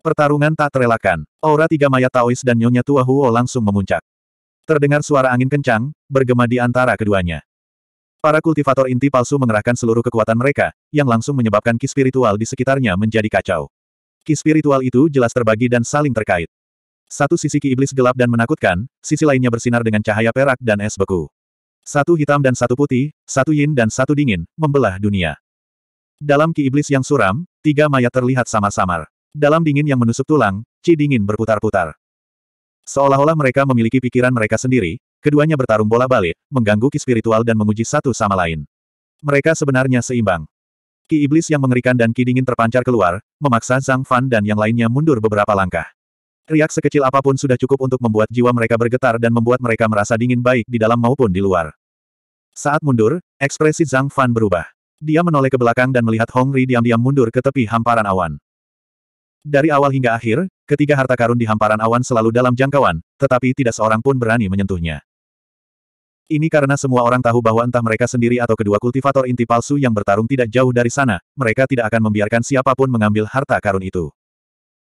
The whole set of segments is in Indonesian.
Pertarungan tak terelakkan. Aura tiga mayat Taois dan Nyonya Tua Huo langsung memuncak. Terdengar suara angin kencang, bergema di antara keduanya. Para kultivator inti palsu mengerahkan seluruh kekuatan mereka, yang langsung menyebabkan ki spiritual di sekitarnya menjadi kacau. Ki spiritual itu jelas terbagi dan saling terkait. Satu sisi ki iblis gelap dan menakutkan, sisi lainnya bersinar dengan cahaya perak dan es beku. Satu hitam dan satu putih, satu yin dan satu dingin, membelah dunia. Dalam ki iblis yang suram, tiga mayat terlihat samar-samar. Dalam dingin yang menusuk tulang, Ci dingin berputar-putar. Seolah-olah mereka memiliki pikiran mereka sendiri, keduanya bertarung bola balik, mengganggu ki spiritual dan menguji satu sama lain. Mereka sebenarnya seimbang. Ki iblis yang mengerikan dan ki dingin terpancar keluar, memaksa Zhang Fan dan yang lainnya mundur beberapa langkah. Riak sekecil apapun sudah cukup untuk membuat jiwa mereka bergetar dan membuat mereka merasa dingin baik di dalam maupun di luar. Saat mundur, ekspresi Zhang Fan berubah. Dia menoleh ke belakang dan melihat Hong Ri diam-diam mundur ke tepi hamparan awan. Dari awal hingga akhir, ketiga harta karun di hamparan awan selalu dalam jangkauan, tetapi tidak seorang pun berani menyentuhnya. Ini karena semua orang tahu bahwa entah mereka sendiri atau kedua kultivator inti palsu yang bertarung tidak jauh dari sana, mereka tidak akan membiarkan siapapun mengambil harta karun itu.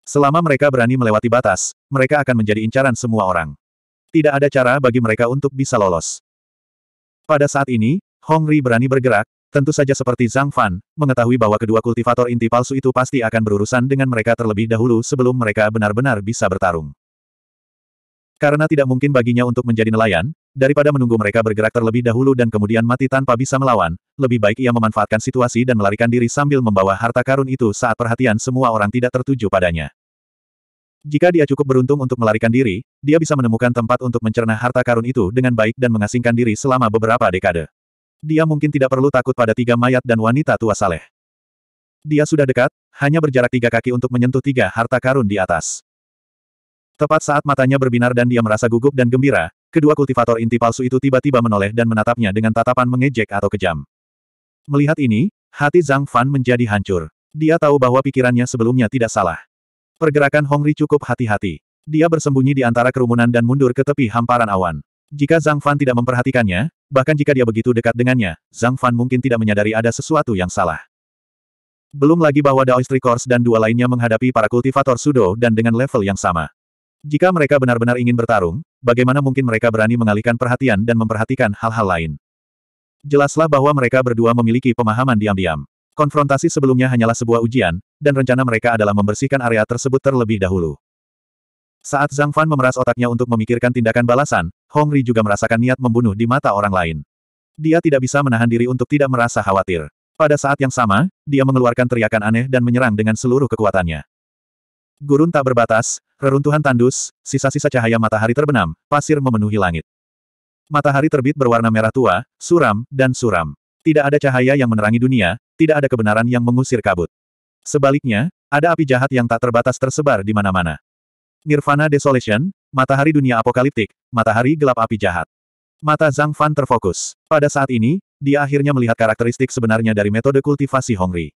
Selama mereka berani melewati batas, mereka akan menjadi incaran semua orang. Tidak ada cara bagi mereka untuk bisa lolos. Pada saat ini, Hong Ri berani bergerak, Tentu saja seperti Zhang Fan, mengetahui bahwa kedua kultivator inti palsu itu pasti akan berurusan dengan mereka terlebih dahulu sebelum mereka benar-benar bisa bertarung. Karena tidak mungkin baginya untuk menjadi nelayan, daripada menunggu mereka bergerak terlebih dahulu dan kemudian mati tanpa bisa melawan, lebih baik ia memanfaatkan situasi dan melarikan diri sambil membawa harta karun itu saat perhatian semua orang tidak tertuju padanya. Jika dia cukup beruntung untuk melarikan diri, dia bisa menemukan tempat untuk mencerna harta karun itu dengan baik dan mengasingkan diri selama beberapa dekade. Dia mungkin tidak perlu takut pada tiga mayat dan wanita tua saleh. Dia sudah dekat, hanya berjarak tiga kaki untuk menyentuh tiga harta karun di atas. Tepat saat matanya berbinar dan dia merasa gugup dan gembira, kedua kultivator inti palsu itu tiba-tiba menoleh dan menatapnya dengan tatapan mengejek atau kejam. Melihat ini, hati Zhang Fan menjadi hancur. Dia tahu bahwa pikirannya sebelumnya tidak salah. Pergerakan Hongri cukup hati-hati. Dia bersembunyi di antara kerumunan dan mundur ke tepi hamparan awan. Jika Zhang Fan tidak memperhatikannya, bahkan jika dia begitu dekat dengannya, Zhang Fan mungkin tidak menyadari ada sesuatu yang salah. Belum lagi bahwa Daoistri Course dan dua lainnya menghadapi para kultivator Sudo dan dengan level yang sama. Jika mereka benar-benar ingin bertarung, bagaimana mungkin mereka berani mengalihkan perhatian dan memperhatikan hal-hal lain? Jelaslah bahwa mereka berdua memiliki pemahaman diam-diam. Konfrontasi sebelumnya hanyalah sebuah ujian, dan rencana mereka adalah membersihkan area tersebut terlebih dahulu. Saat Zhang Fan memeras otaknya untuk memikirkan tindakan balasan, Hong Ri juga merasakan niat membunuh di mata orang lain. Dia tidak bisa menahan diri untuk tidak merasa khawatir. Pada saat yang sama, dia mengeluarkan teriakan aneh dan menyerang dengan seluruh kekuatannya. Gurun tak berbatas, reruntuhan tandus, sisa-sisa cahaya matahari terbenam, pasir memenuhi langit. Matahari terbit berwarna merah tua, suram, dan suram. Tidak ada cahaya yang menerangi dunia, tidak ada kebenaran yang mengusir kabut. Sebaliknya, ada api jahat yang tak terbatas tersebar di mana-mana. Nirvana Desolation, Matahari Dunia Apokaliptik, Matahari Gelap Api Jahat. Mata Zhang Fan terfokus. Pada saat ini, dia akhirnya melihat karakteristik sebenarnya dari metode kultivasi Hongri.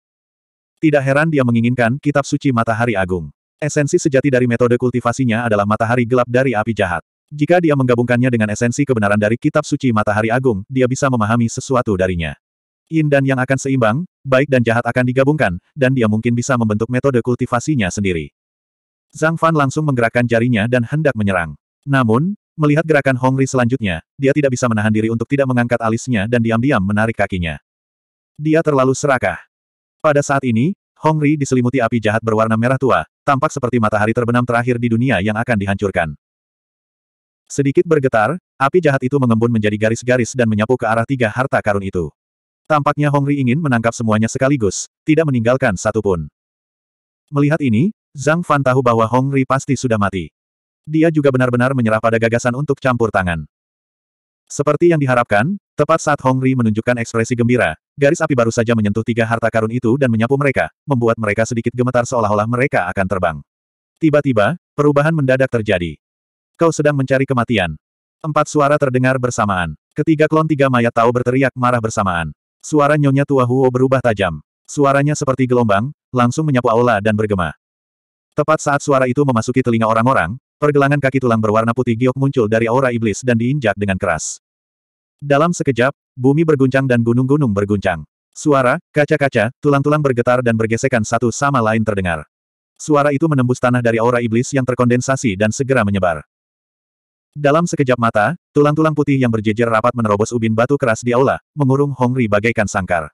Tidak heran dia menginginkan kitab suci Matahari Agung. Esensi sejati dari metode kultivasinya adalah matahari gelap dari api jahat. Jika dia menggabungkannya dengan esensi kebenaran dari kitab suci Matahari Agung, dia bisa memahami sesuatu darinya. Yin dan yang akan seimbang, baik dan jahat akan digabungkan, dan dia mungkin bisa membentuk metode kultivasinya sendiri. Zhang Fan langsung menggerakkan jarinya dan hendak menyerang. Namun, melihat gerakan Hongri selanjutnya, dia tidak bisa menahan diri untuk tidak mengangkat alisnya dan diam-diam menarik kakinya. Dia terlalu serakah. Pada saat ini, Hongri diselimuti api jahat berwarna merah tua, tampak seperti matahari terbenam terakhir di dunia yang akan dihancurkan. Sedikit bergetar, api jahat itu mengembun menjadi garis-garis dan menyapu ke arah tiga harta karun itu. Tampaknya Hongri ingin menangkap semuanya sekaligus, tidak meninggalkan satupun. Melihat ini, Zhang Fan tahu bahwa Hong Ri pasti sudah mati. Dia juga benar-benar menyerah pada gagasan untuk campur tangan. Seperti yang diharapkan, tepat saat Hong Ri menunjukkan ekspresi gembira, garis api baru saja menyentuh tiga harta karun itu dan menyapu mereka, membuat mereka sedikit gemetar seolah-olah mereka akan terbang. Tiba-tiba, perubahan mendadak terjadi. Kau sedang mencari kematian. Empat suara terdengar bersamaan. Ketiga klon tiga mayat tahu berteriak marah bersamaan. Suara nyonya tua Huo berubah tajam. Suaranya seperti gelombang, langsung menyapu aula dan bergema. Tepat saat suara itu memasuki telinga orang-orang, pergelangan kaki tulang berwarna putih giok muncul dari aura iblis dan diinjak dengan keras. Dalam sekejap, bumi berguncang dan gunung-gunung berguncang. Suara, kaca-kaca, tulang-tulang bergetar dan bergesekan satu sama lain terdengar. Suara itu menembus tanah dari aura iblis yang terkondensasi dan segera menyebar. Dalam sekejap mata, tulang-tulang putih yang berjejer rapat menerobos ubin batu keras di aula, mengurung Hongri bagaikan sangkar.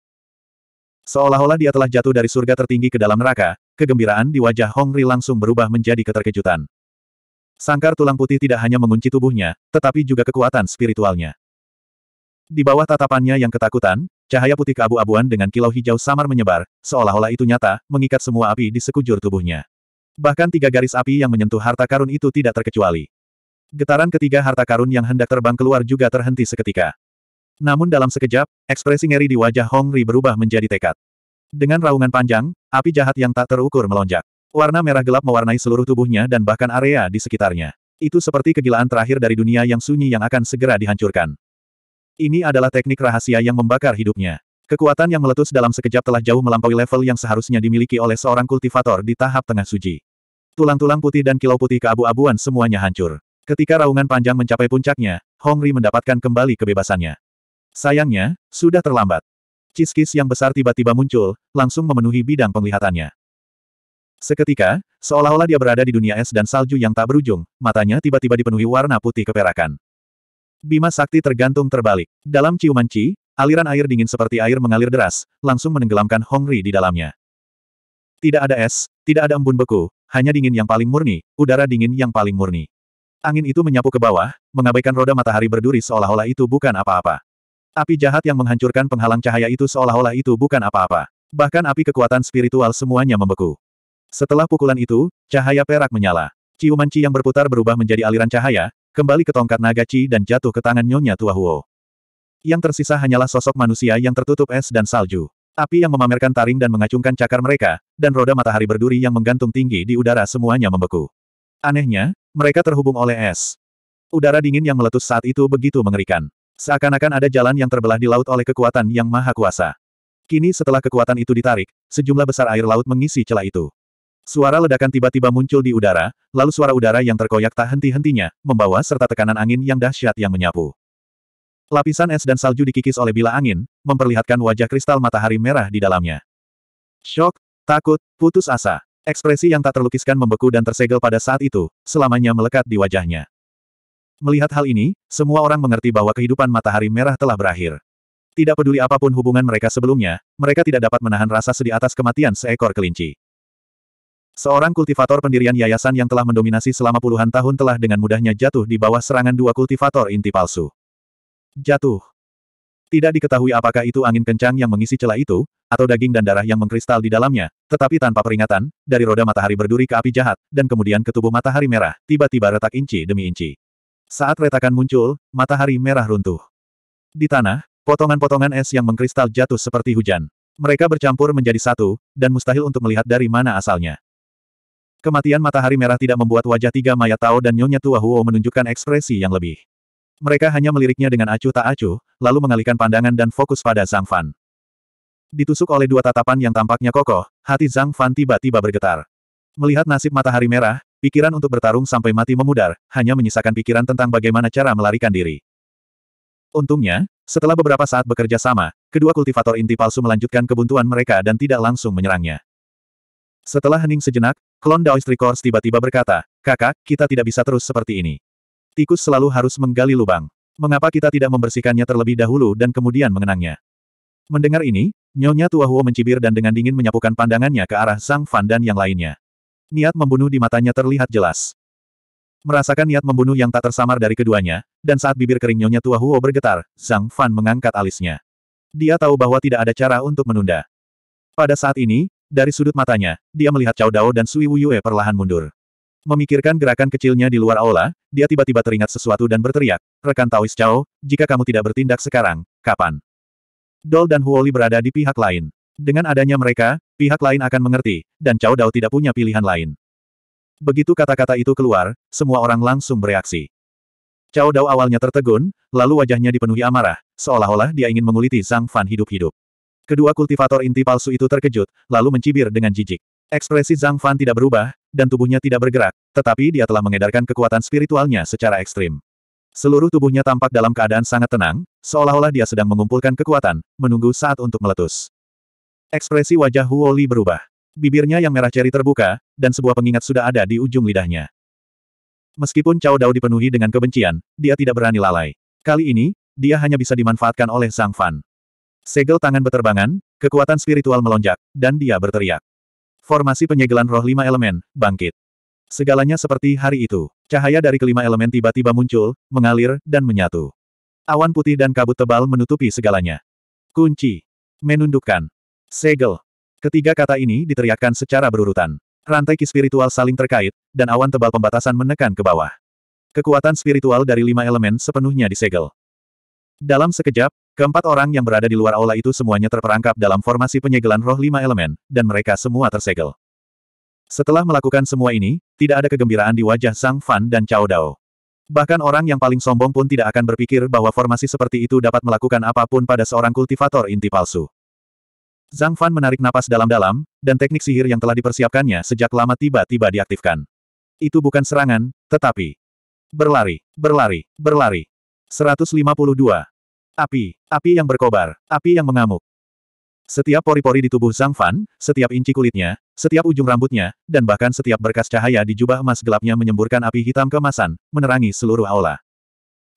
Seolah-olah dia telah jatuh dari surga tertinggi ke dalam neraka, Kegembiraan di wajah Hong Ri langsung berubah menjadi keterkejutan. Sangkar tulang putih tidak hanya mengunci tubuhnya, tetapi juga kekuatan spiritualnya. Di bawah tatapannya yang ketakutan, cahaya putih keabu-abuan dengan kilau hijau samar menyebar, seolah-olah itu nyata, mengikat semua api di sekujur tubuhnya. Bahkan tiga garis api yang menyentuh harta karun itu tidak terkecuali. Getaran ketiga harta karun yang hendak terbang keluar juga terhenti seketika. Namun dalam sekejap, ekspresi ngeri di wajah Hong Ri berubah menjadi tekad. Dengan raungan panjang, api jahat yang tak terukur melonjak. Warna merah gelap mewarnai seluruh tubuhnya dan bahkan area di sekitarnya. Itu seperti kegilaan terakhir dari dunia yang sunyi yang akan segera dihancurkan. Ini adalah teknik rahasia yang membakar hidupnya. Kekuatan yang meletus dalam sekejap telah jauh melampaui level yang seharusnya dimiliki oleh seorang kultivator di tahap tengah suci. Tulang-tulang putih dan kilau putih keabu-abuan semuanya hancur. Ketika raungan panjang mencapai puncaknya, Hongri mendapatkan kembali kebebasannya. Sayangnya, sudah terlambat. Ciskis kis yang besar tiba-tiba muncul, langsung memenuhi bidang penglihatannya. Seketika, seolah-olah dia berada di dunia es dan salju yang tak berujung, matanya tiba-tiba dipenuhi warna putih keperakan. Bima sakti tergantung terbalik. Dalam ciuman Ci, aliran air dingin seperti air mengalir deras, langsung menenggelamkan Hongri di dalamnya. Tidak ada es, tidak ada embun beku, hanya dingin yang paling murni, udara dingin yang paling murni. Angin itu menyapu ke bawah, mengabaikan roda matahari berduri seolah-olah itu bukan apa-apa. Api jahat yang menghancurkan penghalang cahaya itu seolah-olah itu bukan apa-apa. Bahkan api kekuatan spiritual semuanya membeku. Setelah pukulan itu, cahaya perak menyala. Ciuman Qi yang berputar berubah menjadi aliran cahaya, kembali ke tongkat naga Qi dan jatuh ke tangan Nyonya Tua Huo. Yang tersisa hanyalah sosok manusia yang tertutup es dan salju. Api yang memamerkan taring dan mengacungkan cakar mereka, dan roda matahari berduri yang menggantung tinggi di udara semuanya membeku. Anehnya, mereka terhubung oleh es. Udara dingin yang meletus saat itu begitu mengerikan. Seakan-akan ada jalan yang terbelah di laut oleh kekuatan yang maha kuasa. Kini setelah kekuatan itu ditarik, sejumlah besar air laut mengisi celah itu. Suara ledakan tiba-tiba muncul di udara, lalu suara udara yang terkoyak tak henti-hentinya, membawa serta tekanan angin yang dahsyat yang menyapu. Lapisan es dan salju dikikis oleh bila angin, memperlihatkan wajah kristal matahari merah di dalamnya. Shock, takut, putus asa. Ekspresi yang tak terlukiskan membeku dan tersegel pada saat itu, selamanya melekat di wajahnya. Melihat hal ini, semua orang mengerti bahwa kehidupan matahari merah telah berakhir. Tidak peduli apapun hubungan mereka sebelumnya, mereka tidak dapat menahan rasa sedih atas kematian seekor kelinci. Seorang kultivator pendirian yayasan yang telah mendominasi selama puluhan tahun telah dengan mudahnya jatuh di bawah serangan dua kultivator inti palsu. Jatuh. Tidak diketahui apakah itu angin kencang yang mengisi celah itu, atau daging dan darah yang mengkristal di dalamnya, tetapi tanpa peringatan, dari roda matahari berduri ke api jahat, dan kemudian ke tubuh matahari merah, tiba-tiba retak inci demi inci. Saat retakan muncul, matahari merah runtuh. Di tanah, potongan-potongan es yang mengkristal jatuh seperti hujan. Mereka bercampur menjadi satu, dan mustahil untuk melihat dari mana asalnya. Kematian matahari merah tidak membuat wajah tiga mayat Tao dan Nyonya Tua Huo menunjukkan ekspresi yang lebih. Mereka hanya meliriknya dengan acuh tak acuh, lalu mengalihkan pandangan dan fokus pada Zhang Fan. Ditusuk oleh dua tatapan yang tampaknya kokoh, hati Zhang Fan tiba-tiba bergetar. Melihat nasib matahari merah, Pikiran untuk bertarung sampai mati memudar, hanya menyisakan pikiran tentang bagaimana cara melarikan diri. Untungnya, setelah beberapa saat bekerja sama, kedua kultivator inti palsu melanjutkan kebuntuan mereka dan tidak langsung menyerangnya. Setelah hening sejenak, klon Daoistrikors tiba-tiba berkata, Kakak, kita tidak bisa terus seperti ini. Tikus selalu harus menggali lubang. Mengapa kita tidak membersihkannya terlebih dahulu dan kemudian mengenangnya? Mendengar ini, Nyonya Tua mencibir dan dengan dingin menyapukan pandangannya ke arah Sang Fan dan yang lainnya. Niat membunuh di matanya terlihat jelas. Merasakan niat membunuh yang tak tersamar dari keduanya, dan saat bibir kering Nyonya Tua Huo bergetar, Zhang Fan mengangkat alisnya. Dia tahu bahwa tidak ada cara untuk menunda. Pada saat ini, dari sudut matanya, dia melihat Cao Dao dan Sui Wuyue perlahan mundur. Memikirkan gerakan kecilnya di luar aula, dia tiba-tiba teringat sesuatu dan berteriak, Rekan Taois Cao, jika kamu tidak bertindak sekarang, kapan? Dol dan Huoli berada di pihak lain. Dengan adanya mereka, pihak lain akan mengerti, dan Cao Dao tidak punya pilihan lain. Begitu kata-kata itu keluar, semua orang langsung bereaksi. Cao Dao awalnya tertegun, lalu wajahnya dipenuhi amarah, seolah-olah dia ingin menguliti Zhang Fan hidup-hidup. Kedua kultivator inti palsu itu terkejut, lalu mencibir dengan jijik. Ekspresi Zhang Fan tidak berubah, dan tubuhnya tidak bergerak, tetapi dia telah mengedarkan kekuatan spiritualnya secara ekstrim. Seluruh tubuhnya tampak dalam keadaan sangat tenang, seolah-olah dia sedang mengumpulkan kekuatan, menunggu saat untuk meletus. Ekspresi wajah Huo Li berubah. Bibirnya yang merah ceri terbuka, dan sebuah pengingat sudah ada di ujung lidahnya. Meskipun Cao Dao dipenuhi dengan kebencian, dia tidak berani lalai. Kali ini, dia hanya bisa dimanfaatkan oleh Sang Fan. Segel tangan beterbangan, kekuatan spiritual melonjak, dan dia berteriak. Formasi penyegelan roh lima elemen, bangkit. Segalanya seperti hari itu. Cahaya dari kelima elemen tiba-tiba muncul, mengalir, dan menyatu. Awan putih dan kabut tebal menutupi segalanya. Kunci. Menundukkan. Segel. Ketiga kata ini diteriakkan secara berurutan. Rantai ki spiritual saling terkait, dan awan tebal pembatasan menekan ke bawah. Kekuatan spiritual dari lima elemen sepenuhnya disegel. Dalam sekejap, keempat orang yang berada di luar aula itu semuanya terperangkap dalam formasi penyegelan roh lima elemen, dan mereka semua tersegel. Setelah melakukan semua ini, tidak ada kegembiraan di wajah Sang Fan dan Cao Dao. Bahkan orang yang paling sombong pun tidak akan berpikir bahwa formasi seperti itu dapat melakukan apapun pada seorang kultivator inti palsu. Zhang Fan menarik napas dalam-dalam, dan teknik sihir yang telah dipersiapkannya sejak lama tiba-tiba diaktifkan. Itu bukan serangan, tetapi... Berlari, berlari, berlari. 152. Api, api yang berkobar, api yang mengamuk. Setiap pori-pori di tubuh Zhang Fan, setiap inci kulitnya, setiap ujung rambutnya, dan bahkan setiap berkas cahaya di jubah emas gelapnya menyemburkan api hitam kemasan, menerangi seluruh aula.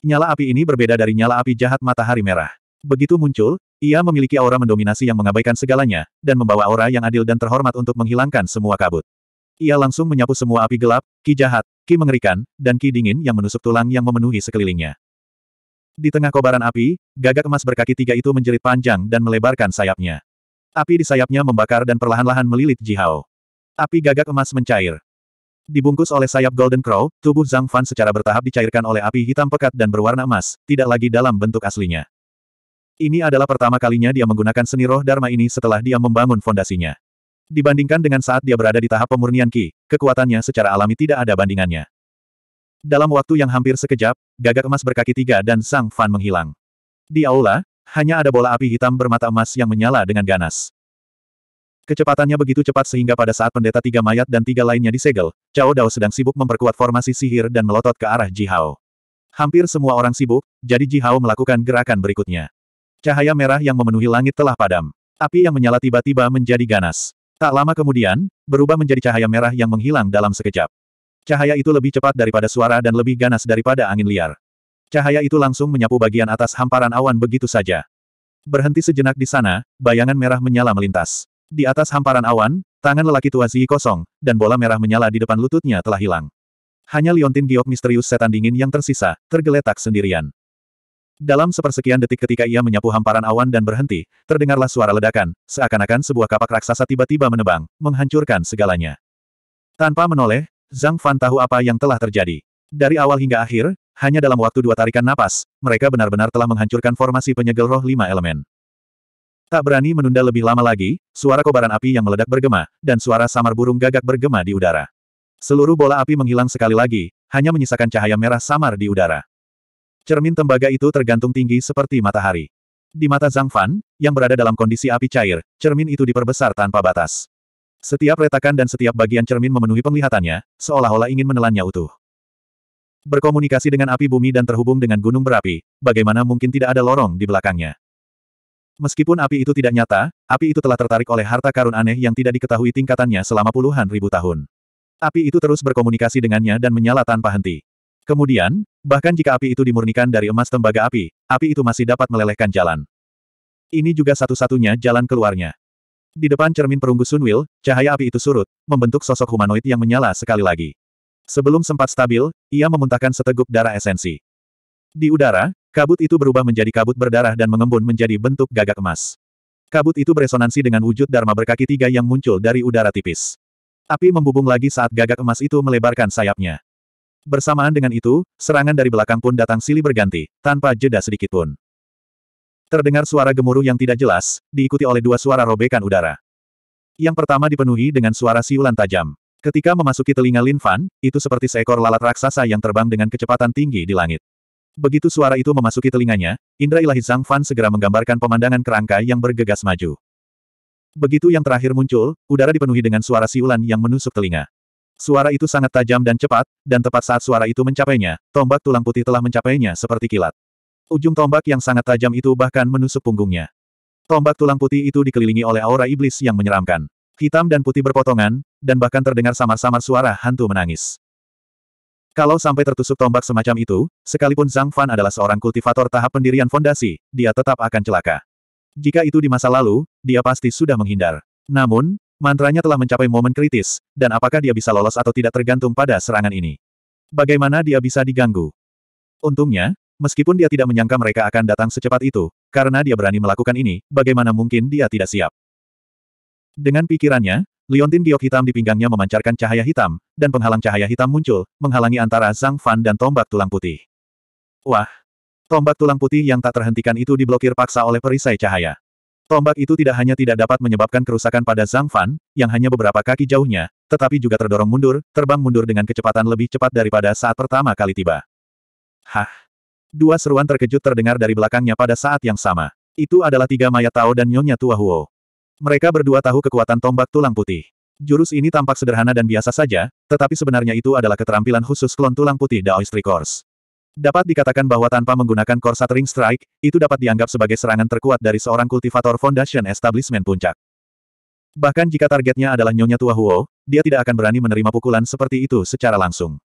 Nyala api ini berbeda dari nyala api jahat matahari merah. Begitu muncul, ia memiliki aura mendominasi yang mengabaikan segalanya, dan membawa aura yang adil dan terhormat untuk menghilangkan semua kabut. Ia langsung menyapu semua api gelap, ki jahat, ki mengerikan, dan ki dingin yang menusuk tulang yang memenuhi sekelilingnya. Di tengah kobaran api, gagak emas berkaki tiga itu menjerit panjang dan melebarkan sayapnya. Api di sayapnya membakar dan perlahan-lahan melilit Jihao. Api gagak emas mencair. Dibungkus oleh sayap Golden Crow, tubuh Zhang Fan secara bertahap dicairkan oleh api hitam pekat dan berwarna emas, tidak lagi dalam bentuk aslinya. Ini adalah pertama kalinya dia menggunakan seni roh Dharma ini setelah dia membangun fondasinya. Dibandingkan dengan saat dia berada di tahap pemurnian Ki, kekuatannya secara alami tidak ada bandingannya. Dalam waktu yang hampir sekejap, gagak emas berkaki tiga dan Sang Fan menghilang. Di aula, hanya ada bola api hitam bermata emas yang menyala dengan ganas. Kecepatannya begitu cepat sehingga pada saat pendeta tiga mayat dan tiga lainnya disegel, Cao Dao sedang sibuk memperkuat formasi sihir dan melotot ke arah Ji Hao. Hampir semua orang sibuk, jadi Ji Hao melakukan gerakan berikutnya. Cahaya merah yang memenuhi langit telah padam. Api yang menyala tiba-tiba menjadi ganas. Tak lama kemudian, berubah menjadi cahaya merah yang menghilang dalam sekejap. Cahaya itu lebih cepat daripada suara dan lebih ganas daripada angin liar. Cahaya itu langsung menyapu bagian atas hamparan awan begitu saja. Berhenti sejenak di sana, bayangan merah menyala melintas. Di atas hamparan awan, tangan lelaki tua Zi kosong, dan bola merah menyala di depan lututnya telah hilang. Hanya liontin giok misterius setan dingin yang tersisa, tergeletak sendirian. Dalam sepersekian detik ketika ia menyapu hamparan awan dan berhenti, terdengarlah suara ledakan, seakan-akan sebuah kapak raksasa tiba-tiba menebang, menghancurkan segalanya. Tanpa menoleh, Zhang Fan tahu apa yang telah terjadi. Dari awal hingga akhir, hanya dalam waktu dua tarikan napas, mereka benar-benar telah menghancurkan formasi penyegel roh lima elemen. Tak berani menunda lebih lama lagi, suara kobaran api yang meledak bergema, dan suara samar burung gagak bergema di udara. Seluruh bola api menghilang sekali lagi, hanya menyisakan cahaya merah samar di udara. Cermin tembaga itu tergantung tinggi seperti matahari. Di mata Zhang Fan, yang berada dalam kondisi api cair, cermin itu diperbesar tanpa batas. Setiap retakan dan setiap bagian cermin memenuhi penglihatannya, seolah-olah ingin menelannya utuh. Berkomunikasi dengan api bumi dan terhubung dengan gunung berapi, bagaimana mungkin tidak ada lorong di belakangnya. Meskipun api itu tidak nyata, api itu telah tertarik oleh harta karun aneh yang tidak diketahui tingkatannya selama puluhan ribu tahun. Api itu terus berkomunikasi dengannya dan menyala tanpa henti. Kemudian, Bahkan jika api itu dimurnikan dari emas tembaga api, api itu masih dapat melelehkan jalan. Ini juga satu-satunya jalan keluarnya. Di depan cermin perunggu Sunwil, cahaya api itu surut, membentuk sosok humanoid yang menyala sekali lagi. Sebelum sempat stabil, ia memuntahkan seteguk darah esensi. Di udara, kabut itu berubah menjadi kabut berdarah dan mengembun menjadi bentuk gagak emas. Kabut itu beresonansi dengan wujud Dharma berkaki tiga yang muncul dari udara tipis. Api membubung lagi saat gagak emas itu melebarkan sayapnya. Bersamaan dengan itu, serangan dari belakang pun datang silih berganti, tanpa jeda sedikit pun. Terdengar suara gemuruh yang tidak jelas, diikuti oleh dua suara robekan udara. Yang pertama dipenuhi dengan suara siulan tajam. Ketika memasuki telinga Lin Fan, itu seperti seekor lalat raksasa yang terbang dengan kecepatan tinggi di langit. Begitu suara itu memasuki telinganya, Indra Ilahi Zhang Fan segera menggambarkan pemandangan kerangka yang bergegas maju. Begitu yang terakhir muncul, udara dipenuhi dengan suara siulan yang menusuk telinga. Suara itu sangat tajam dan cepat, dan tepat saat suara itu mencapainya, tombak tulang putih telah mencapainya seperti kilat. Ujung tombak yang sangat tajam itu bahkan menusuk punggungnya. Tombak tulang putih itu dikelilingi oleh aura iblis yang menyeramkan. Hitam dan putih berpotongan, dan bahkan terdengar samar-samar suara hantu menangis. Kalau sampai tertusuk tombak semacam itu, sekalipun Zhang Fan adalah seorang kultivator tahap pendirian fondasi, dia tetap akan celaka. Jika itu di masa lalu, dia pasti sudah menghindar. Namun, Mantranya telah mencapai momen kritis, dan apakah dia bisa lolos atau tidak tergantung pada serangan ini. Bagaimana dia bisa diganggu? Untungnya, meskipun dia tidak menyangka mereka akan datang secepat itu, karena dia berani melakukan ini, bagaimana mungkin dia tidak siap? Dengan pikirannya, liontin giok hitam di pinggangnya memancarkan cahaya hitam, dan penghalang cahaya hitam muncul, menghalangi antara Zhang Fan dan tombak tulang putih. Wah! Tombak tulang putih yang tak terhentikan itu diblokir paksa oleh perisai cahaya. Tombak itu tidak hanya tidak dapat menyebabkan kerusakan pada Zhang Fan, yang hanya beberapa kaki jauhnya, tetapi juga terdorong mundur, terbang mundur dengan kecepatan lebih cepat daripada saat pertama kali tiba. Hah! Dua seruan terkejut terdengar dari belakangnya pada saat yang sama. Itu adalah tiga mayat Tao dan Nyonya Tua Huo. Mereka berdua tahu kekuatan tombak tulang putih. Jurus ini tampak sederhana dan biasa saja, tetapi sebenarnya itu adalah keterampilan khusus klon tulang putih Daoist Records. Dapat dikatakan bahwa tanpa menggunakan korsat Ring Strike, itu dapat dianggap sebagai serangan terkuat dari seorang kultivator Foundation Establishment Puncak. Bahkan jika targetnya adalah Nyonya Tua Huo, dia tidak akan berani menerima pukulan seperti itu secara langsung.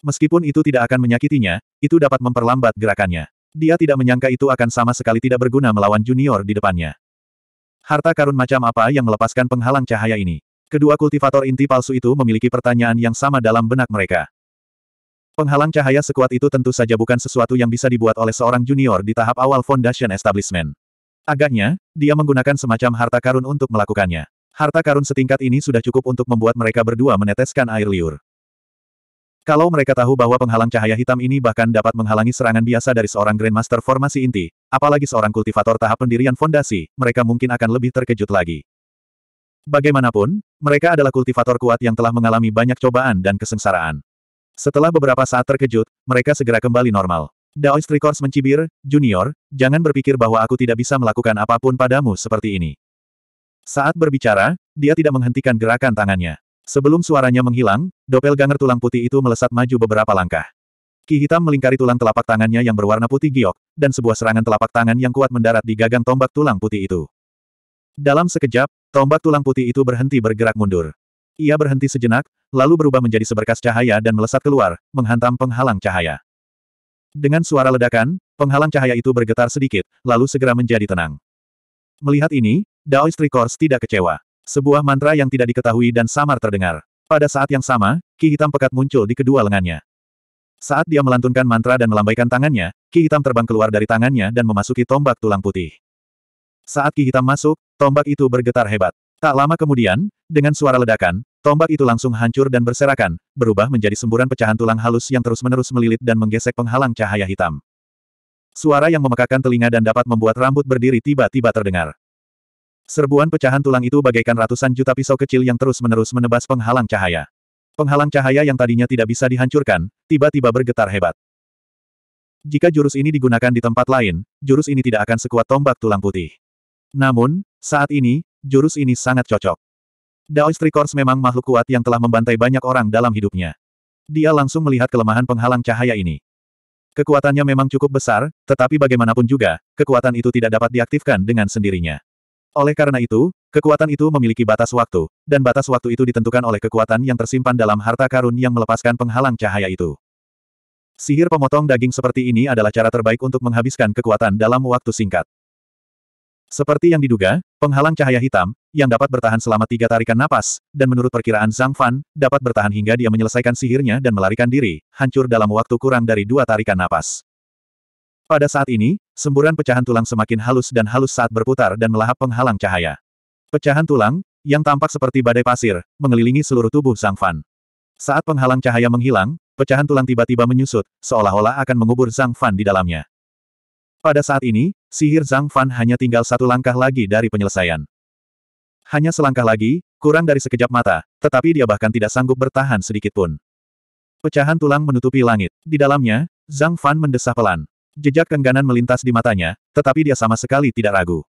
Meskipun itu tidak akan menyakitinya, itu dapat memperlambat gerakannya. Dia tidak menyangka itu akan sama sekali tidak berguna melawan junior di depannya. Harta karun macam apa yang melepaskan penghalang cahaya ini? Kedua kultivator inti palsu itu memiliki pertanyaan yang sama dalam benak mereka. Penghalang cahaya sekuat itu tentu saja bukan sesuatu yang bisa dibuat oleh seorang junior di tahap awal Foundation Establishment. Agaknya, dia menggunakan semacam harta karun untuk melakukannya. Harta karun setingkat ini sudah cukup untuk membuat mereka berdua meneteskan air liur. Kalau mereka tahu bahwa penghalang cahaya hitam ini bahkan dapat menghalangi serangan biasa dari seorang Grandmaster formasi inti, apalagi seorang kultivator tahap pendirian fondasi, mereka mungkin akan lebih terkejut lagi. Bagaimanapun, mereka adalah kultivator kuat yang telah mengalami banyak cobaan dan kesengsaraan. Setelah beberapa saat terkejut, mereka segera kembali normal. Daoist Records mencibir, Junior, jangan berpikir bahwa aku tidak bisa melakukan apapun padamu seperti ini. Saat berbicara, dia tidak menghentikan gerakan tangannya. Sebelum suaranya menghilang, doppelganger tulang putih itu melesat maju beberapa langkah. Ki hitam melingkari tulang telapak tangannya yang berwarna putih giok, dan sebuah serangan telapak tangan yang kuat mendarat di gagang tombak tulang putih itu. Dalam sekejap, tombak tulang putih itu berhenti bergerak mundur. Ia berhenti sejenak, lalu berubah menjadi seberkas cahaya dan melesat keluar, menghantam penghalang cahaya. Dengan suara ledakan, penghalang cahaya itu bergetar sedikit, lalu segera menjadi tenang. Melihat ini, Daoist Records tidak kecewa. Sebuah mantra yang tidak diketahui dan samar terdengar. Pada saat yang sama, ki hitam pekat muncul di kedua lengannya. Saat dia melantunkan mantra dan melambaikan tangannya, ki hitam terbang keluar dari tangannya dan memasuki tombak tulang putih. Saat ki hitam masuk, tombak itu bergetar hebat. Tak lama kemudian, dengan suara ledakan, tombak itu langsung hancur dan berserakan, berubah menjadi semburan pecahan tulang halus yang terus-menerus melilit dan menggesek penghalang cahaya hitam. Suara yang memekakan telinga dan dapat membuat rambut berdiri tiba-tiba terdengar. Serbuan pecahan tulang itu bagaikan ratusan juta pisau kecil yang terus-menerus menebas penghalang cahaya. Penghalang cahaya yang tadinya tidak bisa dihancurkan, tiba-tiba bergetar hebat. Jika jurus ini digunakan di tempat lain, jurus ini tidak akan sekuat tombak tulang putih. Namun, saat ini, jurus ini sangat cocok. Daoistri Kors memang makhluk kuat yang telah membantai banyak orang dalam hidupnya. Dia langsung melihat kelemahan penghalang cahaya ini. Kekuatannya memang cukup besar, tetapi bagaimanapun juga, kekuatan itu tidak dapat diaktifkan dengan sendirinya. Oleh karena itu, kekuatan itu memiliki batas waktu, dan batas waktu itu ditentukan oleh kekuatan yang tersimpan dalam harta karun yang melepaskan penghalang cahaya itu. Sihir pemotong daging seperti ini adalah cara terbaik untuk menghabiskan kekuatan dalam waktu singkat. Seperti yang diduga, penghalang cahaya hitam, yang dapat bertahan selama tiga tarikan napas, dan menurut perkiraan Zhang Fan, dapat bertahan hingga dia menyelesaikan sihirnya dan melarikan diri, hancur dalam waktu kurang dari dua tarikan napas. Pada saat ini, semburan pecahan tulang semakin halus dan halus saat berputar dan melahap penghalang cahaya. Pecahan tulang, yang tampak seperti badai pasir, mengelilingi seluruh tubuh Zhang Fan. Saat penghalang cahaya menghilang, pecahan tulang tiba-tiba menyusut, seolah-olah akan mengubur Zhang Fan di dalamnya. Pada saat ini, sihir Zhang Fan hanya tinggal satu langkah lagi dari penyelesaian. Hanya selangkah lagi, kurang dari sekejap mata, tetapi dia bahkan tidak sanggup bertahan sedikit pun. Pecahan tulang menutupi langit. Di dalamnya, Zhang Fan mendesah pelan. Jejak kengganan melintas di matanya, tetapi dia sama sekali tidak ragu.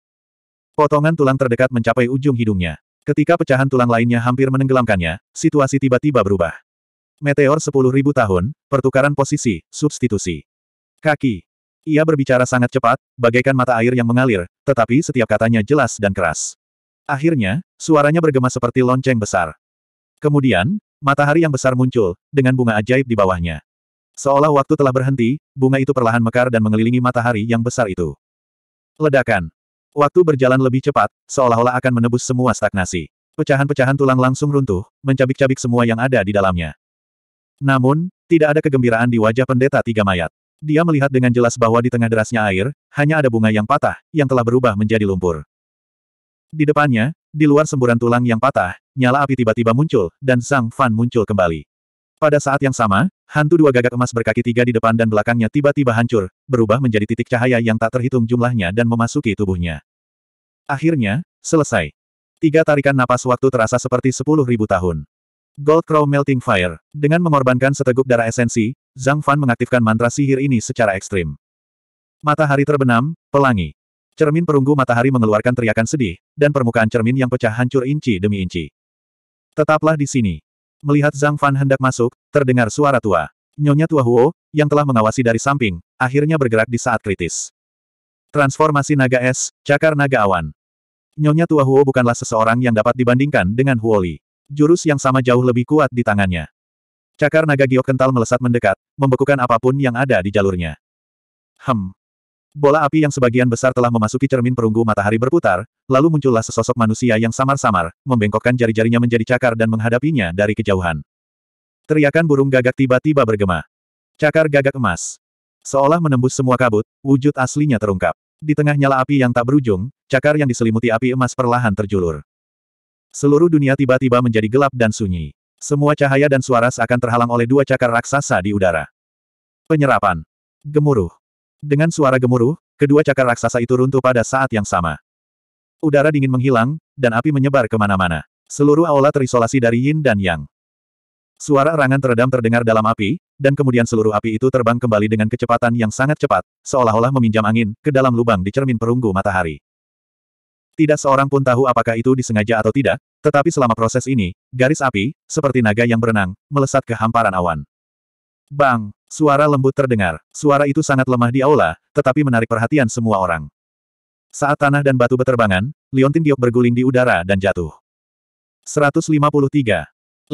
Potongan tulang terdekat mencapai ujung hidungnya. Ketika pecahan tulang lainnya hampir menenggelamkannya, situasi tiba-tiba berubah. Meteor 10.000 tahun, pertukaran posisi, substitusi. Kaki. Ia berbicara sangat cepat, bagaikan mata air yang mengalir, tetapi setiap katanya jelas dan keras. Akhirnya, suaranya bergema seperti lonceng besar. Kemudian, matahari yang besar muncul, dengan bunga ajaib di bawahnya. Seolah waktu telah berhenti, bunga itu perlahan mekar dan mengelilingi matahari yang besar itu. Ledakan. Waktu berjalan lebih cepat, seolah-olah akan menebus semua stagnasi. Pecahan-pecahan tulang langsung runtuh, mencabik-cabik semua yang ada di dalamnya. Namun, tidak ada kegembiraan di wajah pendeta tiga mayat. Dia melihat dengan jelas bahwa di tengah derasnya air, hanya ada bunga yang patah, yang telah berubah menjadi lumpur. Di depannya, di luar semburan tulang yang patah, nyala api tiba-tiba muncul, dan Sang Fan muncul kembali. Pada saat yang sama, hantu dua gagak emas berkaki tiga di depan dan belakangnya tiba-tiba hancur, berubah menjadi titik cahaya yang tak terhitung jumlahnya dan memasuki tubuhnya. Akhirnya, selesai. Tiga tarikan napas waktu terasa seperti sepuluh ribu tahun. Gold Crow Melting Fire. Dengan mengorbankan seteguk darah esensi, Zhang Fan mengaktifkan mantra sihir ini secara ekstrim. Matahari terbenam, pelangi. Cermin perunggu matahari mengeluarkan teriakan sedih, dan permukaan cermin yang pecah hancur inci demi inci. Tetaplah di sini. Melihat Zhang Fan hendak masuk, terdengar suara tua. Nyonya tua Huo, yang telah mengawasi dari samping, akhirnya bergerak di saat kritis. Transformasi naga es, cakar naga awan. Nyonya tua Huo bukanlah seseorang yang dapat dibandingkan dengan Huoli. Jurus yang sama jauh lebih kuat di tangannya. Cakar naga giok kental melesat mendekat, membekukan apapun yang ada di jalurnya. Hem. Bola api yang sebagian besar telah memasuki cermin perunggu matahari berputar, lalu muncullah sesosok manusia yang samar-samar, membengkokkan jari-jarinya menjadi cakar dan menghadapinya dari kejauhan. Teriakan burung gagak tiba-tiba bergema. Cakar gagak emas. Seolah menembus semua kabut, wujud aslinya terungkap. Di tengah nyala api yang tak berujung, cakar yang diselimuti api emas perlahan terjulur. Seluruh dunia tiba-tiba menjadi gelap dan sunyi. Semua cahaya dan suara seakan terhalang oleh dua cakar raksasa di udara. Penyerapan. Gemuruh. Dengan suara gemuruh, kedua cakar raksasa itu runtuh pada saat yang sama. Udara dingin menghilang, dan api menyebar kemana-mana. Seluruh aula terisolasi dari yin dan yang. Suara erangan teredam terdengar dalam api, dan kemudian seluruh api itu terbang kembali dengan kecepatan yang sangat cepat, seolah-olah meminjam angin, ke dalam lubang di cermin perunggu matahari. Tidak seorang pun tahu apakah itu disengaja atau tidak, tetapi selama proses ini, garis api, seperti naga yang berenang, melesat ke hamparan awan. Bang! Suara lembut terdengar. Suara itu sangat lemah di aula, tetapi menarik perhatian semua orang. Saat tanah dan batu beterbangan, Liontin Giok berguling di udara dan jatuh. 153.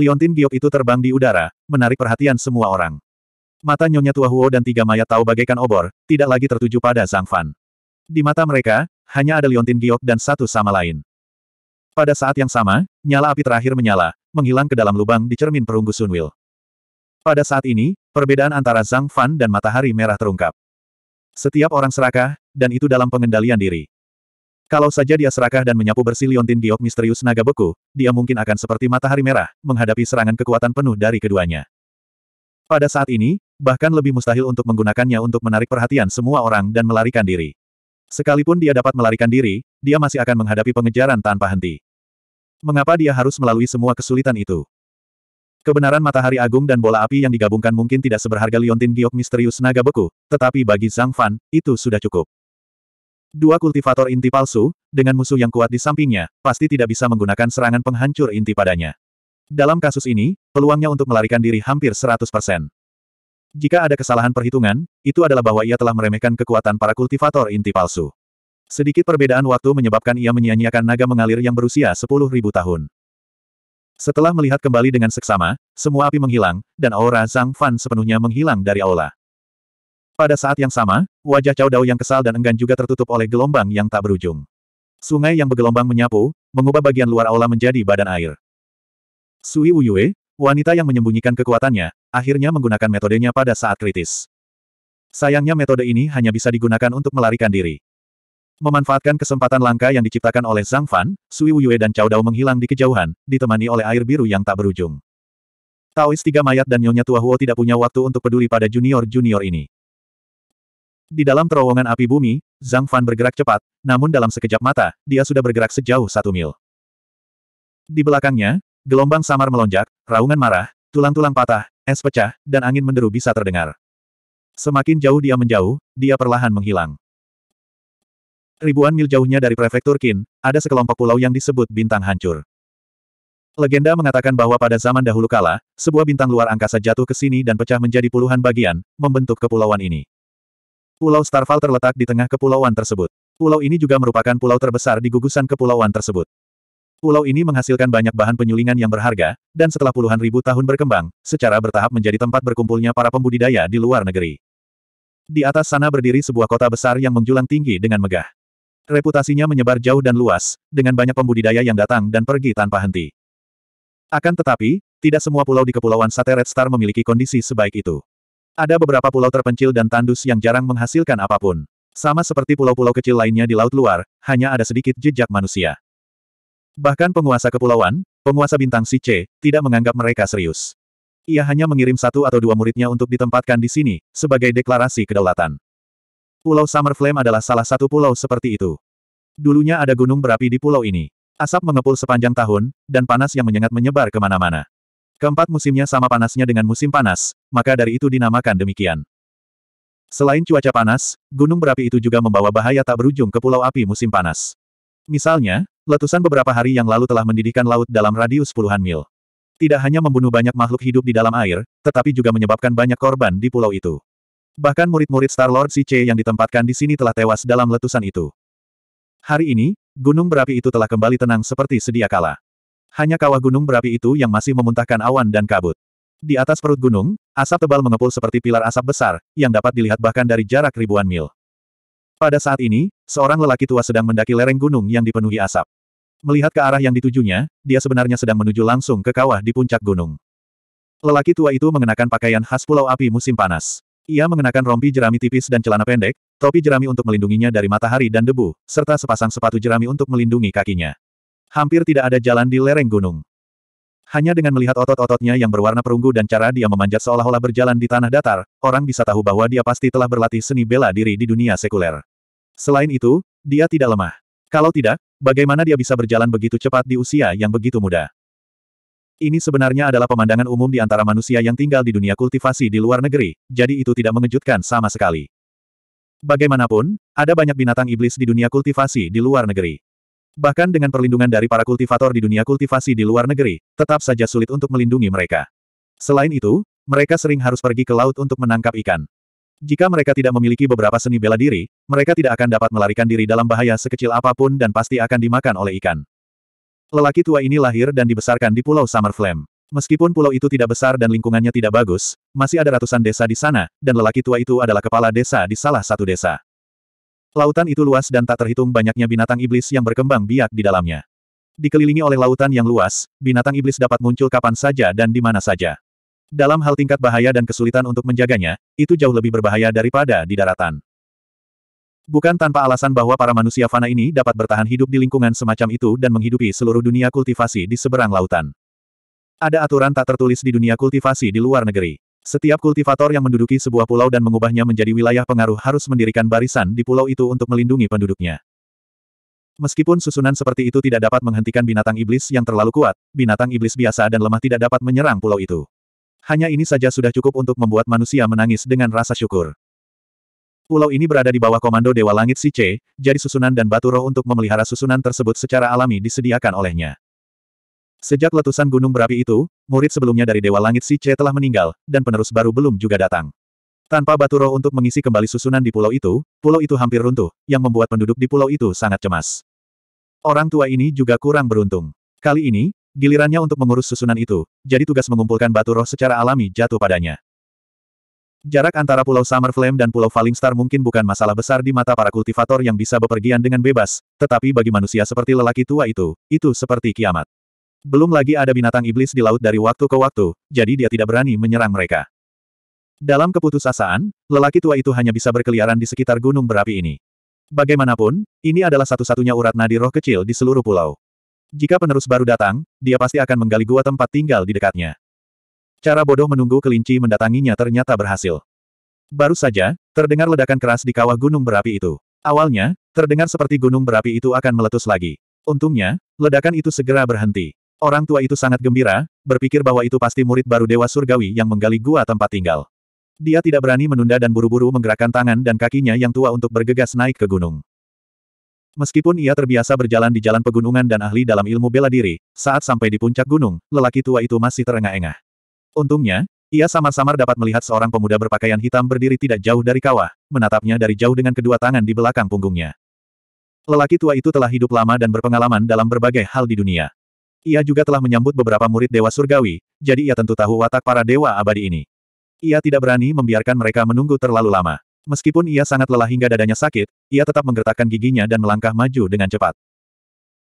Liontin Giok itu terbang di udara, menarik perhatian semua orang. Mata Nyonya Tua Huo dan tiga mayat tahu bagaikan obor, tidak lagi tertuju pada Zhang Fan. Di mata mereka, hanya ada liontin giok dan satu sama lain. Pada saat yang sama, nyala api terakhir menyala, menghilang ke dalam lubang di cermin perunggu Sunwil. Pada saat ini, perbedaan antara Zhang Fan dan matahari merah terungkap. Setiap orang serakah, dan itu dalam pengendalian diri. Kalau saja dia serakah dan menyapu bersih liontin giok misterius naga beku, dia mungkin akan seperti matahari merah, menghadapi serangan kekuatan penuh dari keduanya. Pada saat ini, bahkan lebih mustahil untuk menggunakannya untuk menarik perhatian semua orang dan melarikan diri. Sekalipun dia dapat melarikan diri, dia masih akan menghadapi pengejaran tanpa henti. Mengapa dia harus melalui semua kesulitan itu? Kebenaran matahari agung dan bola api yang digabungkan mungkin tidak seberharga liontin giok misterius naga beku, tetapi bagi Zhang Fan, itu sudah cukup. Dua kultivator inti palsu, dengan musuh yang kuat di sampingnya, pasti tidak bisa menggunakan serangan penghancur inti padanya. Dalam kasus ini, peluangnya untuk melarikan diri hampir 100%. Jika ada kesalahan perhitungan, itu adalah bahwa ia telah meremehkan kekuatan para kultivator inti palsu. Sedikit perbedaan waktu menyebabkan ia menyia-nyiakan naga mengalir yang berusia 10.000 tahun. Setelah melihat kembali dengan seksama, semua api menghilang, dan aura Zhang Fan sepenuhnya menghilang dari aula. Pada saat yang sama, wajah Cao Dao yang kesal dan enggan juga tertutup oleh gelombang yang tak berujung. Sungai yang bergelombang menyapu, mengubah bagian luar aula menjadi badan air. Sui Wuyue, Wanita yang menyembunyikan kekuatannya, akhirnya menggunakan metodenya pada saat kritis. Sayangnya metode ini hanya bisa digunakan untuk melarikan diri. Memanfaatkan kesempatan langka yang diciptakan oleh Zhang Fan, Sui Wuyue dan Cao Dao menghilang di kejauhan, ditemani oleh air biru yang tak berujung. Taois tiga mayat dan Nyonya Tua Huo tidak punya waktu untuk peduli pada junior-junior ini. Di dalam terowongan api bumi, Zhang Fan bergerak cepat, namun dalam sekejap mata, dia sudah bergerak sejauh satu mil. Di belakangnya, Gelombang samar melonjak, Raungan marah, tulang-tulang patah, es pecah, dan angin menderu bisa terdengar. Semakin jauh dia menjauh, dia perlahan menghilang. Ribuan mil jauhnya dari prefektur Qin, ada sekelompok pulau yang disebut bintang hancur. Legenda mengatakan bahwa pada zaman dahulu kala, sebuah bintang luar angkasa jatuh ke sini dan pecah menjadi puluhan bagian, membentuk kepulauan ini. Pulau Starfall terletak di tengah kepulauan tersebut. Pulau ini juga merupakan pulau terbesar di gugusan kepulauan tersebut. Pulau ini menghasilkan banyak bahan penyulingan yang berharga, dan setelah puluhan ribu tahun berkembang, secara bertahap menjadi tempat berkumpulnya para pembudidaya di luar negeri. Di atas sana berdiri sebuah kota besar yang menjulang tinggi dengan megah. Reputasinya menyebar jauh dan luas, dengan banyak pembudidaya yang datang dan pergi tanpa henti. Akan tetapi, tidak semua pulau di Kepulauan Sate Red Star memiliki kondisi sebaik itu. Ada beberapa pulau terpencil dan tandus yang jarang menghasilkan apapun. Sama seperti pulau-pulau kecil lainnya di laut luar, hanya ada sedikit jejak manusia. Bahkan penguasa kepulauan, penguasa bintang si C, tidak menganggap mereka serius. Ia hanya mengirim satu atau dua muridnya untuk ditempatkan di sini, sebagai deklarasi kedaulatan. Pulau Summer Flame adalah salah satu pulau seperti itu. Dulunya ada gunung berapi di pulau ini. Asap mengepul sepanjang tahun, dan panas yang menyengat menyebar kemana-mana. Keempat musimnya sama panasnya dengan musim panas, maka dari itu dinamakan demikian. Selain cuaca panas, gunung berapi itu juga membawa bahaya tak berujung ke pulau api musim panas. Misalnya, Letusan beberapa hari yang lalu telah mendidihkan laut dalam radius puluhan mil. Tidak hanya membunuh banyak makhluk hidup di dalam air, tetapi juga menyebabkan banyak korban di pulau itu. Bahkan murid-murid Star-Lord Si Che yang ditempatkan di sini telah tewas dalam letusan itu. Hari ini, gunung berapi itu telah kembali tenang seperti sedia kala. Hanya kawah gunung berapi itu yang masih memuntahkan awan dan kabut. Di atas perut gunung, asap tebal mengepul seperti pilar asap besar, yang dapat dilihat bahkan dari jarak ribuan mil. Pada saat ini, seorang lelaki tua sedang mendaki lereng gunung yang dipenuhi asap. Melihat ke arah yang ditujunya, dia sebenarnya sedang menuju langsung ke kawah di puncak gunung. Lelaki tua itu mengenakan pakaian khas Pulau Api musim panas. Ia mengenakan rompi jerami tipis dan celana pendek, topi jerami untuk melindunginya dari matahari dan debu, serta sepasang sepatu jerami untuk melindungi kakinya. Hampir tidak ada jalan di lereng gunung. Hanya dengan melihat otot-ototnya yang berwarna perunggu dan cara dia memanjat seolah-olah berjalan di tanah datar, orang bisa tahu bahwa dia pasti telah berlatih seni bela diri di dunia sekuler. Selain itu, dia tidak lemah. Kalau tidak, bagaimana dia bisa berjalan begitu cepat di usia yang begitu muda? Ini sebenarnya adalah pemandangan umum di antara manusia yang tinggal di dunia kultivasi di luar negeri, jadi itu tidak mengejutkan sama sekali. Bagaimanapun, ada banyak binatang iblis di dunia kultivasi di luar negeri. Bahkan dengan perlindungan dari para kultivator di dunia kultivasi di luar negeri, tetap saja sulit untuk melindungi mereka. Selain itu, mereka sering harus pergi ke laut untuk menangkap ikan. Jika mereka tidak memiliki beberapa seni bela diri, mereka tidak akan dapat melarikan diri dalam bahaya sekecil apapun dan pasti akan dimakan oleh ikan. Lelaki tua ini lahir dan dibesarkan di Pulau Summer Flame. Meskipun pulau itu tidak besar dan lingkungannya tidak bagus, masih ada ratusan desa di sana, dan lelaki tua itu adalah kepala desa di salah satu desa. Lautan itu luas dan tak terhitung banyaknya binatang iblis yang berkembang biak di dalamnya. Dikelilingi oleh lautan yang luas, binatang iblis dapat muncul kapan saja dan di mana saja. Dalam hal tingkat bahaya dan kesulitan untuk menjaganya, itu jauh lebih berbahaya daripada di daratan. Bukan tanpa alasan bahwa para manusia fana ini dapat bertahan hidup di lingkungan semacam itu dan menghidupi seluruh dunia kultivasi di seberang lautan. Ada aturan tak tertulis di dunia kultivasi di luar negeri. Setiap kultivator yang menduduki sebuah pulau dan mengubahnya menjadi wilayah pengaruh harus mendirikan barisan di pulau itu untuk melindungi penduduknya. Meskipun susunan seperti itu tidak dapat menghentikan binatang iblis yang terlalu kuat, binatang iblis biasa dan lemah tidak dapat menyerang pulau itu. Hanya ini saja sudah cukup untuk membuat manusia menangis dengan rasa syukur. Pulau ini berada di bawah komando Dewa Langit Si C, jadi susunan dan batu roh untuk memelihara susunan tersebut secara alami disediakan olehnya. Sejak letusan gunung berapi itu, murid sebelumnya dari Dewa Langit Si C telah meninggal, dan penerus baru belum juga datang. Tanpa batu roh untuk mengisi kembali susunan di pulau itu, pulau itu hampir runtuh, yang membuat penduduk di pulau itu sangat cemas. Orang tua ini juga kurang beruntung. Kali ini, Gilirannya untuk mengurus susunan itu, jadi tugas mengumpulkan batu roh secara alami jatuh padanya. Jarak antara Pulau Summer Flame dan Pulau Falling Star mungkin bukan masalah besar di mata para kultivator yang bisa bepergian dengan bebas, tetapi bagi manusia seperti lelaki tua itu, itu seperti kiamat. Belum lagi ada binatang iblis di laut dari waktu ke waktu, jadi dia tidak berani menyerang mereka. Dalam keputusasaan, lelaki tua itu hanya bisa berkeliaran di sekitar gunung berapi ini. Bagaimanapun, ini adalah satu-satunya urat nadi roh kecil di seluruh pulau. Jika penerus baru datang, dia pasti akan menggali gua tempat tinggal di dekatnya. Cara bodoh menunggu kelinci mendatanginya ternyata berhasil. Baru saja, terdengar ledakan keras di kawah gunung berapi itu. Awalnya, terdengar seperti gunung berapi itu akan meletus lagi. Untungnya, ledakan itu segera berhenti. Orang tua itu sangat gembira, berpikir bahwa itu pasti murid baru Dewa Surgawi yang menggali gua tempat tinggal. Dia tidak berani menunda dan buru-buru menggerakkan tangan dan kakinya yang tua untuk bergegas naik ke gunung. Meskipun ia terbiasa berjalan di jalan pegunungan dan ahli dalam ilmu bela diri, saat sampai di puncak gunung, lelaki tua itu masih terengah-engah. Untungnya, ia samar-samar dapat melihat seorang pemuda berpakaian hitam berdiri tidak jauh dari kawah, menatapnya dari jauh dengan kedua tangan di belakang punggungnya. Lelaki tua itu telah hidup lama dan berpengalaman dalam berbagai hal di dunia. Ia juga telah menyambut beberapa murid dewa surgawi, jadi ia tentu tahu watak para dewa abadi ini. Ia tidak berani membiarkan mereka menunggu terlalu lama. Meskipun ia sangat lelah hingga dadanya sakit, ia tetap menggertakkan giginya dan melangkah maju dengan cepat.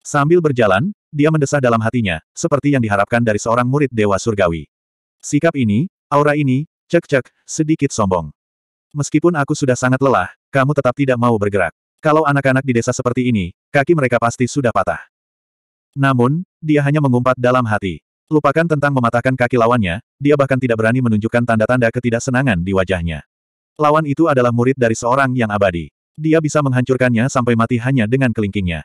Sambil berjalan, dia mendesah dalam hatinya, seperti yang diharapkan dari seorang murid Dewa Surgawi. Sikap ini, aura ini, cek-cek, sedikit sombong. Meskipun aku sudah sangat lelah, kamu tetap tidak mau bergerak. Kalau anak-anak di desa seperti ini, kaki mereka pasti sudah patah. Namun, dia hanya mengumpat dalam hati. Lupakan tentang mematahkan kaki lawannya, dia bahkan tidak berani menunjukkan tanda-tanda ketidaksenangan di wajahnya. Lawan itu adalah murid dari seorang yang abadi. Dia bisa menghancurkannya sampai mati hanya dengan kelingkingnya.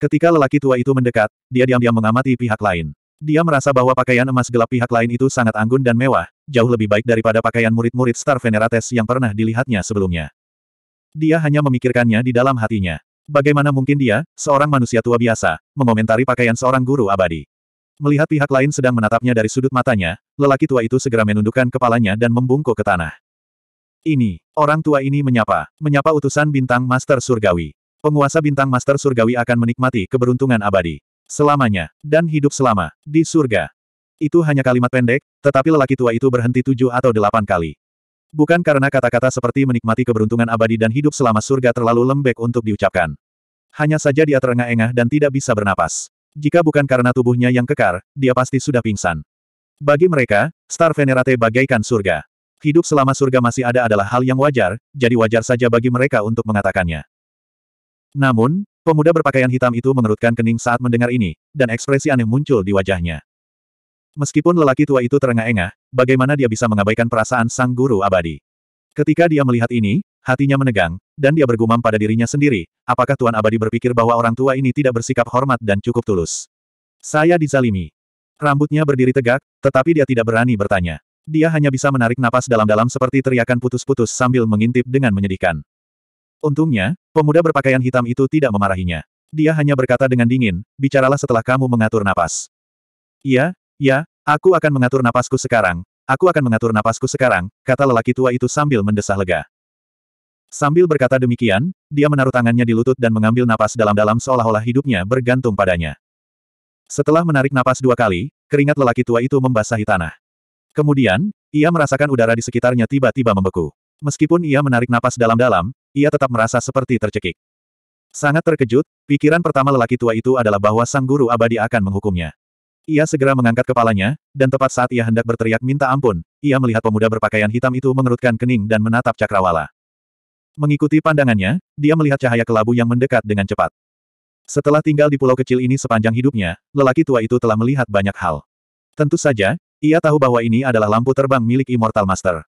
Ketika lelaki tua itu mendekat, dia diam-diam mengamati pihak lain. Dia merasa bahwa pakaian emas gelap pihak lain itu sangat anggun dan mewah, jauh lebih baik daripada pakaian murid-murid Star Venerates yang pernah dilihatnya sebelumnya. Dia hanya memikirkannya di dalam hatinya. Bagaimana mungkin dia, seorang manusia tua biasa, mengomentari pakaian seorang guru abadi? Melihat pihak lain sedang menatapnya dari sudut matanya, lelaki tua itu segera menundukkan kepalanya dan membungkuk ke tanah. Ini, orang tua ini menyapa, menyapa utusan bintang Master Surgawi. Penguasa bintang Master Surgawi akan menikmati keberuntungan abadi. Selamanya, dan hidup selama, di surga. Itu hanya kalimat pendek, tetapi lelaki tua itu berhenti tujuh atau delapan kali. Bukan karena kata-kata seperti menikmati keberuntungan abadi dan hidup selama surga terlalu lembek untuk diucapkan. Hanya saja dia terengah-engah dan tidak bisa bernapas. Jika bukan karena tubuhnya yang kekar, dia pasti sudah pingsan. Bagi mereka, Star Venerate bagaikan surga. Hidup selama surga masih ada adalah hal yang wajar, jadi wajar saja bagi mereka untuk mengatakannya. Namun, pemuda berpakaian hitam itu mengerutkan kening saat mendengar ini, dan ekspresi aneh muncul di wajahnya. Meskipun lelaki tua itu terengah-engah, bagaimana dia bisa mengabaikan perasaan sang guru abadi? Ketika dia melihat ini, hatinya menegang, dan dia bergumam pada dirinya sendiri, apakah Tuan Abadi berpikir bahwa orang tua ini tidak bersikap hormat dan cukup tulus? Saya dizalimi. Rambutnya berdiri tegak, tetapi dia tidak berani bertanya. Dia hanya bisa menarik napas dalam-dalam seperti teriakan putus-putus sambil mengintip dengan menyedihkan. Untungnya, pemuda berpakaian hitam itu tidak memarahinya. Dia hanya berkata dengan dingin, bicaralah setelah kamu mengatur napas. Iya, ya, aku akan mengatur napasku sekarang, aku akan mengatur napasku sekarang, kata lelaki tua itu sambil mendesah lega. Sambil berkata demikian, dia menaruh tangannya di lutut dan mengambil napas dalam-dalam seolah-olah hidupnya bergantung padanya. Setelah menarik napas dua kali, keringat lelaki tua itu membasahi tanah. Kemudian, ia merasakan udara di sekitarnya tiba-tiba membeku. Meskipun ia menarik napas dalam-dalam, ia tetap merasa seperti tercekik. Sangat terkejut, pikiran pertama lelaki tua itu adalah bahwa sang guru abadi akan menghukumnya. Ia segera mengangkat kepalanya, dan tepat saat ia hendak berteriak minta ampun, ia melihat pemuda berpakaian hitam itu mengerutkan kening dan menatap cakrawala. Mengikuti pandangannya, dia melihat cahaya kelabu yang mendekat dengan cepat. Setelah tinggal di pulau kecil ini sepanjang hidupnya, lelaki tua itu telah melihat banyak hal. Tentu saja, ia tahu bahwa ini adalah lampu terbang milik Immortal Master.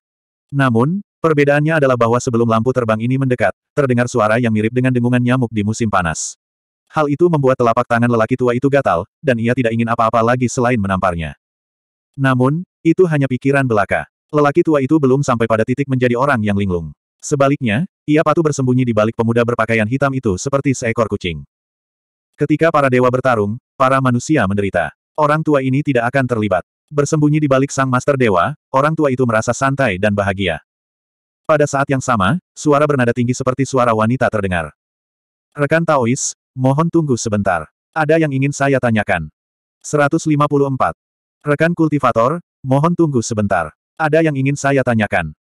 Namun, perbedaannya adalah bahwa sebelum lampu terbang ini mendekat, terdengar suara yang mirip dengan dengungan nyamuk di musim panas. Hal itu membuat telapak tangan lelaki tua itu gatal, dan ia tidak ingin apa-apa lagi selain menamparnya. Namun, itu hanya pikiran belaka. Lelaki tua itu belum sampai pada titik menjadi orang yang linglung. Sebaliknya, ia patuh bersembunyi di balik pemuda berpakaian hitam itu seperti seekor kucing. Ketika para dewa bertarung, para manusia menderita. Orang tua ini tidak akan terlibat. Bersembunyi di balik sang master dewa, orang tua itu merasa santai dan bahagia. Pada saat yang sama, suara bernada tinggi seperti suara wanita terdengar. Rekan Taois, mohon tunggu sebentar. Ada yang ingin saya tanyakan. 154. Rekan kultivator, mohon tunggu sebentar. Ada yang ingin saya tanyakan.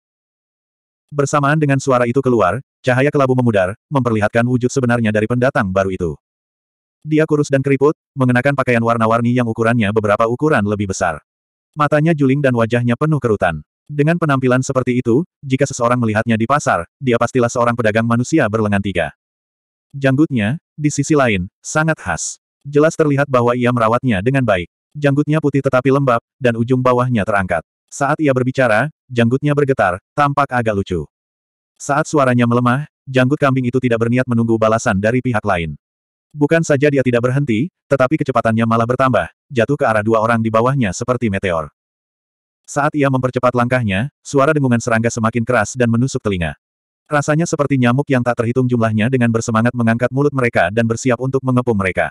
Bersamaan dengan suara itu keluar, cahaya kelabu memudar, memperlihatkan wujud sebenarnya dari pendatang baru itu. Dia kurus dan keriput, mengenakan pakaian warna-warni yang ukurannya beberapa ukuran lebih besar. Matanya juling dan wajahnya penuh kerutan. Dengan penampilan seperti itu, jika seseorang melihatnya di pasar, dia pastilah seorang pedagang manusia berlengan tiga. Janggutnya, di sisi lain, sangat khas. Jelas terlihat bahwa ia merawatnya dengan baik. Janggutnya putih tetapi lembab, dan ujung bawahnya terangkat. Saat ia berbicara, janggutnya bergetar, tampak agak lucu. Saat suaranya melemah, janggut kambing itu tidak berniat menunggu balasan dari pihak lain. Bukan saja dia tidak berhenti, tetapi kecepatannya malah bertambah, jatuh ke arah dua orang di bawahnya seperti meteor. Saat ia mempercepat langkahnya, suara dengungan serangga semakin keras dan menusuk telinga. Rasanya seperti nyamuk yang tak terhitung jumlahnya dengan bersemangat mengangkat mulut mereka dan bersiap untuk mengepung mereka.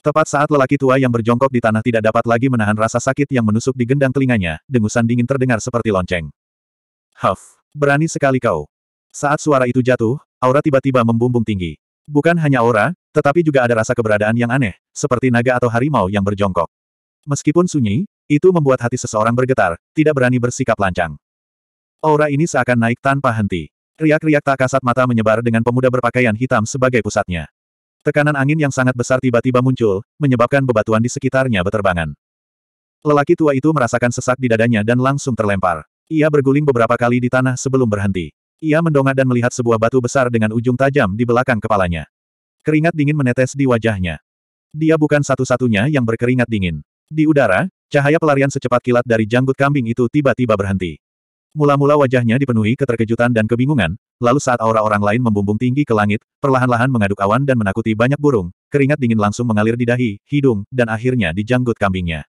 Tepat saat lelaki tua yang berjongkok di tanah tidak dapat lagi menahan rasa sakit yang menusuk di gendang telinganya, dengusan dingin terdengar seperti lonceng. Huff, berani sekali kau. Saat suara itu jatuh, aura tiba-tiba membumbung tinggi. Bukan hanya aura, tetapi juga ada rasa keberadaan yang aneh, seperti naga atau harimau yang berjongkok. Meskipun sunyi, itu membuat hati seseorang bergetar, tidak berani bersikap lancang. Aura ini seakan naik tanpa henti. Riak-riak tak kasat mata menyebar dengan pemuda berpakaian hitam sebagai pusatnya. Tekanan angin yang sangat besar tiba-tiba muncul, menyebabkan bebatuan di sekitarnya berterbangan. Lelaki tua itu merasakan sesak di dadanya dan langsung terlempar. Ia berguling beberapa kali di tanah sebelum berhenti. Ia mendongak dan melihat sebuah batu besar dengan ujung tajam di belakang kepalanya. Keringat dingin menetes di wajahnya. Dia bukan satu-satunya yang berkeringat dingin. Di udara, cahaya pelarian secepat kilat dari janggut kambing itu tiba-tiba berhenti. Mula-mula wajahnya dipenuhi keterkejutan dan kebingungan, lalu saat aura orang lain membumbung tinggi ke langit, perlahan-lahan mengaduk awan dan menakuti banyak burung, keringat dingin langsung mengalir di dahi, hidung, dan akhirnya di janggut kambingnya.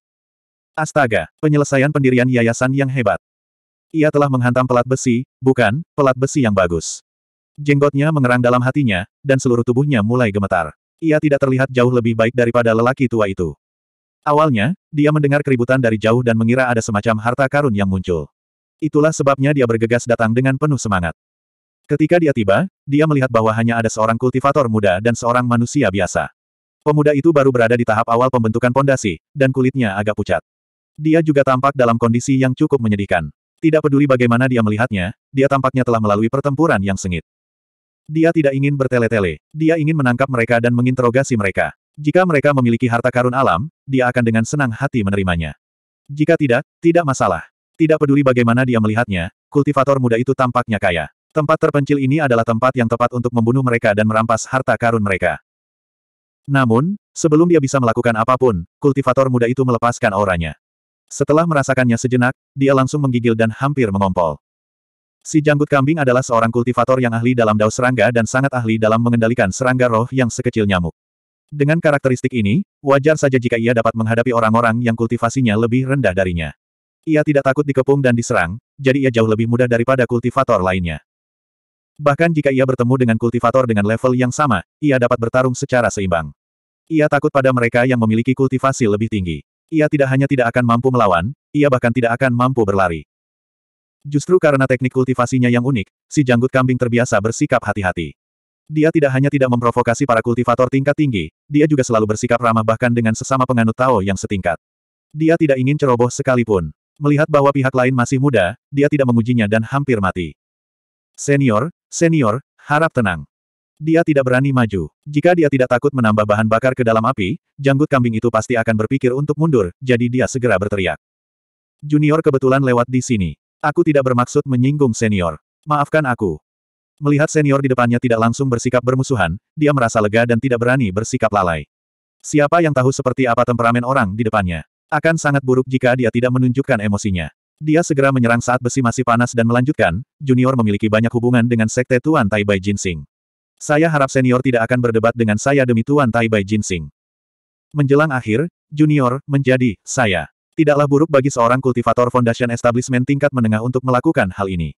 Astaga, penyelesaian pendirian yayasan yang hebat. Ia telah menghantam pelat besi, bukan, pelat besi yang bagus. Jenggotnya mengerang dalam hatinya, dan seluruh tubuhnya mulai gemetar. Ia tidak terlihat jauh lebih baik daripada lelaki tua itu. Awalnya, dia mendengar keributan dari jauh dan mengira ada semacam harta karun yang muncul. Itulah sebabnya dia bergegas datang dengan penuh semangat. Ketika dia tiba, dia melihat bahwa hanya ada seorang kultivator muda dan seorang manusia biasa. Pemuda itu baru berada di tahap awal pembentukan pondasi, dan kulitnya agak pucat. Dia juga tampak dalam kondisi yang cukup menyedihkan. Tidak peduli bagaimana dia melihatnya, dia tampaknya telah melalui pertempuran yang sengit. Dia tidak ingin bertele-tele, dia ingin menangkap mereka dan menginterogasi mereka. Jika mereka memiliki harta karun alam, dia akan dengan senang hati menerimanya. Jika tidak, tidak masalah. Tidak peduli bagaimana dia melihatnya, kultivator muda itu tampaknya kaya. Tempat terpencil ini adalah tempat yang tepat untuk membunuh mereka dan merampas harta karun mereka. Namun, sebelum dia bisa melakukan apapun, kultivator muda itu melepaskan auranya. Setelah merasakannya sejenak, dia langsung menggigil dan hampir mengompol. Si janggut kambing adalah seorang kultivator yang ahli dalam dao serangga dan sangat ahli dalam mengendalikan serangga roh yang sekecil nyamuk. Dengan karakteristik ini, wajar saja jika ia dapat menghadapi orang-orang yang kultivasinya lebih rendah darinya. Ia tidak takut dikepung dan diserang, jadi ia jauh lebih mudah daripada kultivator lainnya. Bahkan jika ia bertemu dengan kultivator dengan level yang sama, ia dapat bertarung secara seimbang. Ia takut pada mereka yang memiliki kultivasi lebih tinggi. Ia tidak hanya tidak akan mampu melawan, ia bahkan tidak akan mampu berlari. Justru karena teknik kultivasinya yang unik, si janggut kambing terbiasa bersikap hati-hati. Dia tidak hanya tidak memprovokasi para kultivator tingkat tinggi, dia juga selalu bersikap ramah bahkan dengan sesama penganut Tao yang setingkat. Dia tidak ingin ceroboh sekalipun. Melihat bahwa pihak lain masih muda, dia tidak mengujinya dan hampir mati. Senior, senior, harap tenang. Dia tidak berani maju. Jika dia tidak takut menambah bahan bakar ke dalam api, janggut kambing itu pasti akan berpikir untuk mundur, jadi dia segera berteriak. Junior kebetulan lewat di sini. Aku tidak bermaksud menyinggung senior. Maafkan aku. Melihat senior di depannya tidak langsung bersikap bermusuhan, dia merasa lega dan tidak berani bersikap lalai. Siapa yang tahu seperti apa temperamen orang di depannya? Akan sangat buruk jika dia tidak menunjukkan emosinya. Dia segera menyerang saat besi masih panas dan melanjutkan, Junior memiliki banyak hubungan dengan Sekte Tuan Tai Bai Jinsing. Saya harap senior tidak akan berdebat dengan saya demi Tuan Tai Bai Sing. Menjelang akhir, junior menjadi saya. Tidaklah buruk bagi seorang kultivator foundation establishment tingkat menengah untuk melakukan hal ini.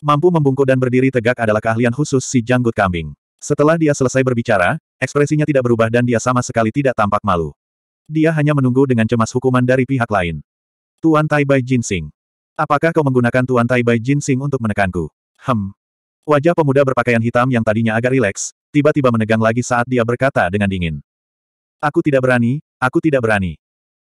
Mampu membungkuk dan berdiri tegak adalah keahlian khusus si janggut kambing. Setelah dia selesai berbicara, ekspresinya tidak berubah dan dia sama sekali tidak tampak malu. Dia hanya menunggu dengan cemas hukuman dari pihak lain. Tuan Tai Bai Sing, Apakah kau menggunakan Tuan Tai Bai Sing untuk menekanku? Hmm, Wajah pemuda berpakaian hitam yang tadinya agak rileks, tiba-tiba menegang lagi saat dia berkata dengan dingin. Aku tidak berani, aku tidak berani.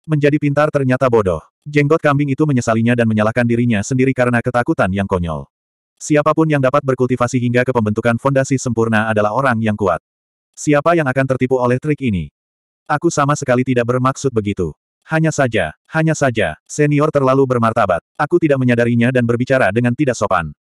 Menjadi pintar ternyata bodoh. Jenggot kambing itu menyesalinya dan menyalahkan dirinya sendiri karena ketakutan yang konyol. Siapapun yang dapat berkultivasi hingga ke pembentukan fondasi sempurna adalah orang yang kuat. Siapa yang akan tertipu oleh trik ini? Aku sama sekali tidak bermaksud begitu. Hanya saja, hanya saja, senior terlalu bermartabat. Aku tidak menyadarinya dan berbicara dengan tidak sopan.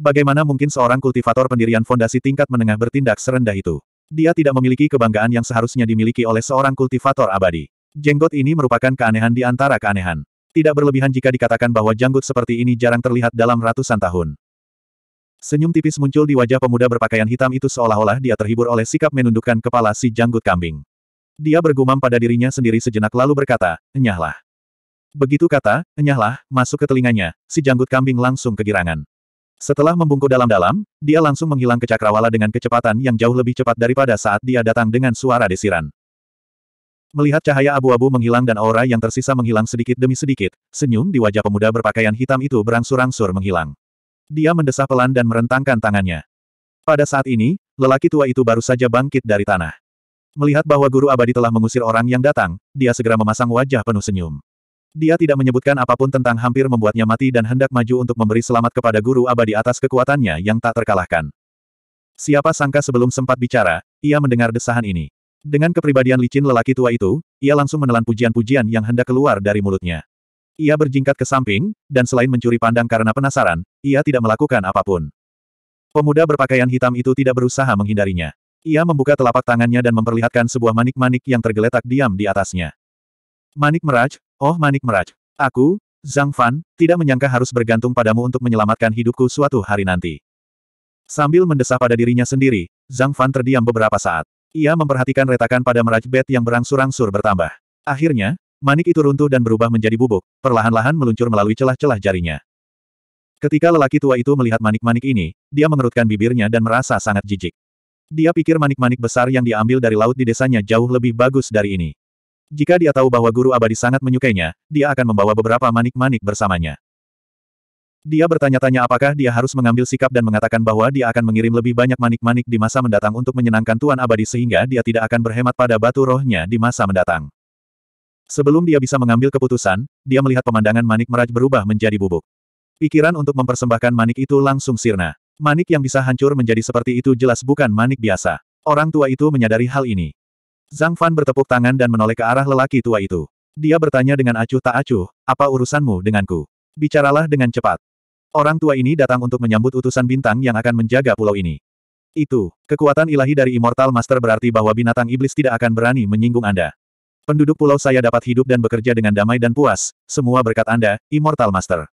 Bagaimana mungkin seorang kultivator pendirian fondasi tingkat menengah bertindak serendah itu? Dia tidak memiliki kebanggaan yang seharusnya dimiliki oleh seorang kultivator abadi. Jenggot ini merupakan keanehan di antara keanehan. Tidak berlebihan jika dikatakan bahwa janggut seperti ini jarang terlihat dalam ratusan tahun. Senyum tipis muncul di wajah pemuda berpakaian hitam itu seolah-olah dia terhibur oleh sikap menundukkan kepala si janggut kambing. Dia bergumam pada dirinya sendiri sejenak lalu berkata, enyahlah. Begitu kata, enyahlah, masuk ke telinganya, si janggut kambing langsung kegirangan. Setelah membungkuk dalam-dalam, dia langsung menghilang ke cakrawala dengan kecepatan yang jauh lebih cepat daripada saat dia datang dengan suara desiran. Melihat cahaya abu-abu menghilang dan aura yang tersisa menghilang sedikit demi sedikit, senyum di wajah pemuda berpakaian hitam itu berangsur-angsur menghilang. Dia mendesah pelan dan merentangkan tangannya. Pada saat ini, lelaki tua itu baru saja bangkit dari tanah. Melihat bahwa guru abadi telah mengusir orang yang datang, dia segera memasang wajah penuh senyum. Dia tidak menyebutkan apapun tentang hampir membuatnya mati dan hendak maju untuk memberi selamat kepada guru abadi atas kekuatannya yang tak terkalahkan. Siapa sangka sebelum sempat bicara, ia mendengar desahan ini. Dengan kepribadian licin lelaki tua itu, ia langsung menelan pujian-pujian yang hendak keluar dari mulutnya. Ia berjingkat ke samping, dan selain mencuri pandang karena penasaran, ia tidak melakukan apapun. Pemuda berpakaian hitam itu tidak berusaha menghindarinya. Ia membuka telapak tangannya dan memperlihatkan sebuah manik-manik yang tergeletak diam di atasnya. Manik meraj, Oh Manik Meraj, aku, Zhang Fan, tidak menyangka harus bergantung padamu untuk menyelamatkan hidupku suatu hari nanti. Sambil mendesah pada dirinya sendiri, Zhang Fan terdiam beberapa saat. Ia memperhatikan retakan pada Meraj Bed yang berangsur-angsur bertambah. Akhirnya, manik itu runtuh dan berubah menjadi bubuk, perlahan-lahan meluncur melalui celah-celah jarinya. Ketika lelaki tua itu melihat manik-manik ini, dia mengerutkan bibirnya dan merasa sangat jijik. Dia pikir manik-manik besar yang diambil dari laut di desanya jauh lebih bagus dari ini. Jika dia tahu bahwa guru abadi sangat menyukainya, dia akan membawa beberapa manik-manik bersamanya. Dia bertanya-tanya apakah dia harus mengambil sikap dan mengatakan bahwa dia akan mengirim lebih banyak manik-manik di masa mendatang untuk menyenangkan Tuan Abadi sehingga dia tidak akan berhemat pada batu rohnya di masa mendatang. Sebelum dia bisa mengambil keputusan, dia melihat pemandangan manik meraj berubah menjadi bubuk. Pikiran untuk mempersembahkan manik itu langsung sirna. Manik yang bisa hancur menjadi seperti itu jelas bukan manik biasa. Orang tua itu menyadari hal ini. Zhang Fan bertepuk tangan dan menoleh ke arah lelaki tua itu. Dia bertanya dengan acuh tak acuh, apa urusanmu denganku? Bicaralah dengan cepat. Orang tua ini datang untuk menyambut utusan bintang yang akan menjaga pulau ini. Itu, kekuatan ilahi dari Immortal Master berarti bahwa binatang iblis tidak akan berani menyinggung Anda. Penduduk pulau saya dapat hidup dan bekerja dengan damai dan puas, semua berkat Anda, Immortal Master.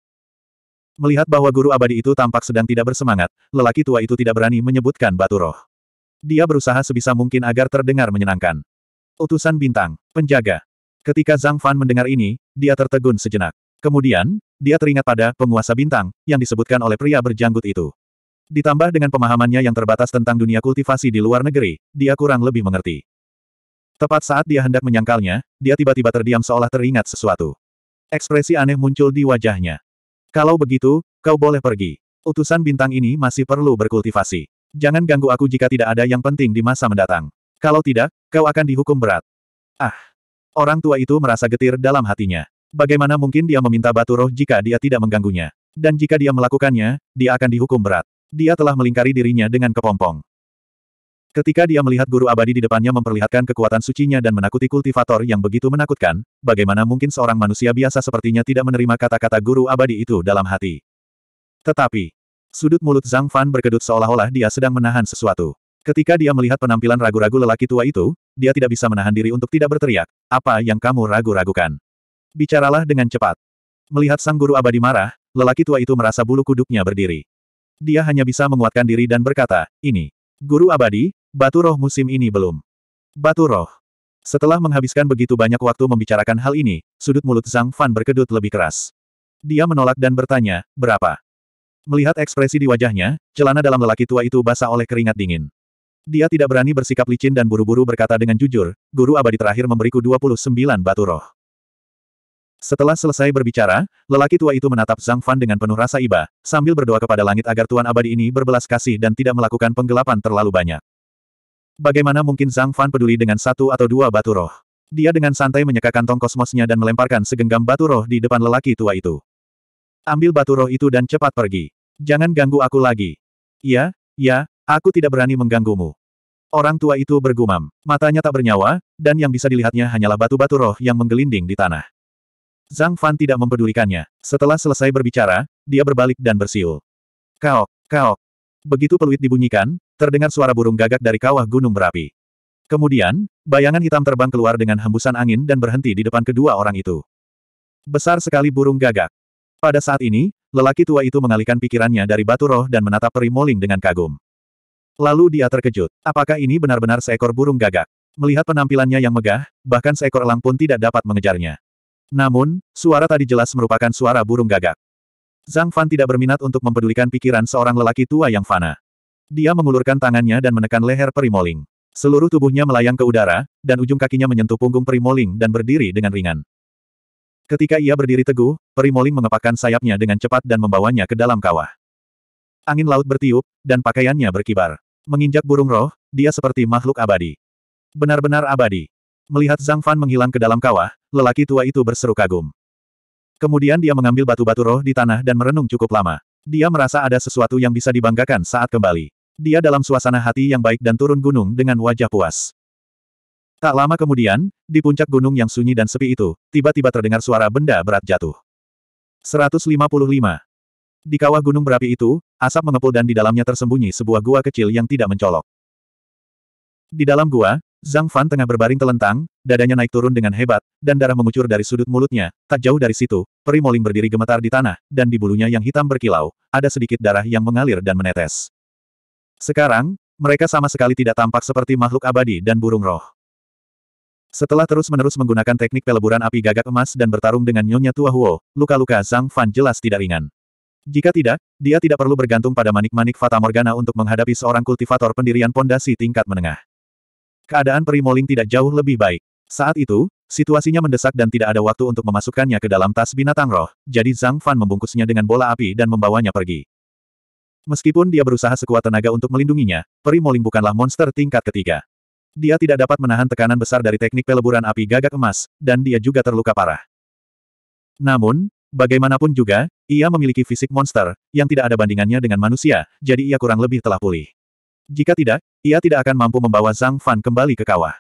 Melihat bahwa guru abadi itu tampak sedang tidak bersemangat, lelaki tua itu tidak berani menyebutkan batu roh. Dia berusaha sebisa mungkin agar terdengar menyenangkan. Utusan bintang, penjaga. Ketika Zhang Fan mendengar ini, dia tertegun sejenak. Kemudian, dia teringat pada penguasa bintang yang disebutkan oleh pria berjanggut itu. Ditambah dengan pemahamannya yang terbatas tentang dunia kultivasi di luar negeri, dia kurang lebih mengerti. Tepat saat dia hendak menyangkalnya, dia tiba-tiba terdiam seolah teringat sesuatu. Ekspresi aneh muncul di wajahnya. Kalau begitu, kau boleh pergi. Utusan bintang ini masih perlu berkultivasi. Jangan ganggu aku jika tidak ada yang penting di masa mendatang. Kalau tidak, kau akan dihukum berat. Ah! Orang tua itu merasa getir dalam hatinya. Bagaimana mungkin dia meminta batu roh jika dia tidak mengganggunya? Dan jika dia melakukannya, dia akan dihukum berat. Dia telah melingkari dirinya dengan kepompong. Ketika dia melihat guru abadi di depannya memperlihatkan kekuatan sucinya dan menakuti kultivator yang begitu menakutkan, bagaimana mungkin seorang manusia biasa sepertinya tidak menerima kata-kata guru abadi itu dalam hati. Tetapi, Sudut mulut Zhang Fan berkedut seolah-olah dia sedang menahan sesuatu. Ketika dia melihat penampilan ragu-ragu lelaki tua itu, dia tidak bisa menahan diri untuk tidak berteriak, apa yang kamu ragu-ragukan? Bicaralah dengan cepat. Melihat sang guru abadi marah, lelaki tua itu merasa bulu kuduknya berdiri. Dia hanya bisa menguatkan diri dan berkata, ini, guru abadi, batu roh musim ini belum. Batu roh. Setelah menghabiskan begitu banyak waktu membicarakan hal ini, sudut mulut Zhang Fan berkedut lebih keras. Dia menolak dan bertanya, berapa? Melihat ekspresi di wajahnya, celana dalam lelaki tua itu basah oleh keringat dingin. Dia tidak berani bersikap licin dan buru-buru berkata dengan jujur, guru abadi terakhir memberiku 29 batu roh. Setelah selesai berbicara, lelaki tua itu menatap Zhang Fan dengan penuh rasa iba, sambil berdoa kepada langit agar Tuan Abadi ini berbelas kasih dan tidak melakukan penggelapan terlalu banyak. Bagaimana mungkin Zhang Fan peduli dengan satu atau dua batu roh? Dia dengan santai menyeka kantong kosmosnya dan melemparkan segenggam batu roh di depan lelaki tua itu. Ambil batu roh itu dan cepat pergi. Jangan ganggu aku lagi. Ya, ya, aku tidak berani mengganggumu. Orang tua itu bergumam, matanya tak bernyawa, dan yang bisa dilihatnya hanyalah batu-batu roh yang menggelinding di tanah. Zhang Fan tidak mempedulikannya. Setelah selesai berbicara, dia berbalik dan bersiul. Kaok, kaok. Begitu peluit dibunyikan, terdengar suara burung gagak dari kawah gunung berapi. Kemudian, bayangan hitam terbang keluar dengan hembusan angin dan berhenti di depan kedua orang itu. Besar sekali burung gagak. Pada saat ini, Lelaki tua itu mengalihkan pikirannya dari batu roh dan menatap peri moling dengan kagum. Lalu dia terkejut. Apakah ini benar-benar seekor burung gagak? Melihat penampilannya yang megah, bahkan seekor elang pun tidak dapat mengejarnya. Namun, suara tadi jelas merupakan suara burung gagak. Zhang Fan tidak berminat untuk mempedulikan pikiran seorang lelaki tua yang fana. Dia mengulurkan tangannya dan menekan leher peri perimoling. Seluruh tubuhnya melayang ke udara, dan ujung kakinya menyentuh punggung peri perimoling dan berdiri dengan ringan. Ketika ia berdiri teguh, Perimoling mengepakkan sayapnya dengan cepat dan membawanya ke dalam kawah. Angin laut bertiup, dan pakaiannya berkibar. Menginjak burung roh, dia seperti makhluk abadi. Benar-benar abadi. Melihat Zhang Fan menghilang ke dalam kawah, lelaki tua itu berseru kagum. Kemudian dia mengambil batu-batu roh di tanah dan merenung cukup lama. Dia merasa ada sesuatu yang bisa dibanggakan saat kembali. Dia dalam suasana hati yang baik dan turun gunung dengan wajah puas. Tak lama kemudian, di puncak gunung yang sunyi dan sepi itu, tiba-tiba terdengar suara benda berat jatuh. 155. Di kawah gunung berapi itu, asap mengepul dan di dalamnya tersembunyi sebuah gua kecil yang tidak mencolok. Di dalam gua, Zhang Fan tengah berbaring telentang, dadanya naik turun dengan hebat, dan darah mengucur dari sudut mulutnya. Tak jauh dari situ, peri moling berdiri gemetar di tanah, dan di bulunya yang hitam berkilau, ada sedikit darah yang mengalir dan menetes. Sekarang, mereka sama sekali tidak tampak seperti makhluk abadi dan burung roh. Setelah terus-menerus menggunakan teknik peleburan api gagak emas dan bertarung dengan Nyonya Tua Huo, luka-luka Zhang Fan jelas tidak ringan. Jika tidak, dia tidak perlu bergantung pada manik-manik Fata Morgana untuk menghadapi seorang kultivator pendirian pondasi tingkat menengah. Keadaan Primoling tidak jauh lebih baik. Saat itu, situasinya mendesak dan tidak ada waktu untuk memasukkannya ke dalam tas binatang roh, jadi Zhang Fan membungkusnya dengan bola api dan membawanya pergi. Meskipun dia berusaha sekuat tenaga untuk melindunginya, Primoling bukanlah monster tingkat ketiga. Dia tidak dapat menahan tekanan besar dari teknik peleburan api gagak emas, dan dia juga terluka parah. Namun, bagaimanapun juga, ia memiliki fisik monster, yang tidak ada bandingannya dengan manusia, jadi ia kurang lebih telah pulih. Jika tidak, ia tidak akan mampu membawa Zhang Fan kembali ke kawah.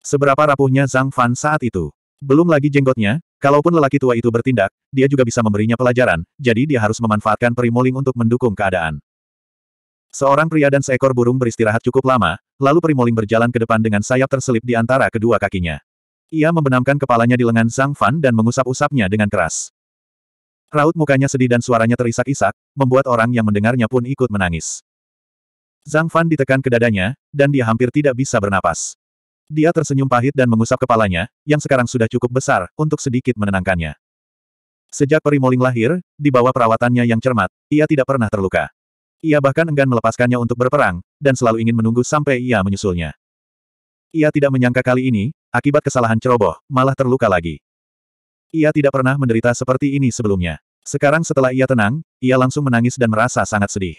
Seberapa rapuhnya Zhang Fan saat itu. Belum lagi jenggotnya, kalaupun lelaki tua itu bertindak, dia juga bisa memberinya pelajaran, jadi dia harus memanfaatkan perimoling untuk mendukung keadaan. Seorang pria dan seekor burung beristirahat cukup lama, lalu Primoling berjalan ke depan dengan sayap terselip di antara kedua kakinya. Ia membenamkan kepalanya di lengan Zhang Fan dan mengusap-usapnya dengan keras. Raut mukanya sedih dan suaranya terisak-isak, membuat orang yang mendengarnya pun ikut menangis. Zhang Fan ditekan ke dadanya, dan dia hampir tidak bisa bernapas. Dia tersenyum pahit dan mengusap kepalanya, yang sekarang sudah cukup besar, untuk sedikit menenangkannya. Sejak Primoling lahir, di bawah perawatannya yang cermat, ia tidak pernah terluka. Ia bahkan enggan melepaskannya untuk berperang, dan selalu ingin menunggu sampai ia menyusulnya. Ia tidak menyangka kali ini, akibat kesalahan ceroboh, malah terluka lagi. Ia tidak pernah menderita seperti ini sebelumnya. Sekarang setelah ia tenang, ia langsung menangis dan merasa sangat sedih.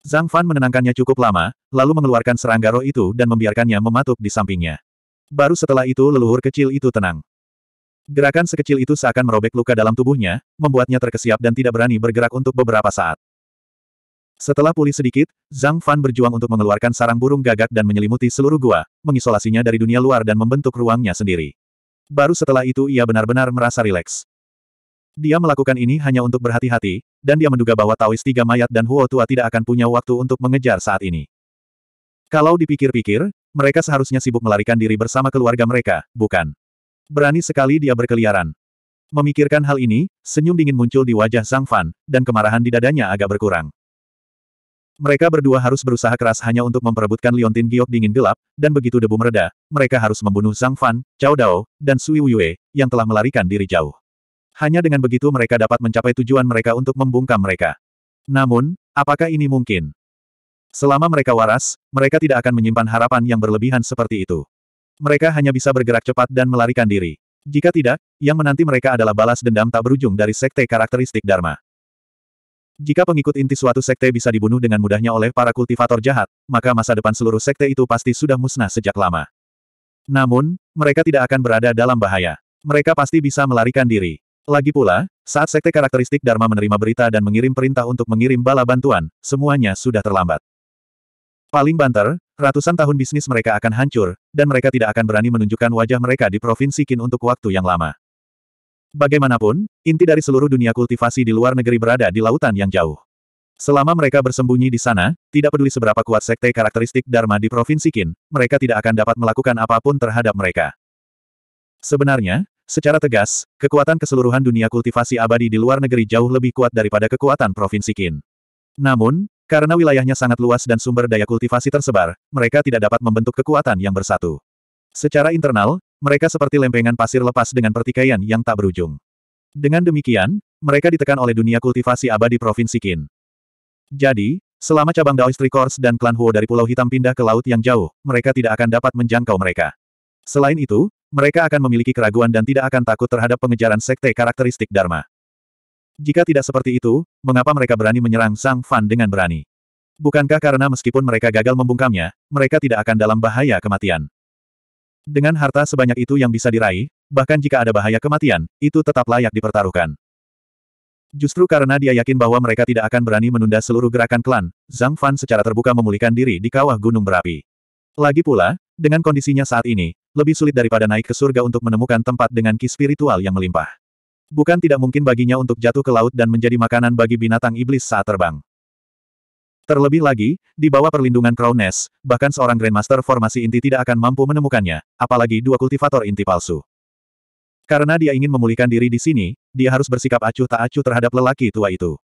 Zhang Fan menenangkannya cukup lama, lalu mengeluarkan serangga roh itu dan membiarkannya mematuk di sampingnya. Baru setelah itu leluhur kecil itu tenang. Gerakan sekecil itu seakan merobek luka dalam tubuhnya, membuatnya terkesiap dan tidak berani bergerak untuk beberapa saat. Setelah pulih sedikit, Zhang Fan berjuang untuk mengeluarkan sarang burung gagak dan menyelimuti seluruh gua, mengisolasinya dari dunia luar dan membentuk ruangnya sendiri. Baru setelah itu ia benar-benar merasa rileks. Dia melakukan ini hanya untuk berhati-hati, dan dia menduga bahwa Taois Tiga Mayat dan Huo Tua tidak akan punya waktu untuk mengejar saat ini. Kalau dipikir-pikir, mereka seharusnya sibuk melarikan diri bersama keluarga mereka, bukan? Berani sekali dia berkeliaran. Memikirkan hal ini, senyum dingin muncul di wajah Zhang Fan, dan kemarahan di dadanya agak berkurang. Mereka berdua harus berusaha keras hanya untuk memperebutkan liontin giok dingin gelap, dan begitu debu mereda, mereka harus membunuh Zhang Fan, Cao Dao, dan Sui Wuyue, yang telah melarikan diri jauh. Hanya dengan begitu mereka dapat mencapai tujuan mereka untuk membungkam mereka. Namun, apakah ini mungkin? Selama mereka waras, mereka tidak akan menyimpan harapan yang berlebihan seperti itu. Mereka hanya bisa bergerak cepat dan melarikan diri. Jika tidak, yang menanti mereka adalah balas dendam tak berujung dari sekte karakteristik Dharma. Jika pengikut inti suatu sekte bisa dibunuh dengan mudahnya oleh para kultivator jahat, maka masa depan seluruh sekte itu pasti sudah musnah sejak lama. Namun, mereka tidak akan berada dalam bahaya. Mereka pasti bisa melarikan diri. Lagi pula, saat sekte karakteristik Dharma menerima berita dan mengirim perintah untuk mengirim bala bantuan, semuanya sudah terlambat. Paling banter, ratusan tahun bisnis mereka akan hancur, dan mereka tidak akan berani menunjukkan wajah mereka di Provinsi Qin untuk waktu yang lama. Bagaimanapun, inti dari seluruh dunia kultivasi di luar negeri berada di lautan yang jauh. Selama mereka bersembunyi di sana, tidak peduli seberapa kuat sekte karakteristik Dharma di Provinsi Qin, mereka tidak akan dapat melakukan apapun terhadap mereka. Sebenarnya, secara tegas, kekuatan keseluruhan dunia kultivasi abadi di luar negeri jauh lebih kuat daripada kekuatan Provinsi Qin. Namun, karena wilayahnya sangat luas dan sumber daya kultivasi tersebar, mereka tidak dapat membentuk kekuatan yang bersatu. Secara internal, mereka seperti lempengan pasir lepas dengan pertikaian yang tak berujung. Dengan demikian, mereka ditekan oleh dunia kultivasi abadi Provinsi Qin. Jadi, selama cabang Daoistri Corps dan klan Huo dari Pulau Hitam pindah ke laut yang jauh, mereka tidak akan dapat menjangkau mereka. Selain itu, mereka akan memiliki keraguan dan tidak akan takut terhadap pengejaran sekte karakteristik Dharma. Jika tidak seperti itu, mengapa mereka berani menyerang Sang Fan dengan berani? Bukankah karena meskipun mereka gagal membungkamnya, mereka tidak akan dalam bahaya kematian? Dengan harta sebanyak itu yang bisa diraih, bahkan jika ada bahaya kematian, itu tetap layak dipertaruhkan. Justru karena dia yakin bahwa mereka tidak akan berani menunda seluruh gerakan klan, Zhang Fan secara terbuka memulihkan diri di kawah gunung berapi. Lagi pula, dengan kondisinya saat ini, lebih sulit daripada naik ke surga untuk menemukan tempat dengan ki spiritual yang melimpah. Bukan tidak mungkin baginya untuk jatuh ke laut dan menjadi makanan bagi binatang iblis saat terbang. Terlebih lagi, di bawah perlindungan Crown Nest, bahkan seorang Grandmaster formasi inti tidak akan mampu menemukannya, apalagi dua kultivator inti palsu. Karena dia ingin memulihkan diri di sini, dia harus bersikap acuh tak acuh terhadap lelaki tua itu.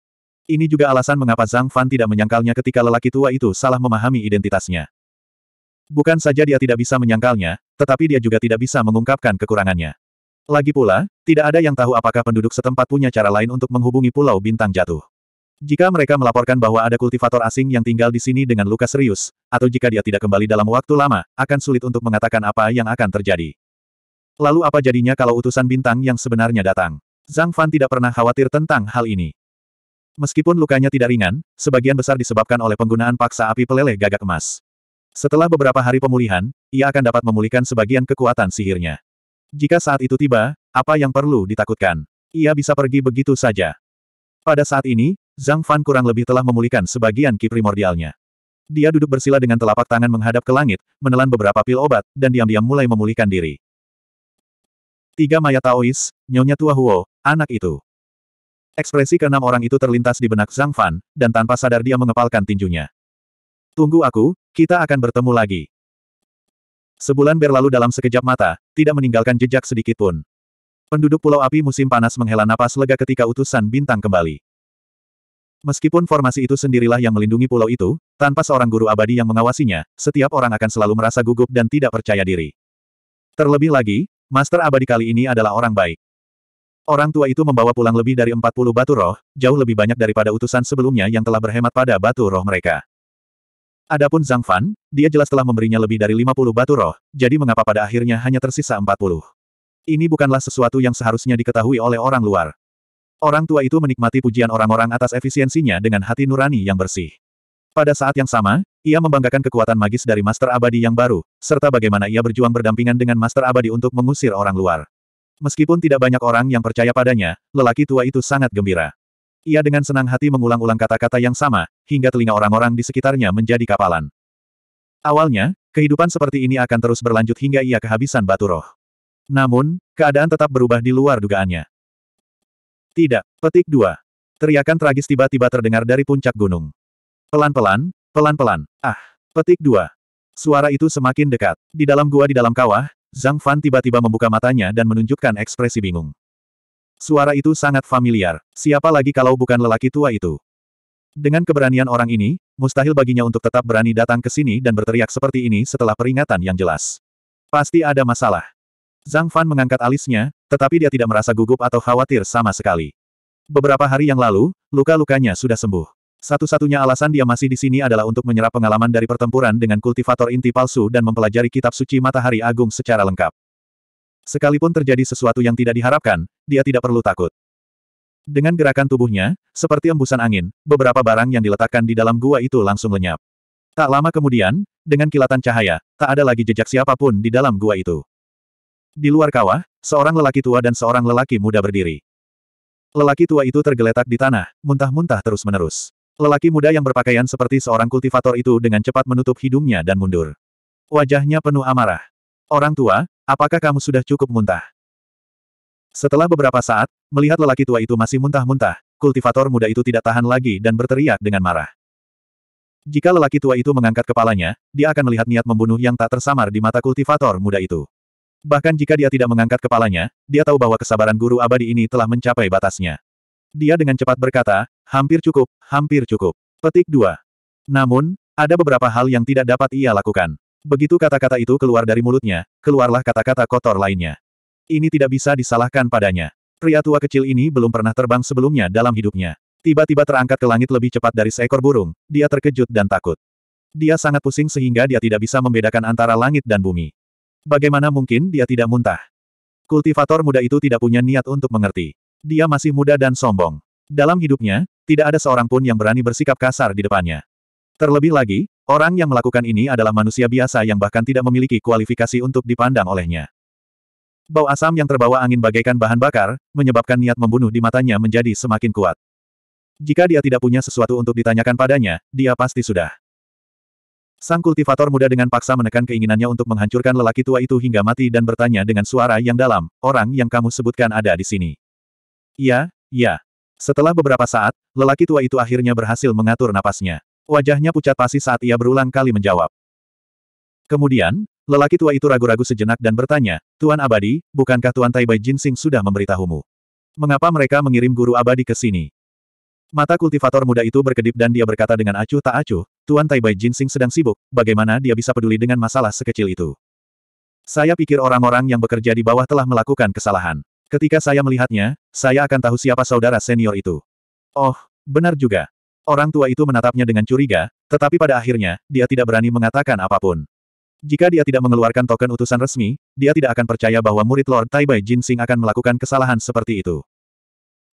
Ini juga alasan mengapa Zhang Fan tidak menyangkalnya ketika lelaki tua itu salah memahami identitasnya. Bukan saja dia tidak bisa menyangkalnya, tetapi dia juga tidak bisa mengungkapkan kekurangannya. Lagi pula, tidak ada yang tahu apakah penduduk setempat punya cara lain untuk menghubungi Pulau Bintang Jatuh. Jika mereka melaporkan bahwa ada kultivator asing yang tinggal di sini dengan luka serius, atau jika dia tidak kembali dalam waktu lama, akan sulit untuk mengatakan apa yang akan terjadi. Lalu apa jadinya kalau utusan bintang yang sebenarnya datang? Zhang Fan tidak pernah khawatir tentang hal ini. Meskipun lukanya tidak ringan, sebagian besar disebabkan oleh penggunaan paksa api peleleh gagak emas. Setelah beberapa hari pemulihan, ia akan dapat memulihkan sebagian kekuatan sihirnya. Jika saat itu tiba, apa yang perlu ditakutkan? Ia bisa pergi begitu saja. Pada saat ini, Zhang Fan kurang lebih telah memulihkan sebagian ki primordialnya. Dia duduk bersila dengan telapak tangan menghadap ke langit, menelan beberapa pil obat, dan diam-diam mulai memulihkan diri. Tiga mayat Taois, Nyonya Tua Huo, anak itu. Ekspresi keenam orang itu terlintas di benak Zhang Fan, dan tanpa sadar dia mengepalkan tinjunya. Tunggu aku, kita akan bertemu lagi. Sebulan berlalu dalam sekejap mata, tidak meninggalkan jejak sedikit pun. Penduduk Pulau Api musim panas menghela napas lega ketika utusan bintang kembali. Meskipun formasi itu sendirilah yang melindungi pulau itu, tanpa seorang guru abadi yang mengawasinya, setiap orang akan selalu merasa gugup dan tidak percaya diri. Terlebih lagi, Master abadi kali ini adalah orang baik. Orang tua itu membawa pulang lebih dari 40 batu roh, jauh lebih banyak daripada utusan sebelumnya yang telah berhemat pada batu roh mereka. Adapun Zhang Fan, dia jelas telah memberinya lebih dari 50 batu roh, jadi mengapa pada akhirnya hanya tersisa 40. Ini bukanlah sesuatu yang seharusnya diketahui oleh orang luar. Orang tua itu menikmati pujian orang-orang atas efisiensinya dengan hati nurani yang bersih. Pada saat yang sama, ia membanggakan kekuatan magis dari Master Abadi yang baru, serta bagaimana ia berjuang berdampingan dengan Master Abadi untuk mengusir orang luar. Meskipun tidak banyak orang yang percaya padanya, lelaki tua itu sangat gembira. Ia dengan senang hati mengulang-ulang kata-kata yang sama, hingga telinga orang-orang di sekitarnya menjadi kapalan. Awalnya, kehidupan seperti ini akan terus berlanjut hingga ia kehabisan batu roh. Namun, keadaan tetap berubah di luar dugaannya. Tidak. Petik 2. Teriakan tragis tiba-tiba terdengar dari puncak gunung. Pelan-pelan, pelan-pelan. Ah. Petik 2. Suara itu semakin dekat. Di dalam gua di dalam kawah, Zhang Fan tiba-tiba membuka matanya dan menunjukkan ekspresi bingung. Suara itu sangat familiar. Siapa lagi kalau bukan lelaki tua itu? Dengan keberanian orang ini, mustahil baginya untuk tetap berani datang ke sini dan berteriak seperti ini setelah peringatan yang jelas. Pasti ada masalah. Zhang Fan mengangkat alisnya, tetapi dia tidak merasa gugup atau khawatir sama sekali. Beberapa hari yang lalu, luka-lukanya sudah sembuh. Satu-satunya alasan dia masih di sini adalah untuk menyerap pengalaman dari pertempuran dengan kultivator inti palsu dan mempelajari kitab suci matahari agung secara lengkap. Sekalipun terjadi sesuatu yang tidak diharapkan, dia tidak perlu takut. Dengan gerakan tubuhnya, seperti embusan angin, beberapa barang yang diletakkan di dalam gua itu langsung lenyap. Tak lama kemudian, dengan kilatan cahaya, tak ada lagi jejak siapapun di dalam gua itu. Di luar kawah, seorang lelaki tua dan seorang lelaki muda berdiri. Lelaki tua itu tergeletak di tanah, muntah-muntah terus-menerus. Lelaki muda yang berpakaian seperti seorang kultivator itu dengan cepat menutup hidungnya dan mundur. Wajahnya penuh amarah. Orang tua, apakah kamu sudah cukup muntah? Setelah beberapa saat, melihat lelaki tua itu masih muntah-muntah, kultivator muda itu tidak tahan lagi dan berteriak dengan marah. Jika lelaki tua itu mengangkat kepalanya, dia akan melihat niat membunuh yang tak tersamar di mata kultivator muda itu. Bahkan jika dia tidak mengangkat kepalanya, dia tahu bahwa kesabaran guru abadi ini telah mencapai batasnya. Dia dengan cepat berkata, hampir cukup, hampir cukup. Petik 2. Namun, ada beberapa hal yang tidak dapat ia lakukan. Begitu kata-kata itu keluar dari mulutnya, keluarlah kata-kata kotor lainnya. Ini tidak bisa disalahkan padanya. Pria tua kecil ini belum pernah terbang sebelumnya dalam hidupnya. Tiba-tiba terangkat ke langit lebih cepat dari seekor burung, dia terkejut dan takut. Dia sangat pusing sehingga dia tidak bisa membedakan antara langit dan bumi. Bagaimana mungkin dia tidak muntah? Kultivator muda itu tidak punya niat untuk mengerti. Dia masih muda dan sombong. Dalam hidupnya, tidak ada seorang pun yang berani bersikap kasar di depannya. Terlebih lagi, orang yang melakukan ini adalah manusia biasa yang bahkan tidak memiliki kualifikasi untuk dipandang olehnya. Bau asam yang terbawa angin bagaikan bahan bakar, menyebabkan niat membunuh di matanya menjadi semakin kuat. Jika dia tidak punya sesuatu untuk ditanyakan padanya, dia pasti sudah. Sang kultivator muda dengan paksa menekan keinginannya untuk menghancurkan lelaki tua itu hingga mati dan bertanya dengan suara yang dalam, orang yang kamu sebutkan ada di sini. Ya, ya. Setelah beberapa saat, lelaki tua itu akhirnya berhasil mengatur napasnya. Wajahnya pucat pasi saat ia berulang kali menjawab. Kemudian, lelaki tua itu ragu-ragu sejenak dan bertanya, Tuan Abadi, bukankah Tuan Taibai Jinsing sudah memberitahumu? Mengapa mereka mengirim guru abadi ke sini? Mata kultivator muda itu berkedip dan dia berkata dengan acuh tak acuh, Tuan Taibai Jinsing sedang sibuk, bagaimana dia bisa peduli dengan masalah sekecil itu? Saya pikir orang-orang yang bekerja di bawah telah melakukan kesalahan. Ketika saya melihatnya, saya akan tahu siapa saudara senior itu. Oh, benar juga. Orang tua itu menatapnya dengan curiga, tetapi pada akhirnya, dia tidak berani mengatakan apapun. Jika dia tidak mengeluarkan token utusan resmi, dia tidak akan percaya bahwa murid Lord Taibai Jinsing akan melakukan kesalahan seperti itu.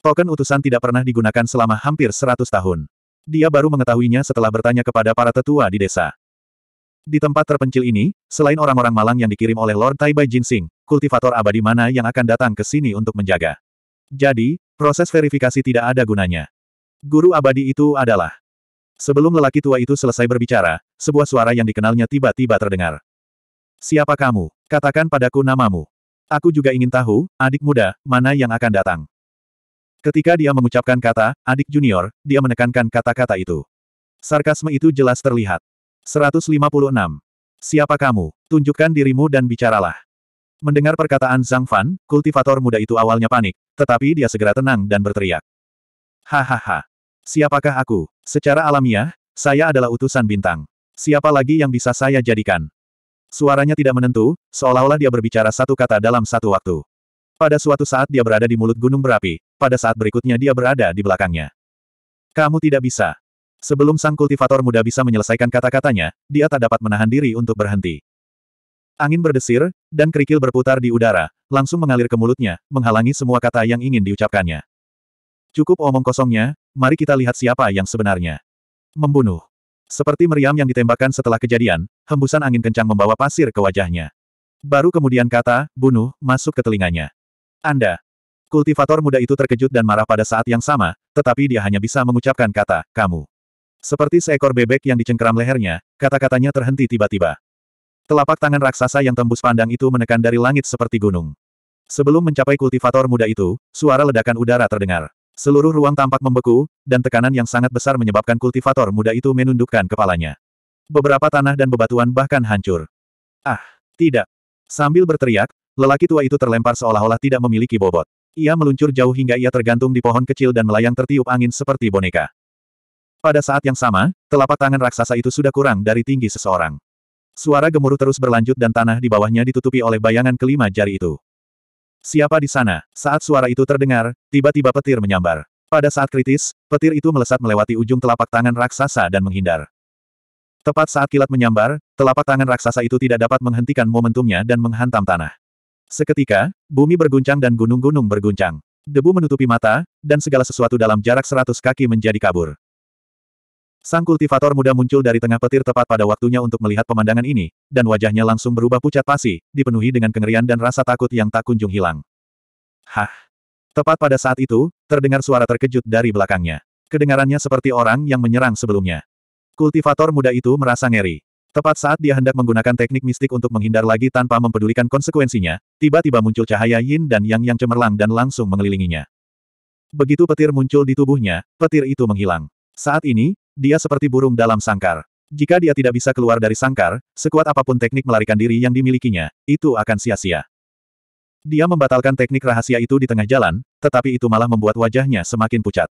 Token utusan tidak pernah digunakan selama hampir seratus tahun. Dia baru mengetahuinya setelah bertanya kepada para tetua di desa. Di tempat terpencil ini, selain orang-orang malang yang dikirim oleh Lord Taibai Jinsing, kultivator abadi mana yang akan datang ke sini untuk menjaga. Jadi, proses verifikasi tidak ada gunanya. Guru abadi itu adalah. Sebelum lelaki tua itu selesai berbicara, sebuah suara yang dikenalnya tiba-tiba terdengar. Siapa kamu? Katakan padaku namamu. Aku juga ingin tahu, adik muda, mana yang akan datang. Ketika dia mengucapkan kata, adik junior, dia menekankan kata-kata itu. Sarkasme itu jelas terlihat. 156. Siapa kamu? Tunjukkan dirimu dan bicaralah. Mendengar perkataan Zhang Fan, kultivator muda itu awalnya panik, tetapi dia segera tenang dan berteriak. Hahaha. Siapakah aku? Secara alamiah, saya adalah utusan bintang. Siapa lagi yang bisa saya jadikan? Suaranya tidak menentu, seolah-olah dia berbicara satu kata dalam satu waktu. Pada suatu saat dia berada di mulut gunung berapi, pada saat berikutnya dia berada di belakangnya. Kamu tidak bisa. Sebelum sang kultivator muda bisa menyelesaikan kata-katanya, dia tak dapat menahan diri untuk berhenti. Angin berdesir, dan kerikil berputar di udara, langsung mengalir ke mulutnya, menghalangi semua kata yang ingin diucapkannya. Cukup omong kosongnya, mari kita lihat siapa yang sebenarnya. Membunuh. Seperti meriam yang ditembakkan setelah kejadian, hembusan angin kencang membawa pasir ke wajahnya. Baru kemudian kata, bunuh, masuk ke telinganya. Anda. Kultivator muda itu terkejut dan marah pada saat yang sama, tetapi dia hanya bisa mengucapkan kata, kamu. Seperti seekor bebek yang dicengkeram lehernya, kata-katanya terhenti tiba-tiba. Telapak tangan raksasa yang tembus pandang itu menekan dari langit seperti gunung. Sebelum mencapai kultivator muda itu, suara ledakan udara terdengar. Seluruh ruang tampak membeku, dan tekanan yang sangat besar menyebabkan kultivator muda itu menundukkan kepalanya. Beberapa tanah dan bebatuan bahkan hancur. Ah, tidak. Sambil berteriak, Lelaki tua itu terlempar seolah-olah tidak memiliki bobot. Ia meluncur jauh hingga ia tergantung di pohon kecil dan melayang tertiup angin seperti boneka. Pada saat yang sama, telapak tangan raksasa itu sudah kurang dari tinggi seseorang. Suara gemuruh terus berlanjut dan tanah di bawahnya ditutupi oleh bayangan kelima jari itu. Siapa di sana? Saat suara itu terdengar, tiba-tiba petir menyambar. Pada saat kritis, petir itu melesat melewati ujung telapak tangan raksasa dan menghindar. Tepat saat kilat menyambar, telapak tangan raksasa itu tidak dapat menghentikan momentumnya dan menghantam tanah. Seketika, bumi berguncang dan gunung-gunung berguncang. Debu menutupi mata, dan segala sesuatu dalam jarak seratus kaki menjadi kabur. Sang kultivator muda muncul dari tengah petir tepat pada waktunya untuk melihat pemandangan ini, dan wajahnya langsung berubah pucat pasi, dipenuhi dengan kengerian dan rasa takut yang tak kunjung hilang. Hah! Tepat pada saat itu, terdengar suara terkejut dari belakangnya. Kedengarannya seperti orang yang menyerang sebelumnya. Kultivator muda itu merasa ngeri. Tepat saat dia hendak menggunakan teknik mistik untuk menghindar lagi tanpa mempedulikan konsekuensinya, tiba-tiba muncul cahaya yin dan yang yang cemerlang dan langsung mengelilinginya. Begitu petir muncul di tubuhnya, petir itu menghilang. Saat ini, dia seperti burung dalam sangkar. Jika dia tidak bisa keluar dari sangkar, sekuat apapun teknik melarikan diri yang dimilikinya, itu akan sia-sia. Dia membatalkan teknik rahasia itu di tengah jalan, tetapi itu malah membuat wajahnya semakin pucat.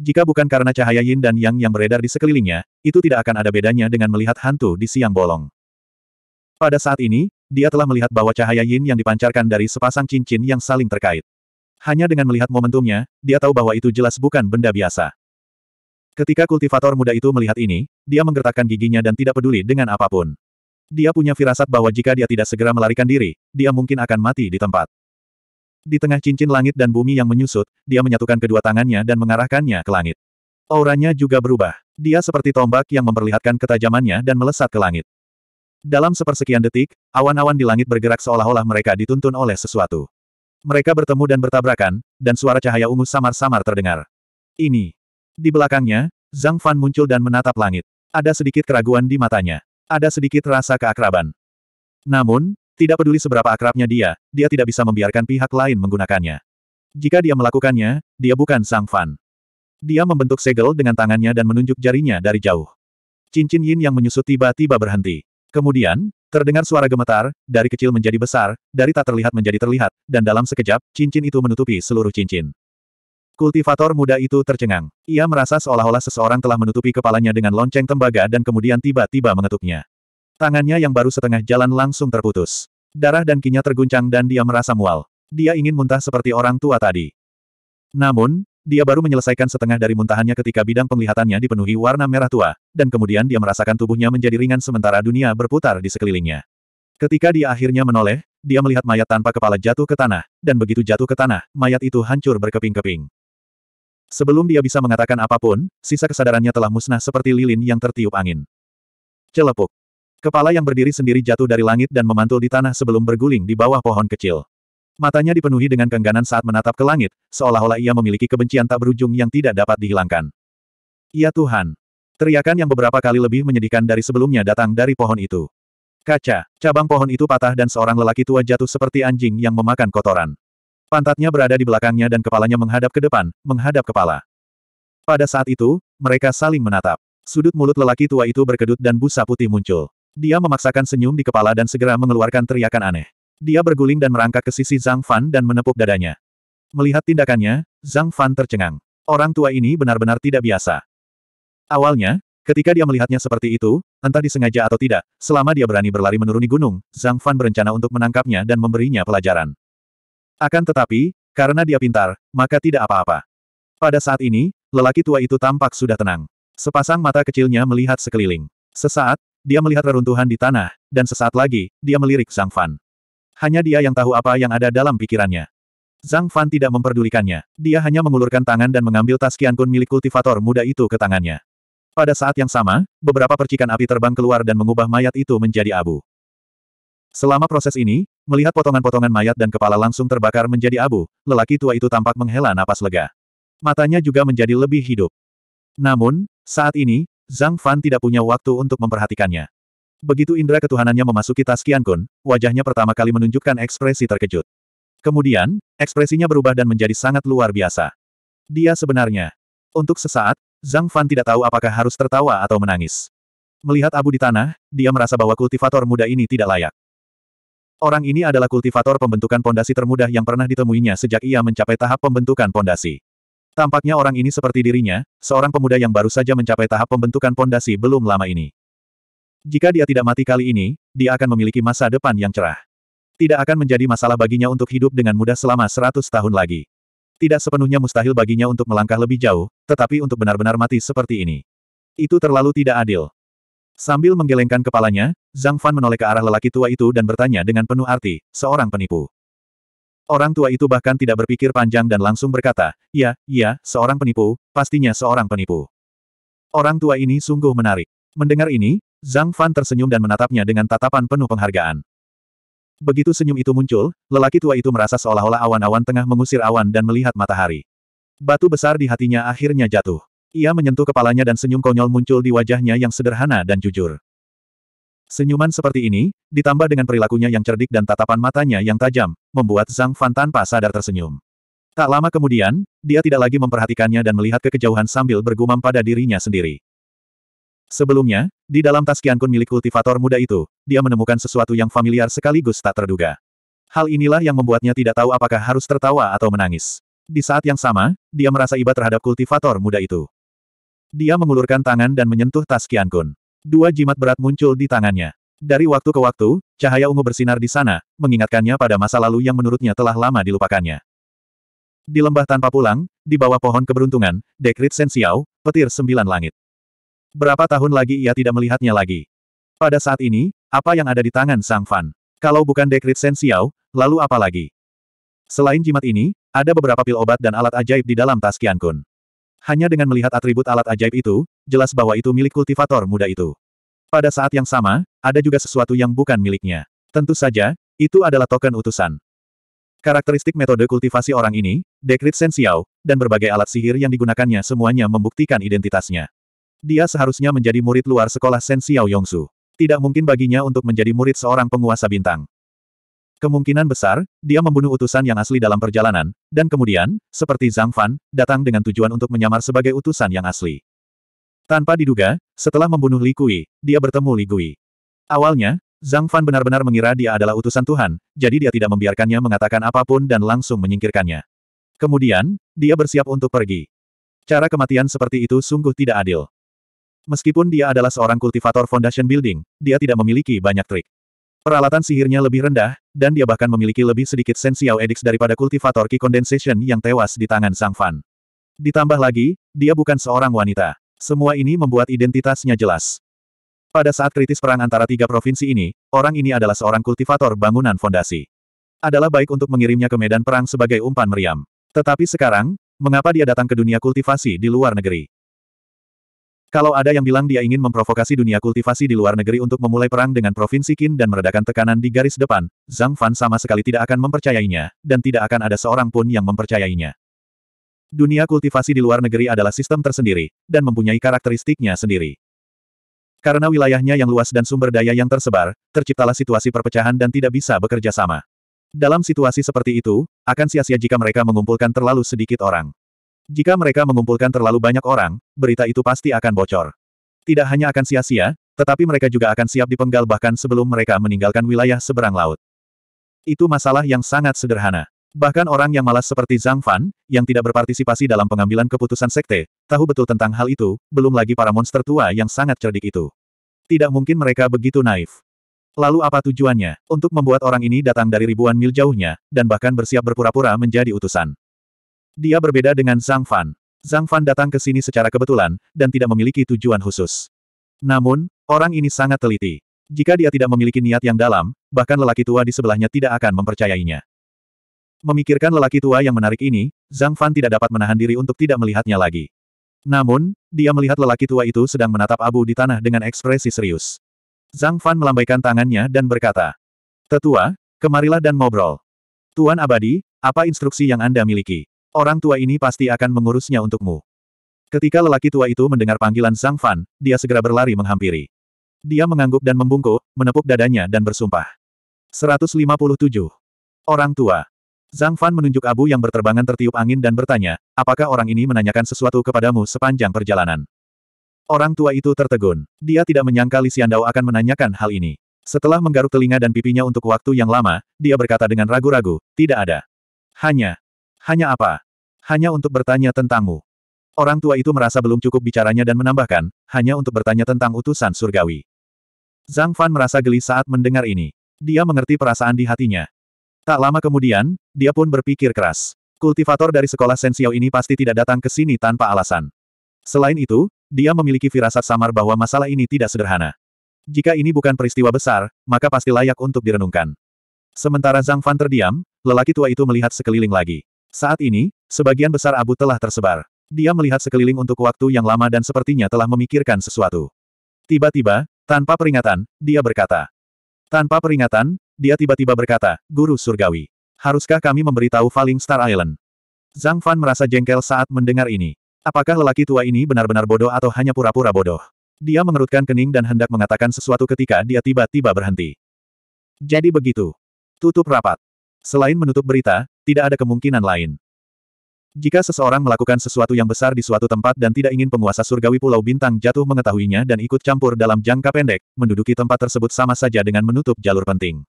Jika bukan karena cahaya yin dan yang yang beredar di sekelilingnya, itu tidak akan ada bedanya dengan melihat hantu di siang bolong. Pada saat ini, dia telah melihat bahwa cahaya yin yang dipancarkan dari sepasang cincin yang saling terkait. Hanya dengan melihat momentumnya, dia tahu bahwa itu jelas bukan benda biasa. Ketika kultivator muda itu melihat ini, dia menggertakkan giginya dan tidak peduli dengan apapun. Dia punya firasat bahwa jika dia tidak segera melarikan diri, dia mungkin akan mati di tempat. Di tengah cincin langit dan bumi yang menyusut, dia menyatukan kedua tangannya dan mengarahkannya ke langit. Auranya juga berubah. Dia seperti tombak yang memperlihatkan ketajamannya dan melesat ke langit. Dalam sepersekian detik, awan-awan di langit bergerak seolah-olah mereka dituntun oleh sesuatu. Mereka bertemu dan bertabrakan, dan suara cahaya ungu samar-samar terdengar. Ini. Di belakangnya, Zhang Fan muncul dan menatap langit. Ada sedikit keraguan di matanya. Ada sedikit rasa keakraban. Namun, tidak peduli seberapa akrabnya dia, dia tidak bisa membiarkan pihak lain menggunakannya. Jika dia melakukannya, dia bukan Sang Fan. Dia membentuk segel dengan tangannya dan menunjuk jarinya dari jauh. Cincin Yin yang menyusut tiba-tiba berhenti. Kemudian, terdengar suara gemetar, dari kecil menjadi besar, dari tak terlihat menjadi terlihat, dan dalam sekejap, cincin itu menutupi seluruh cincin. Kultivator muda itu tercengang. Ia merasa seolah-olah seseorang telah menutupi kepalanya dengan lonceng tembaga dan kemudian tiba-tiba mengetuknya. Tangannya yang baru setengah jalan langsung terputus. Darah dan kinya terguncang dan dia merasa mual. Dia ingin muntah seperti orang tua tadi. Namun, dia baru menyelesaikan setengah dari muntahannya ketika bidang penglihatannya dipenuhi warna merah tua, dan kemudian dia merasakan tubuhnya menjadi ringan sementara dunia berputar di sekelilingnya. Ketika dia akhirnya menoleh, dia melihat mayat tanpa kepala jatuh ke tanah, dan begitu jatuh ke tanah, mayat itu hancur berkeping-keping. Sebelum dia bisa mengatakan apapun, sisa kesadarannya telah musnah seperti lilin yang tertiup angin. Celepuk. Kepala yang berdiri sendiri jatuh dari langit dan memantul di tanah sebelum berguling di bawah pohon kecil. Matanya dipenuhi dengan kengganan saat menatap ke langit, seolah-olah ia memiliki kebencian tak berujung yang tidak dapat dihilangkan. Ya Tuhan! Teriakan yang beberapa kali lebih menyedihkan dari sebelumnya datang dari pohon itu. Kaca, cabang pohon itu patah dan seorang lelaki tua jatuh seperti anjing yang memakan kotoran. Pantatnya berada di belakangnya dan kepalanya menghadap ke depan, menghadap kepala. Pada saat itu, mereka saling menatap. Sudut mulut lelaki tua itu berkedut dan busa putih muncul. Dia memaksakan senyum di kepala dan segera mengeluarkan teriakan aneh. Dia berguling dan merangkak ke sisi Zhang Fan dan menepuk dadanya. Melihat tindakannya, Zhang Fan tercengang. Orang tua ini benar-benar tidak biasa. Awalnya, ketika dia melihatnya seperti itu, entah disengaja atau tidak, selama dia berani berlari menuruni gunung, Zhang Fan berencana untuk menangkapnya dan memberinya pelajaran. Akan tetapi, karena dia pintar, maka tidak apa-apa. Pada saat ini, lelaki tua itu tampak sudah tenang. Sepasang mata kecilnya melihat sekeliling. Sesaat, dia melihat reruntuhan di tanah, dan sesaat lagi, dia melirik Zhang Fan. Hanya dia yang tahu apa yang ada dalam pikirannya. Zhang Fan tidak memperdulikannya. Dia hanya mengulurkan tangan dan mengambil tas kian kun milik kultivator muda itu ke tangannya. Pada saat yang sama, beberapa percikan api terbang keluar dan mengubah mayat itu menjadi abu. Selama proses ini, melihat potongan-potongan mayat dan kepala langsung terbakar menjadi abu, lelaki tua itu tampak menghela napas lega. Matanya juga menjadi lebih hidup. Namun, saat ini, Zhang Fan tidak punya waktu untuk memperhatikannya. Begitu indera ketuhanannya memasuki tas Qian Kun, wajahnya pertama kali menunjukkan ekspresi terkejut. Kemudian, ekspresinya berubah dan menjadi sangat luar biasa. Dia sebenarnya. Untuk sesaat, Zhang Fan tidak tahu apakah harus tertawa atau menangis. Melihat abu di tanah, dia merasa bahwa kultivator muda ini tidak layak. Orang ini adalah kultivator pembentukan pondasi termudah yang pernah ditemuinya sejak ia mencapai tahap pembentukan pondasi. Tampaknya orang ini seperti dirinya, seorang pemuda yang baru saja mencapai tahap pembentukan pondasi belum lama ini. Jika dia tidak mati kali ini, dia akan memiliki masa depan yang cerah. Tidak akan menjadi masalah baginya untuk hidup dengan mudah selama 100 tahun lagi. Tidak sepenuhnya mustahil baginya untuk melangkah lebih jauh, tetapi untuk benar-benar mati seperti ini. Itu terlalu tidak adil. Sambil menggelengkan kepalanya, Zhang Fan menoleh ke arah lelaki tua itu dan bertanya dengan penuh arti, seorang penipu. Orang tua itu bahkan tidak berpikir panjang dan langsung berkata, ya, ya, seorang penipu, pastinya seorang penipu. Orang tua ini sungguh menarik. Mendengar ini, Zhang Fan tersenyum dan menatapnya dengan tatapan penuh penghargaan. Begitu senyum itu muncul, lelaki tua itu merasa seolah-olah awan-awan tengah mengusir awan dan melihat matahari. Batu besar di hatinya akhirnya jatuh. Ia menyentuh kepalanya dan senyum konyol muncul di wajahnya yang sederhana dan jujur. Senyuman seperti ini, ditambah dengan perilakunya yang cerdik dan tatapan matanya yang tajam, membuat Zhang Fan tanpa sadar tersenyum. Tak lama kemudian, dia tidak lagi memperhatikannya dan melihat ke kejauhan sambil bergumam pada dirinya sendiri. Sebelumnya, di dalam tas kiankun milik kultivator muda itu, dia menemukan sesuatu yang familiar sekaligus tak terduga. Hal inilah yang membuatnya tidak tahu apakah harus tertawa atau menangis. Di saat yang sama, dia merasa iba terhadap kultivator muda itu. Dia mengulurkan tangan dan menyentuh tas kiankun. Dua jimat berat muncul di tangannya. Dari waktu ke waktu, cahaya ungu bersinar di sana, mengingatkannya pada masa lalu yang menurutnya telah lama dilupakannya. Di lembah tanpa pulang, di bawah pohon keberuntungan, Dekrit Sensiau, petir sembilan langit. Berapa tahun lagi ia tidak melihatnya lagi. Pada saat ini, apa yang ada di tangan Sang Fan? Kalau bukan Dekrit Sensiau, lalu apa lagi? Selain jimat ini, ada beberapa pil obat dan alat ajaib di dalam tas Kian Kun. Hanya dengan melihat atribut alat ajaib itu, jelas bahwa itu milik kultivator muda itu. Pada saat yang sama, ada juga sesuatu yang bukan miliknya. Tentu saja, itu adalah token utusan. Karakteristik metode kultivasi orang ini, dekrit sensiau, dan berbagai alat sihir yang digunakannya semuanya membuktikan identitasnya. Dia seharusnya menjadi murid luar sekolah sensiau Yongsu. Tidak mungkin baginya untuk menjadi murid seorang penguasa bintang. Kemungkinan besar, dia membunuh utusan yang asli dalam perjalanan, dan kemudian, seperti Zhang Fan, datang dengan tujuan untuk menyamar sebagai utusan yang asli. Tanpa diduga, setelah membunuh Li Kui, dia bertemu Li Gui. Awalnya, Zhang Fan benar-benar mengira dia adalah utusan Tuhan, jadi dia tidak membiarkannya mengatakan apapun dan langsung menyingkirkannya. Kemudian, dia bersiap untuk pergi. Cara kematian seperti itu sungguh tidak adil. Meskipun dia adalah seorang kultivator foundation building, dia tidak memiliki banyak trik. Peralatan sihirnya lebih rendah, dan dia bahkan memiliki lebih sedikit sensial edix daripada kultivator Ki Condensation yang tewas di tangan Sang Fan. Ditambah lagi, dia bukan seorang wanita. Semua ini membuat identitasnya jelas. Pada saat kritis perang antara tiga provinsi ini, orang ini adalah seorang kultivator bangunan fondasi. Adalah baik untuk mengirimnya ke medan perang sebagai umpan meriam. Tetapi sekarang, mengapa dia datang ke dunia kultivasi di luar negeri? Kalau ada yang bilang dia ingin memprovokasi dunia kultivasi di luar negeri untuk memulai perang dengan Provinsi Qin dan meredakan tekanan di garis depan, Zhang Fan sama sekali tidak akan mempercayainya, dan tidak akan ada seorang pun yang mempercayainya. Dunia kultivasi di luar negeri adalah sistem tersendiri, dan mempunyai karakteristiknya sendiri. Karena wilayahnya yang luas dan sumber daya yang tersebar, terciptalah situasi perpecahan dan tidak bisa bekerja sama. Dalam situasi seperti itu, akan sia-sia jika mereka mengumpulkan terlalu sedikit orang. Jika mereka mengumpulkan terlalu banyak orang, berita itu pasti akan bocor. Tidak hanya akan sia-sia, tetapi mereka juga akan siap dipenggal bahkan sebelum mereka meninggalkan wilayah seberang laut. Itu masalah yang sangat sederhana. Bahkan orang yang malas seperti Zhang Fan, yang tidak berpartisipasi dalam pengambilan keputusan sekte, tahu betul tentang hal itu, belum lagi para monster tua yang sangat cerdik itu. Tidak mungkin mereka begitu naif. Lalu apa tujuannya? Untuk membuat orang ini datang dari ribuan mil jauhnya, dan bahkan bersiap berpura-pura menjadi utusan. Dia berbeda dengan Zhang Fan. Zhang Fan datang ke sini secara kebetulan, dan tidak memiliki tujuan khusus. Namun, orang ini sangat teliti. Jika dia tidak memiliki niat yang dalam, bahkan lelaki tua di sebelahnya tidak akan mempercayainya. Memikirkan lelaki tua yang menarik ini, Zhang Fan tidak dapat menahan diri untuk tidak melihatnya lagi. Namun, dia melihat lelaki tua itu sedang menatap abu di tanah dengan ekspresi serius. Zhang Fan melambaikan tangannya dan berkata, Tetua, kemarilah dan ngobrol. Tuan Abadi, apa instruksi yang Anda miliki? Orang tua ini pasti akan mengurusnya untukmu. Ketika lelaki tua itu mendengar panggilan Zhang Fan, dia segera berlari menghampiri. Dia mengangguk dan membungkuk, menepuk dadanya dan bersumpah. 157. Orang tua. Zhang Fan menunjuk abu yang berterbangan tertiup angin dan bertanya, apakah orang ini menanyakan sesuatu kepadamu sepanjang perjalanan? Orang tua itu tertegun. Dia tidak menyangka Li Xiandao akan menanyakan hal ini. Setelah menggaruk telinga dan pipinya untuk waktu yang lama, dia berkata dengan ragu-ragu, tidak ada. Hanya, hanya apa? Hanya untuk bertanya tentangmu. Orang tua itu merasa belum cukup bicaranya dan menambahkan, hanya untuk bertanya tentang utusan surgawi. Zhang Fan merasa geli saat mendengar ini. Dia mengerti perasaan di hatinya. Tak lama kemudian, dia pun berpikir keras. Kultivator dari sekolah Sensiao ini pasti tidak datang ke sini tanpa alasan. Selain itu, dia memiliki firasat samar bahwa masalah ini tidak sederhana. Jika ini bukan peristiwa besar, maka pasti layak untuk direnungkan. Sementara Zhang Fan terdiam, lelaki tua itu melihat sekeliling lagi. Saat ini, sebagian besar abu telah tersebar. Dia melihat sekeliling untuk waktu yang lama dan sepertinya telah memikirkan sesuatu. Tiba-tiba, tanpa peringatan, dia berkata. Tanpa peringatan, dia tiba-tiba berkata, Guru Surgawi. Haruskah kami memberitahu Falling Star Island? Zhang Fan merasa jengkel saat mendengar ini. Apakah lelaki tua ini benar-benar bodoh atau hanya pura-pura bodoh? Dia mengerutkan kening dan hendak mengatakan sesuatu ketika dia tiba-tiba berhenti. Jadi begitu. Tutup rapat. Selain menutup berita, tidak ada kemungkinan lain. Jika seseorang melakukan sesuatu yang besar di suatu tempat dan tidak ingin penguasa surgawi Pulau Bintang jatuh mengetahuinya dan ikut campur dalam jangka pendek, menduduki tempat tersebut sama saja dengan menutup jalur penting.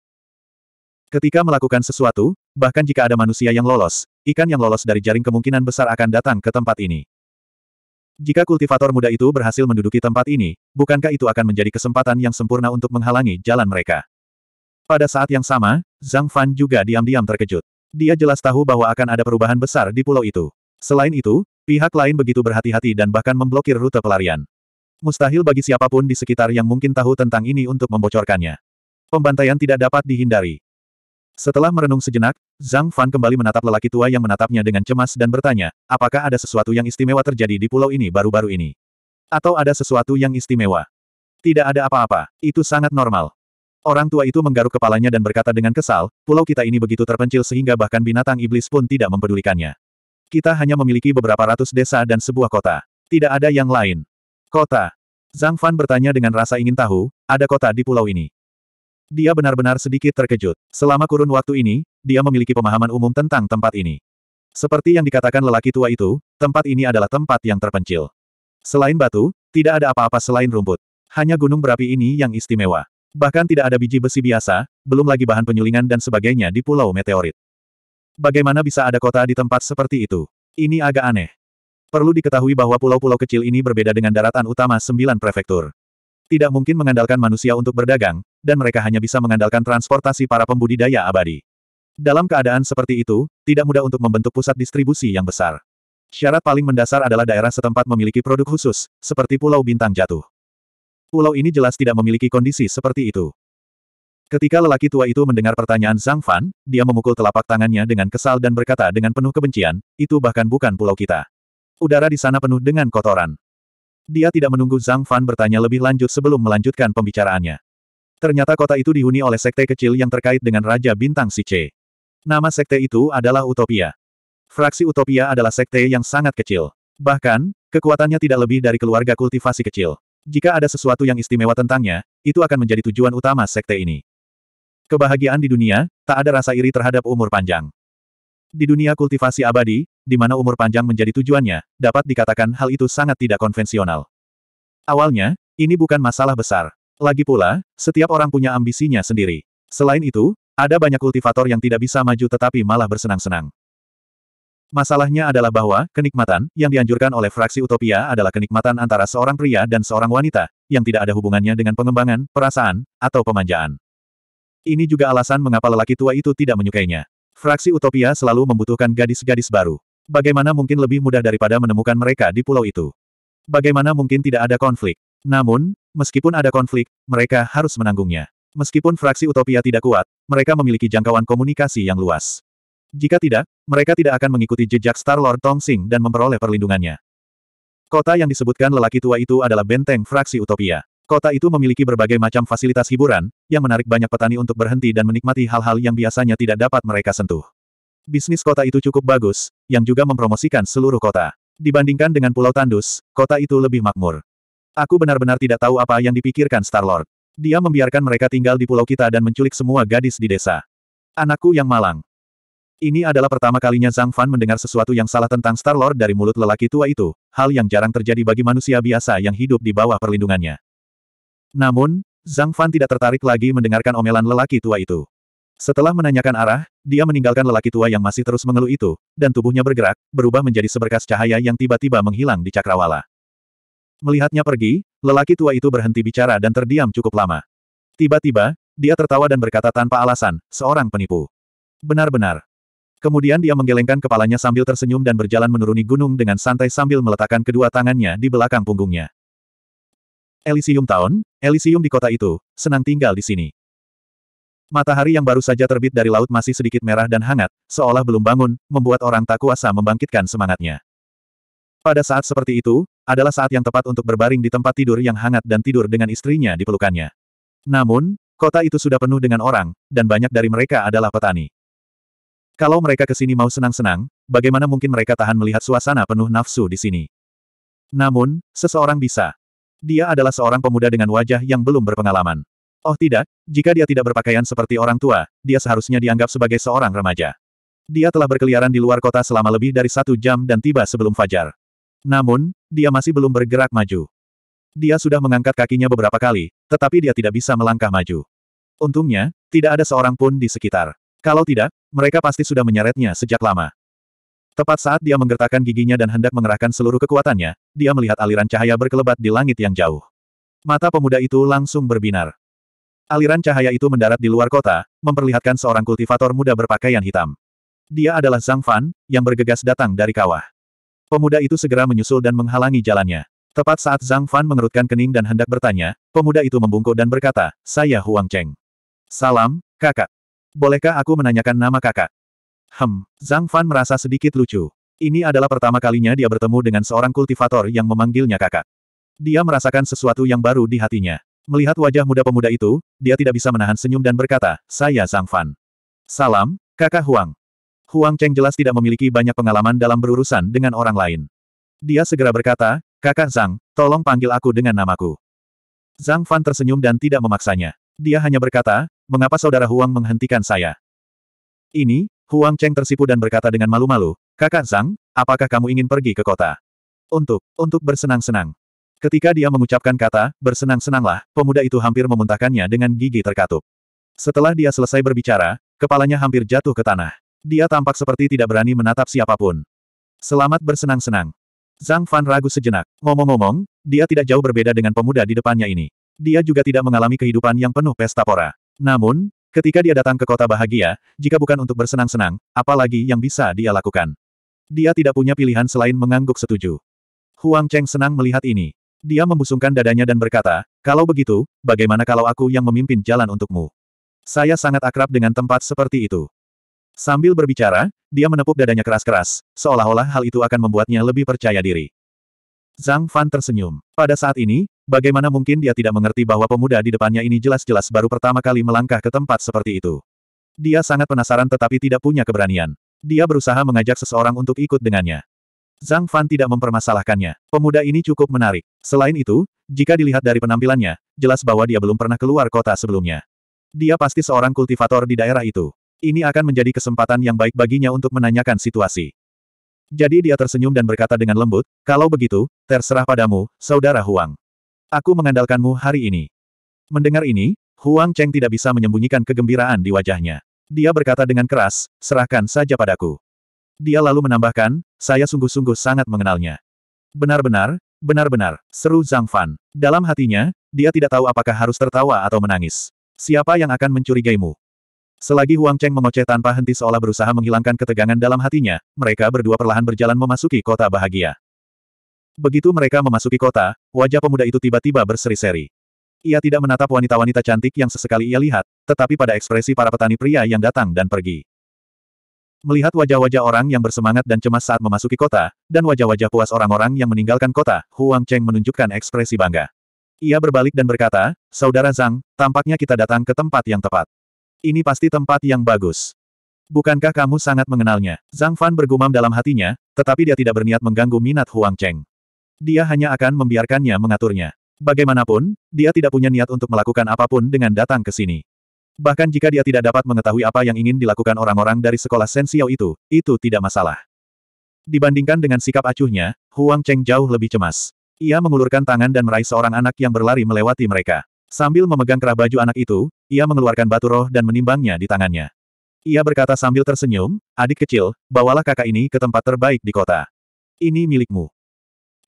Ketika melakukan sesuatu, bahkan jika ada manusia yang lolos, ikan yang lolos dari jaring kemungkinan besar akan datang ke tempat ini. Jika kultivator muda itu berhasil menduduki tempat ini, bukankah itu akan menjadi kesempatan yang sempurna untuk menghalangi jalan mereka? Pada saat yang sama, Zhang Fan juga diam-diam terkejut. Dia jelas tahu bahwa akan ada perubahan besar di pulau itu. Selain itu, pihak lain begitu berhati-hati dan bahkan memblokir rute pelarian. Mustahil bagi siapapun di sekitar yang mungkin tahu tentang ini untuk membocorkannya. Pembantaian tidak dapat dihindari. Setelah merenung sejenak, Zhang Fan kembali menatap lelaki tua yang menatapnya dengan cemas dan bertanya, apakah ada sesuatu yang istimewa terjadi di pulau ini baru-baru ini? Atau ada sesuatu yang istimewa? Tidak ada apa-apa, itu sangat normal. Orang tua itu menggaruk kepalanya dan berkata dengan kesal, pulau kita ini begitu terpencil sehingga bahkan binatang iblis pun tidak mempedulikannya. Kita hanya memiliki beberapa ratus desa dan sebuah kota. Tidak ada yang lain. Kota. Zhang Fan bertanya dengan rasa ingin tahu, ada kota di pulau ini. Dia benar-benar sedikit terkejut. Selama kurun waktu ini, dia memiliki pemahaman umum tentang tempat ini. Seperti yang dikatakan lelaki tua itu, tempat ini adalah tempat yang terpencil. Selain batu, tidak ada apa-apa selain rumput. Hanya gunung berapi ini yang istimewa. Bahkan tidak ada biji besi biasa, belum lagi bahan penyulingan dan sebagainya di pulau meteorit. Bagaimana bisa ada kota di tempat seperti itu? Ini agak aneh. Perlu diketahui bahwa pulau-pulau kecil ini berbeda dengan daratan utama sembilan prefektur. Tidak mungkin mengandalkan manusia untuk berdagang, dan mereka hanya bisa mengandalkan transportasi para pembudidaya abadi. Dalam keadaan seperti itu, tidak mudah untuk membentuk pusat distribusi yang besar. Syarat paling mendasar adalah daerah setempat memiliki produk khusus, seperti Pulau Bintang Jatuh. Pulau ini jelas tidak memiliki kondisi seperti itu. Ketika lelaki tua itu mendengar pertanyaan Zhang Fan, dia memukul telapak tangannya dengan kesal dan berkata dengan penuh kebencian, itu bahkan bukan pulau kita. Udara di sana penuh dengan kotoran. Dia tidak menunggu Zhang Fan bertanya lebih lanjut sebelum melanjutkan pembicaraannya. Ternyata kota itu dihuni oleh sekte kecil yang terkait dengan Raja Bintang Si C. Nama sekte itu adalah Utopia. Fraksi Utopia adalah sekte yang sangat kecil. Bahkan, kekuatannya tidak lebih dari keluarga kultivasi kecil. Jika ada sesuatu yang istimewa tentangnya, itu akan menjadi tujuan utama sekte ini. Kebahagiaan di dunia, tak ada rasa iri terhadap umur panjang. Di dunia kultivasi abadi, di mana umur panjang menjadi tujuannya, dapat dikatakan hal itu sangat tidak konvensional. Awalnya, ini bukan masalah besar. Lagi pula, setiap orang punya ambisinya sendiri. Selain itu, ada banyak kultivator yang tidak bisa maju tetapi malah bersenang-senang. Masalahnya adalah bahwa, kenikmatan, yang dianjurkan oleh fraksi utopia adalah kenikmatan antara seorang pria dan seorang wanita, yang tidak ada hubungannya dengan pengembangan, perasaan, atau pemanjaan. Ini juga alasan mengapa lelaki tua itu tidak menyukainya. Fraksi utopia selalu membutuhkan gadis-gadis baru. Bagaimana mungkin lebih mudah daripada menemukan mereka di pulau itu? Bagaimana mungkin tidak ada konflik? Namun, meskipun ada konflik, mereka harus menanggungnya. Meskipun fraksi utopia tidak kuat, mereka memiliki jangkauan komunikasi yang luas. Jika tidak, mereka tidak akan mengikuti jejak Star-Lord Tong Sing dan memperoleh perlindungannya. Kota yang disebutkan lelaki tua itu adalah benteng fraksi Utopia. Kota itu memiliki berbagai macam fasilitas hiburan, yang menarik banyak petani untuk berhenti dan menikmati hal-hal yang biasanya tidak dapat mereka sentuh. Bisnis kota itu cukup bagus, yang juga mempromosikan seluruh kota. Dibandingkan dengan Pulau Tandus, kota itu lebih makmur. Aku benar-benar tidak tahu apa yang dipikirkan Star-Lord. Dia membiarkan mereka tinggal di pulau kita dan menculik semua gadis di desa. Anakku yang malang. Ini adalah pertama kalinya Zhang Fan mendengar sesuatu yang salah tentang Star-Lord dari mulut lelaki tua itu, hal yang jarang terjadi bagi manusia biasa yang hidup di bawah perlindungannya. Namun, Zhang Fan tidak tertarik lagi mendengarkan omelan lelaki tua itu. Setelah menanyakan arah, dia meninggalkan lelaki tua yang masih terus mengeluh itu, dan tubuhnya bergerak, berubah menjadi seberkas cahaya yang tiba-tiba menghilang di cakrawala. Melihatnya pergi, lelaki tua itu berhenti bicara dan terdiam cukup lama. Tiba-tiba, dia tertawa dan berkata tanpa alasan, seorang penipu. Benar-benar, Kemudian dia menggelengkan kepalanya sambil tersenyum dan berjalan menuruni gunung dengan santai sambil meletakkan kedua tangannya di belakang punggungnya. Elysium Town, Elysium di kota itu, senang tinggal di sini. Matahari yang baru saja terbit dari laut masih sedikit merah dan hangat, seolah belum bangun, membuat orang tak kuasa membangkitkan semangatnya. Pada saat seperti itu, adalah saat yang tepat untuk berbaring di tempat tidur yang hangat dan tidur dengan istrinya di pelukannya. Namun, kota itu sudah penuh dengan orang, dan banyak dari mereka adalah petani. Kalau mereka ke sini mau senang-senang, bagaimana mungkin mereka tahan melihat suasana penuh nafsu di sini? Namun, seseorang bisa. Dia adalah seorang pemuda dengan wajah yang belum berpengalaman. Oh tidak, jika dia tidak berpakaian seperti orang tua, dia seharusnya dianggap sebagai seorang remaja. Dia telah berkeliaran di luar kota selama lebih dari satu jam dan tiba sebelum fajar. Namun, dia masih belum bergerak maju. Dia sudah mengangkat kakinya beberapa kali, tetapi dia tidak bisa melangkah maju. Untungnya, tidak ada seorang pun di sekitar. Kalau tidak, mereka pasti sudah menyeretnya sejak lama. Tepat saat dia menggertakkan giginya dan hendak mengerahkan seluruh kekuatannya, dia melihat aliran cahaya berkelebat di langit yang jauh. Mata pemuda itu langsung berbinar. Aliran cahaya itu mendarat di luar kota, memperlihatkan seorang kultivator muda berpakaian hitam. Dia adalah Zhang Fan, yang bergegas datang dari kawah. Pemuda itu segera menyusul dan menghalangi jalannya. Tepat saat Zhang Fan mengerutkan kening dan hendak bertanya, pemuda itu membungkuk dan berkata, saya Huang Cheng. Salam, kakak. Bolehkah aku menanyakan nama kakak? Hem, Zhang Fan merasa sedikit lucu. Ini adalah pertama kalinya dia bertemu dengan seorang kultivator yang memanggilnya kakak. Dia merasakan sesuatu yang baru di hatinya. Melihat wajah muda pemuda itu, dia tidak bisa menahan senyum dan berkata, saya Zhang Fan. Salam, kakak Huang. Huang Cheng jelas tidak memiliki banyak pengalaman dalam berurusan dengan orang lain. Dia segera berkata, kakak Zhang, tolong panggil aku dengan namaku. Zhang Fan tersenyum dan tidak memaksanya dia hanya berkata, mengapa saudara Huang menghentikan saya? Ini, Huang Cheng tersipu dan berkata dengan malu-malu, kakak Zhang, apakah kamu ingin pergi ke kota? Untuk, untuk bersenang-senang. Ketika dia mengucapkan kata, bersenang-senanglah, pemuda itu hampir memuntahkannya dengan gigi terkatup. Setelah dia selesai berbicara, kepalanya hampir jatuh ke tanah. Dia tampak seperti tidak berani menatap siapapun. Selamat bersenang-senang. Zhang Fan ragu sejenak. Ngomong-ngomong, dia tidak jauh berbeda dengan pemuda di depannya ini. Dia juga tidak mengalami kehidupan yang penuh pesta pora. Namun, ketika dia datang ke kota bahagia, jika bukan untuk bersenang-senang, apalagi yang bisa dia lakukan. Dia tidak punya pilihan selain mengangguk setuju. Huang Cheng senang melihat ini. Dia membusungkan dadanya dan berkata, kalau begitu, bagaimana kalau aku yang memimpin jalan untukmu? Saya sangat akrab dengan tempat seperti itu. Sambil berbicara, dia menepuk dadanya keras-keras, seolah-olah hal itu akan membuatnya lebih percaya diri. Zhang Fan tersenyum. Pada saat ini, Bagaimana mungkin dia tidak mengerti bahwa pemuda di depannya ini jelas-jelas baru pertama kali melangkah ke tempat seperti itu. Dia sangat penasaran tetapi tidak punya keberanian. Dia berusaha mengajak seseorang untuk ikut dengannya. Zhang Fan tidak mempermasalahkannya. Pemuda ini cukup menarik. Selain itu, jika dilihat dari penampilannya, jelas bahwa dia belum pernah keluar kota sebelumnya. Dia pasti seorang kultivator di daerah itu. Ini akan menjadi kesempatan yang baik baginya untuk menanyakan situasi. Jadi dia tersenyum dan berkata dengan lembut, kalau begitu, terserah padamu, Saudara Huang. Aku mengandalkanmu hari ini. Mendengar ini, Huang Cheng tidak bisa menyembunyikan kegembiraan di wajahnya. Dia berkata dengan keras, serahkan saja padaku. Dia lalu menambahkan, saya sungguh-sungguh sangat mengenalnya. Benar-benar, benar-benar, seru Zhang Fan. Dalam hatinya, dia tidak tahu apakah harus tertawa atau menangis. Siapa yang akan mencurigaimu? Selagi Huang Cheng mengoceh tanpa henti seolah berusaha menghilangkan ketegangan dalam hatinya, mereka berdua perlahan berjalan memasuki kota bahagia. Begitu mereka memasuki kota, wajah pemuda itu tiba-tiba berseri-seri. Ia tidak menatap wanita-wanita cantik yang sesekali ia lihat, tetapi pada ekspresi para petani pria yang datang dan pergi. Melihat wajah-wajah orang yang bersemangat dan cemas saat memasuki kota, dan wajah-wajah puas orang-orang yang meninggalkan kota, Huang Cheng menunjukkan ekspresi bangga. Ia berbalik dan berkata, Saudara Zhang, tampaknya kita datang ke tempat yang tepat. Ini pasti tempat yang bagus. Bukankah kamu sangat mengenalnya? Zhang Fan bergumam dalam hatinya, tetapi dia tidak berniat mengganggu minat Huang Cheng dia hanya akan membiarkannya mengaturnya. Bagaimanapun, dia tidak punya niat untuk melakukan apapun dengan datang ke sini. Bahkan jika dia tidak dapat mengetahui apa yang ingin dilakukan orang-orang dari sekolah Sensio itu, itu tidak masalah. Dibandingkan dengan sikap acuhnya, Huang Cheng jauh lebih cemas. Ia mengulurkan tangan dan meraih seorang anak yang berlari melewati mereka. Sambil memegang kerah baju anak itu, ia mengeluarkan batu roh dan menimbangnya di tangannya. Ia berkata sambil tersenyum, adik kecil, bawalah kakak ini ke tempat terbaik di kota. Ini milikmu.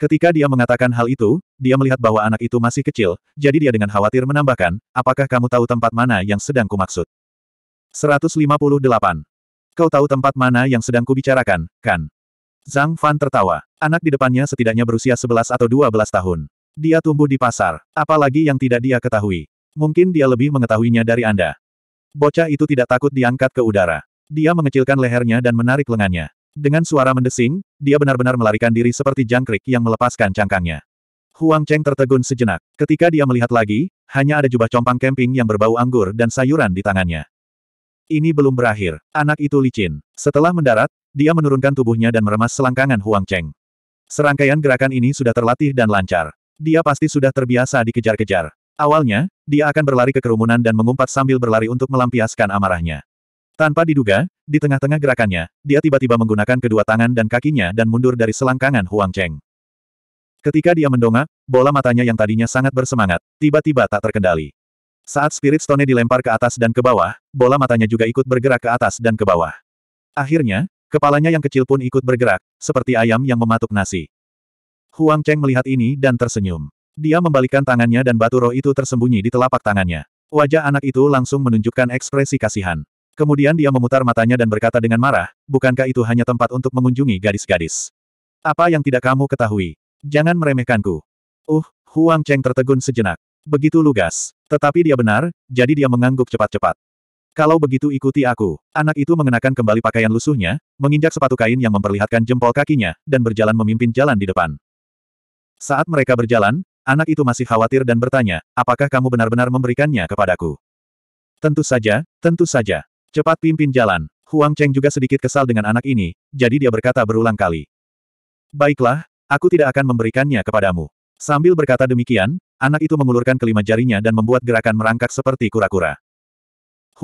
Ketika dia mengatakan hal itu, dia melihat bahwa anak itu masih kecil, jadi dia dengan khawatir menambahkan, apakah kamu tahu tempat mana yang sedang kumaksud? 158. Kau tahu tempat mana yang sedang kubicarakan, kan? Zhang Fan tertawa. Anak di depannya setidaknya berusia 11 atau 12 tahun. Dia tumbuh di pasar, apalagi yang tidak dia ketahui. Mungkin dia lebih mengetahuinya dari Anda. Bocah itu tidak takut diangkat ke udara. Dia mengecilkan lehernya dan menarik lengannya. Dengan suara mendesing, dia benar-benar melarikan diri seperti jangkrik yang melepaskan cangkangnya. Huang Cheng tertegun sejenak. Ketika dia melihat lagi, hanya ada jubah compang camping yang berbau anggur dan sayuran di tangannya. Ini belum berakhir. Anak itu licin. Setelah mendarat, dia menurunkan tubuhnya dan meremas selangkangan Huang Cheng. Serangkaian gerakan ini sudah terlatih dan lancar. Dia pasti sudah terbiasa dikejar-kejar. Awalnya, dia akan berlari ke kerumunan dan mengumpat sambil berlari untuk melampiaskan amarahnya. Tanpa diduga, di tengah-tengah gerakannya, dia tiba-tiba menggunakan kedua tangan dan kakinya dan mundur dari selangkangan Huang Cheng. Ketika dia mendongak, bola matanya yang tadinya sangat bersemangat, tiba-tiba tak terkendali. Saat Spirit Stone dilempar ke atas dan ke bawah, bola matanya juga ikut bergerak ke atas dan ke bawah. Akhirnya, kepalanya yang kecil pun ikut bergerak, seperti ayam yang mematuk nasi. Huang Cheng melihat ini dan tersenyum. Dia membalikkan tangannya dan batu roh itu tersembunyi di telapak tangannya. Wajah anak itu langsung menunjukkan ekspresi kasihan. Kemudian dia memutar matanya dan berkata dengan marah, bukankah itu hanya tempat untuk mengunjungi gadis-gadis? Apa yang tidak kamu ketahui? Jangan meremehkanku. Uh, Huang Cheng tertegun sejenak. Begitu lugas. Tetapi dia benar, jadi dia mengangguk cepat-cepat. Kalau begitu ikuti aku. Anak itu mengenakan kembali pakaian lusuhnya, menginjak sepatu kain yang memperlihatkan jempol kakinya, dan berjalan memimpin jalan di depan. Saat mereka berjalan, anak itu masih khawatir dan bertanya, apakah kamu benar-benar memberikannya kepadaku? Tentu saja, tentu saja. Cepat pimpin jalan. Huang Cheng juga sedikit kesal dengan anak ini, jadi dia berkata berulang kali. Baiklah, aku tidak akan memberikannya kepadamu. Sambil berkata demikian, anak itu mengulurkan kelima jarinya dan membuat gerakan merangkak seperti kura-kura.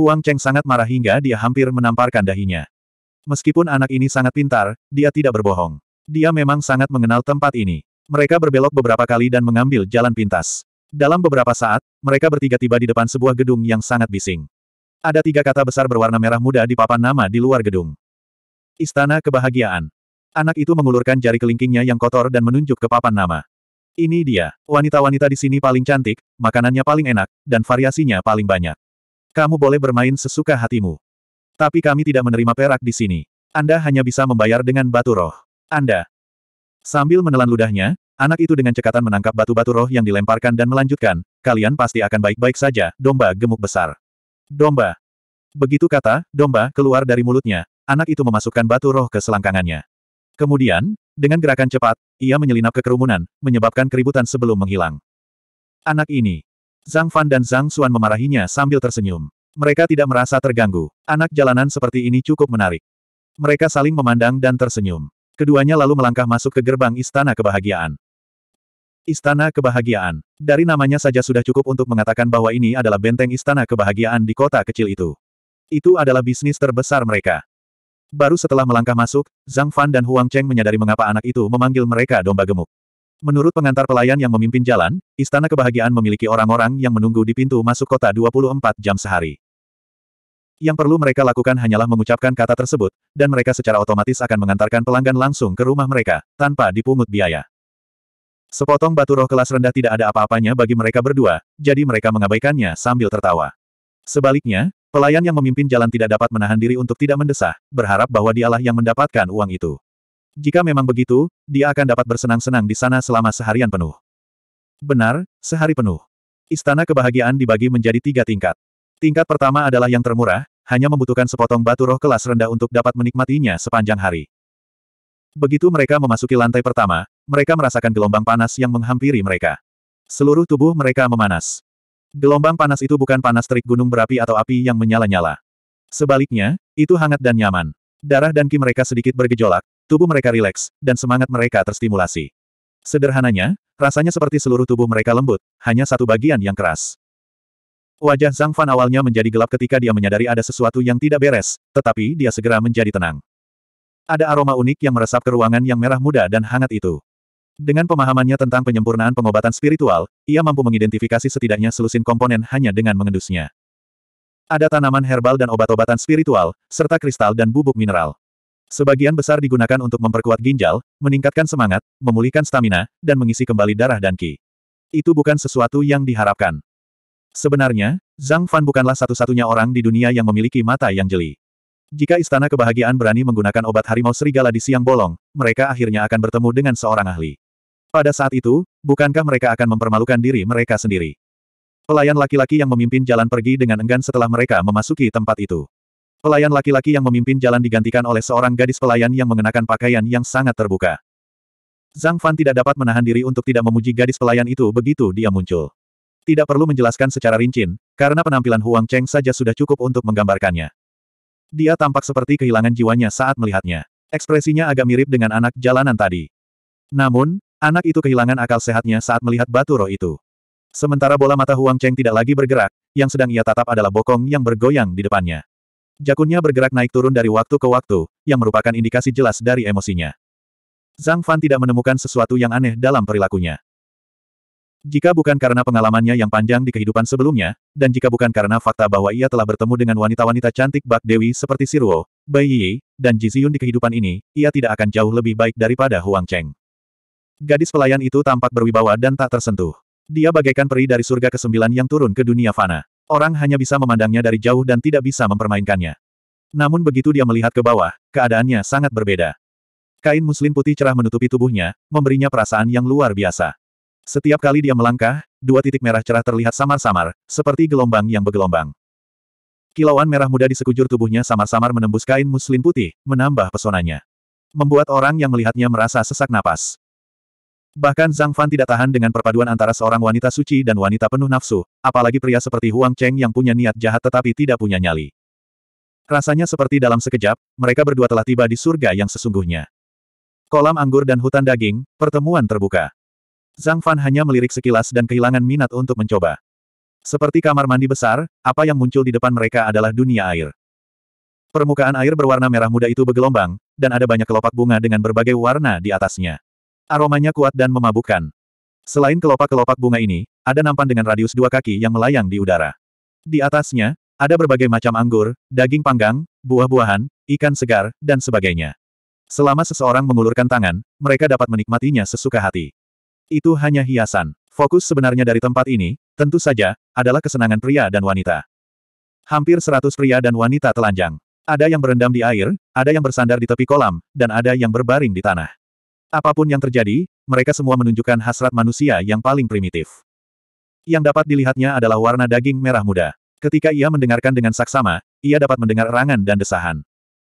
Huang Cheng sangat marah hingga dia hampir menamparkan dahinya. Meskipun anak ini sangat pintar, dia tidak berbohong. Dia memang sangat mengenal tempat ini. Mereka berbelok beberapa kali dan mengambil jalan pintas. Dalam beberapa saat, mereka bertiga tiba di depan sebuah gedung yang sangat bising. Ada tiga kata besar berwarna merah muda di papan nama di luar gedung. Istana Kebahagiaan. Anak itu mengulurkan jari kelingkingnya yang kotor dan menunjuk ke papan nama. Ini dia, wanita-wanita di sini paling cantik, makanannya paling enak, dan variasinya paling banyak. Kamu boleh bermain sesuka hatimu. Tapi kami tidak menerima perak di sini. Anda hanya bisa membayar dengan batu roh. Anda. Sambil menelan ludahnya, anak itu dengan cekatan menangkap batu-batu roh yang dilemparkan dan melanjutkan, kalian pasti akan baik-baik saja, domba gemuk besar. Domba. Begitu kata, domba keluar dari mulutnya, anak itu memasukkan batu roh ke selangkangannya. Kemudian, dengan gerakan cepat, ia menyelinap ke kerumunan, menyebabkan keributan sebelum menghilang. Anak ini. Zhang Fan dan Zhang Xuan memarahinya sambil tersenyum. Mereka tidak merasa terganggu. Anak jalanan seperti ini cukup menarik. Mereka saling memandang dan tersenyum. Keduanya lalu melangkah masuk ke gerbang istana kebahagiaan. Istana Kebahagiaan. Dari namanya saja sudah cukup untuk mengatakan bahwa ini adalah benteng Istana Kebahagiaan di kota kecil itu. Itu adalah bisnis terbesar mereka. Baru setelah melangkah masuk, Zhang Fan dan Huang Cheng menyadari mengapa anak itu memanggil mereka domba gemuk. Menurut pengantar pelayan yang memimpin jalan, Istana Kebahagiaan memiliki orang-orang yang menunggu di pintu masuk kota 24 jam sehari. Yang perlu mereka lakukan hanyalah mengucapkan kata tersebut, dan mereka secara otomatis akan mengantarkan pelanggan langsung ke rumah mereka, tanpa dipungut biaya. Sepotong batu roh kelas rendah tidak ada apa-apanya bagi mereka berdua, jadi mereka mengabaikannya sambil tertawa. Sebaliknya, pelayan yang memimpin jalan tidak dapat menahan diri untuk tidak mendesah, berharap bahwa dialah yang mendapatkan uang itu. Jika memang begitu, dia akan dapat bersenang-senang di sana selama seharian penuh. Benar, sehari penuh. Istana kebahagiaan dibagi menjadi tiga tingkat. Tingkat pertama adalah yang termurah, hanya membutuhkan sepotong batu roh kelas rendah untuk dapat menikmatinya sepanjang hari. Begitu mereka memasuki lantai pertama, mereka merasakan gelombang panas yang menghampiri mereka. Seluruh tubuh mereka memanas. Gelombang panas itu bukan panas terik gunung berapi atau api yang menyala-nyala. Sebaliknya, itu hangat dan nyaman. Darah dan ki mereka sedikit bergejolak, tubuh mereka rileks, dan semangat mereka terstimulasi. Sederhananya, rasanya seperti seluruh tubuh mereka lembut, hanya satu bagian yang keras. Wajah Zhang Fan awalnya menjadi gelap ketika dia menyadari ada sesuatu yang tidak beres, tetapi dia segera menjadi tenang. Ada aroma unik yang meresap ke ruangan yang merah muda dan hangat itu. Dengan pemahamannya tentang penyempurnaan pengobatan spiritual, ia mampu mengidentifikasi setidaknya selusin komponen hanya dengan mengendusnya. Ada tanaman herbal dan obat-obatan spiritual, serta kristal dan bubuk mineral. Sebagian besar digunakan untuk memperkuat ginjal, meningkatkan semangat, memulihkan stamina, dan mengisi kembali darah dan ki. Itu bukan sesuatu yang diharapkan. Sebenarnya, Zhang Fan bukanlah satu-satunya orang di dunia yang memiliki mata yang jeli. Jika Istana Kebahagiaan berani menggunakan obat harimau serigala di siang bolong, mereka akhirnya akan bertemu dengan seorang ahli. Pada saat itu, bukankah mereka akan mempermalukan diri mereka sendiri? Pelayan laki-laki yang memimpin jalan pergi dengan enggan setelah mereka memasuki tempat itu. Pelayan laki-laki yang memimpin jalan digantikan oleh seorang gadis pelayan yang mengenakan pakaian yang sangat terbuka. Zhang Fan tidak dapat menahan diri untuk tidak memuji gadis pelayan itu begitu dia muncul. Tidak perlu menjelaskan secara rinci, karena penampilan Huang Cheng saja sudah cukup untuk menggambarkannya. Dia tampak seperti kehilangan jiwanya saat melihatnya. Ekspresinya agak mirip dengan anak jalanan tadi. Namun, Anak itu kehilangan akal sehatnya saat melihat batu roh itu. Sementara bola mata Huang Cheng tidak lagi bergerak, yang sedang ia tatap adalah bokong yang bergoyang di depannya. Jakunnya bergerak naik turun dari waktu ke waktu, yang merupakan indikasi jelas dari emosinya. Zhang Fan tidak menemukan sesuatu yang aneh dalam perilakunya. Jika bukan karena pengalamannya yang panjang di kehidupan sebelumnya, dan jika bukan karena fakta bahwa ia telah bertemu dengan wanita-wanita cantik bak dewi seperti Siruo, Bai Yi, dan Ji Ziyun di kehidupan ini, ia tidak akan jauh lebih baik daripada Huang Cheng. Gadis pelayan itu tampak berwibawa dan tak tersentuh. Dia bagaikan peri dari surga kesembilan yang turun ke dunia fana. Orang hanya bisa memandangnya dari jauh dan tidak bisa mempermainkannya. Namun begitu dia melihat ke bawah, keadaannya sangat berbeda. Kain muslin putih cerah menutupi tubuhnya, memberinya perasaan yang luar biasa. Setiap kali dia melangkah, dua titik merah cerah terlihat samar-samar, seperti gelombang yang bergelombang. Kilauan merah muda di sekujur tubuhnya samar-samar menembus kain muslin putih, menambah pesonanya. Membuat orang yang melihatnya merasa sesak napas. Bahkan Zhang Fan tidak tahan dengan perpaduan antara seorang wanita suci dan wanita penuh nafsu, apalagi pria seperti Huang Cheng yang punya niat jahat tetapi tidak punya nyali. Rasanya seperti dalam sekejap, mereka berdua telah tiba di surga yang sesungguhnya. Kolam anggur dan hutan daging, pertemuan terbuka. Zhang Fan hanya melirik sekilas dan kehilangan minat untuk mencoba. Seperti kamar mandi besar, apa yang muncul di depan mereka adalah dunia air. Permukaan air berwarna merah muda itu bergelombang, dan ada banyak kelopak bunga dengan berbagai warna di atasnya. Aromanya kuat dan memabukkan. Selain kelopak-kelopak bunga ini, ada nampan dengan radius dua kaki yang melayang di udara. Di atasnya, ada berbagai macam anggur, daging panggang, buah-buahan, ikan segar, dan sebagainya. Selama seseorang mengulurkan tangan, mereka dapat menikmatinya sesuka hati. Itu hanya hiasan. Fokus sebenarnya dari tempat ini, tentu saja, adalah kesenangan pria dan wanita. Hampir seratus pria dan wanita telanjang. Ada yang berendam di air, ada yang bersandar di tepi kolam, dan ada yang berbaring di tanah. Apapun yang terjadi, mereka semua menunjukkan hasrat manusia yang paling primitif. Yang dapat dilihatnya adalah warna daging merah muda. Ketika ia mendengarkan dengan saksama, ia dapat mendengar erangan dan desahan.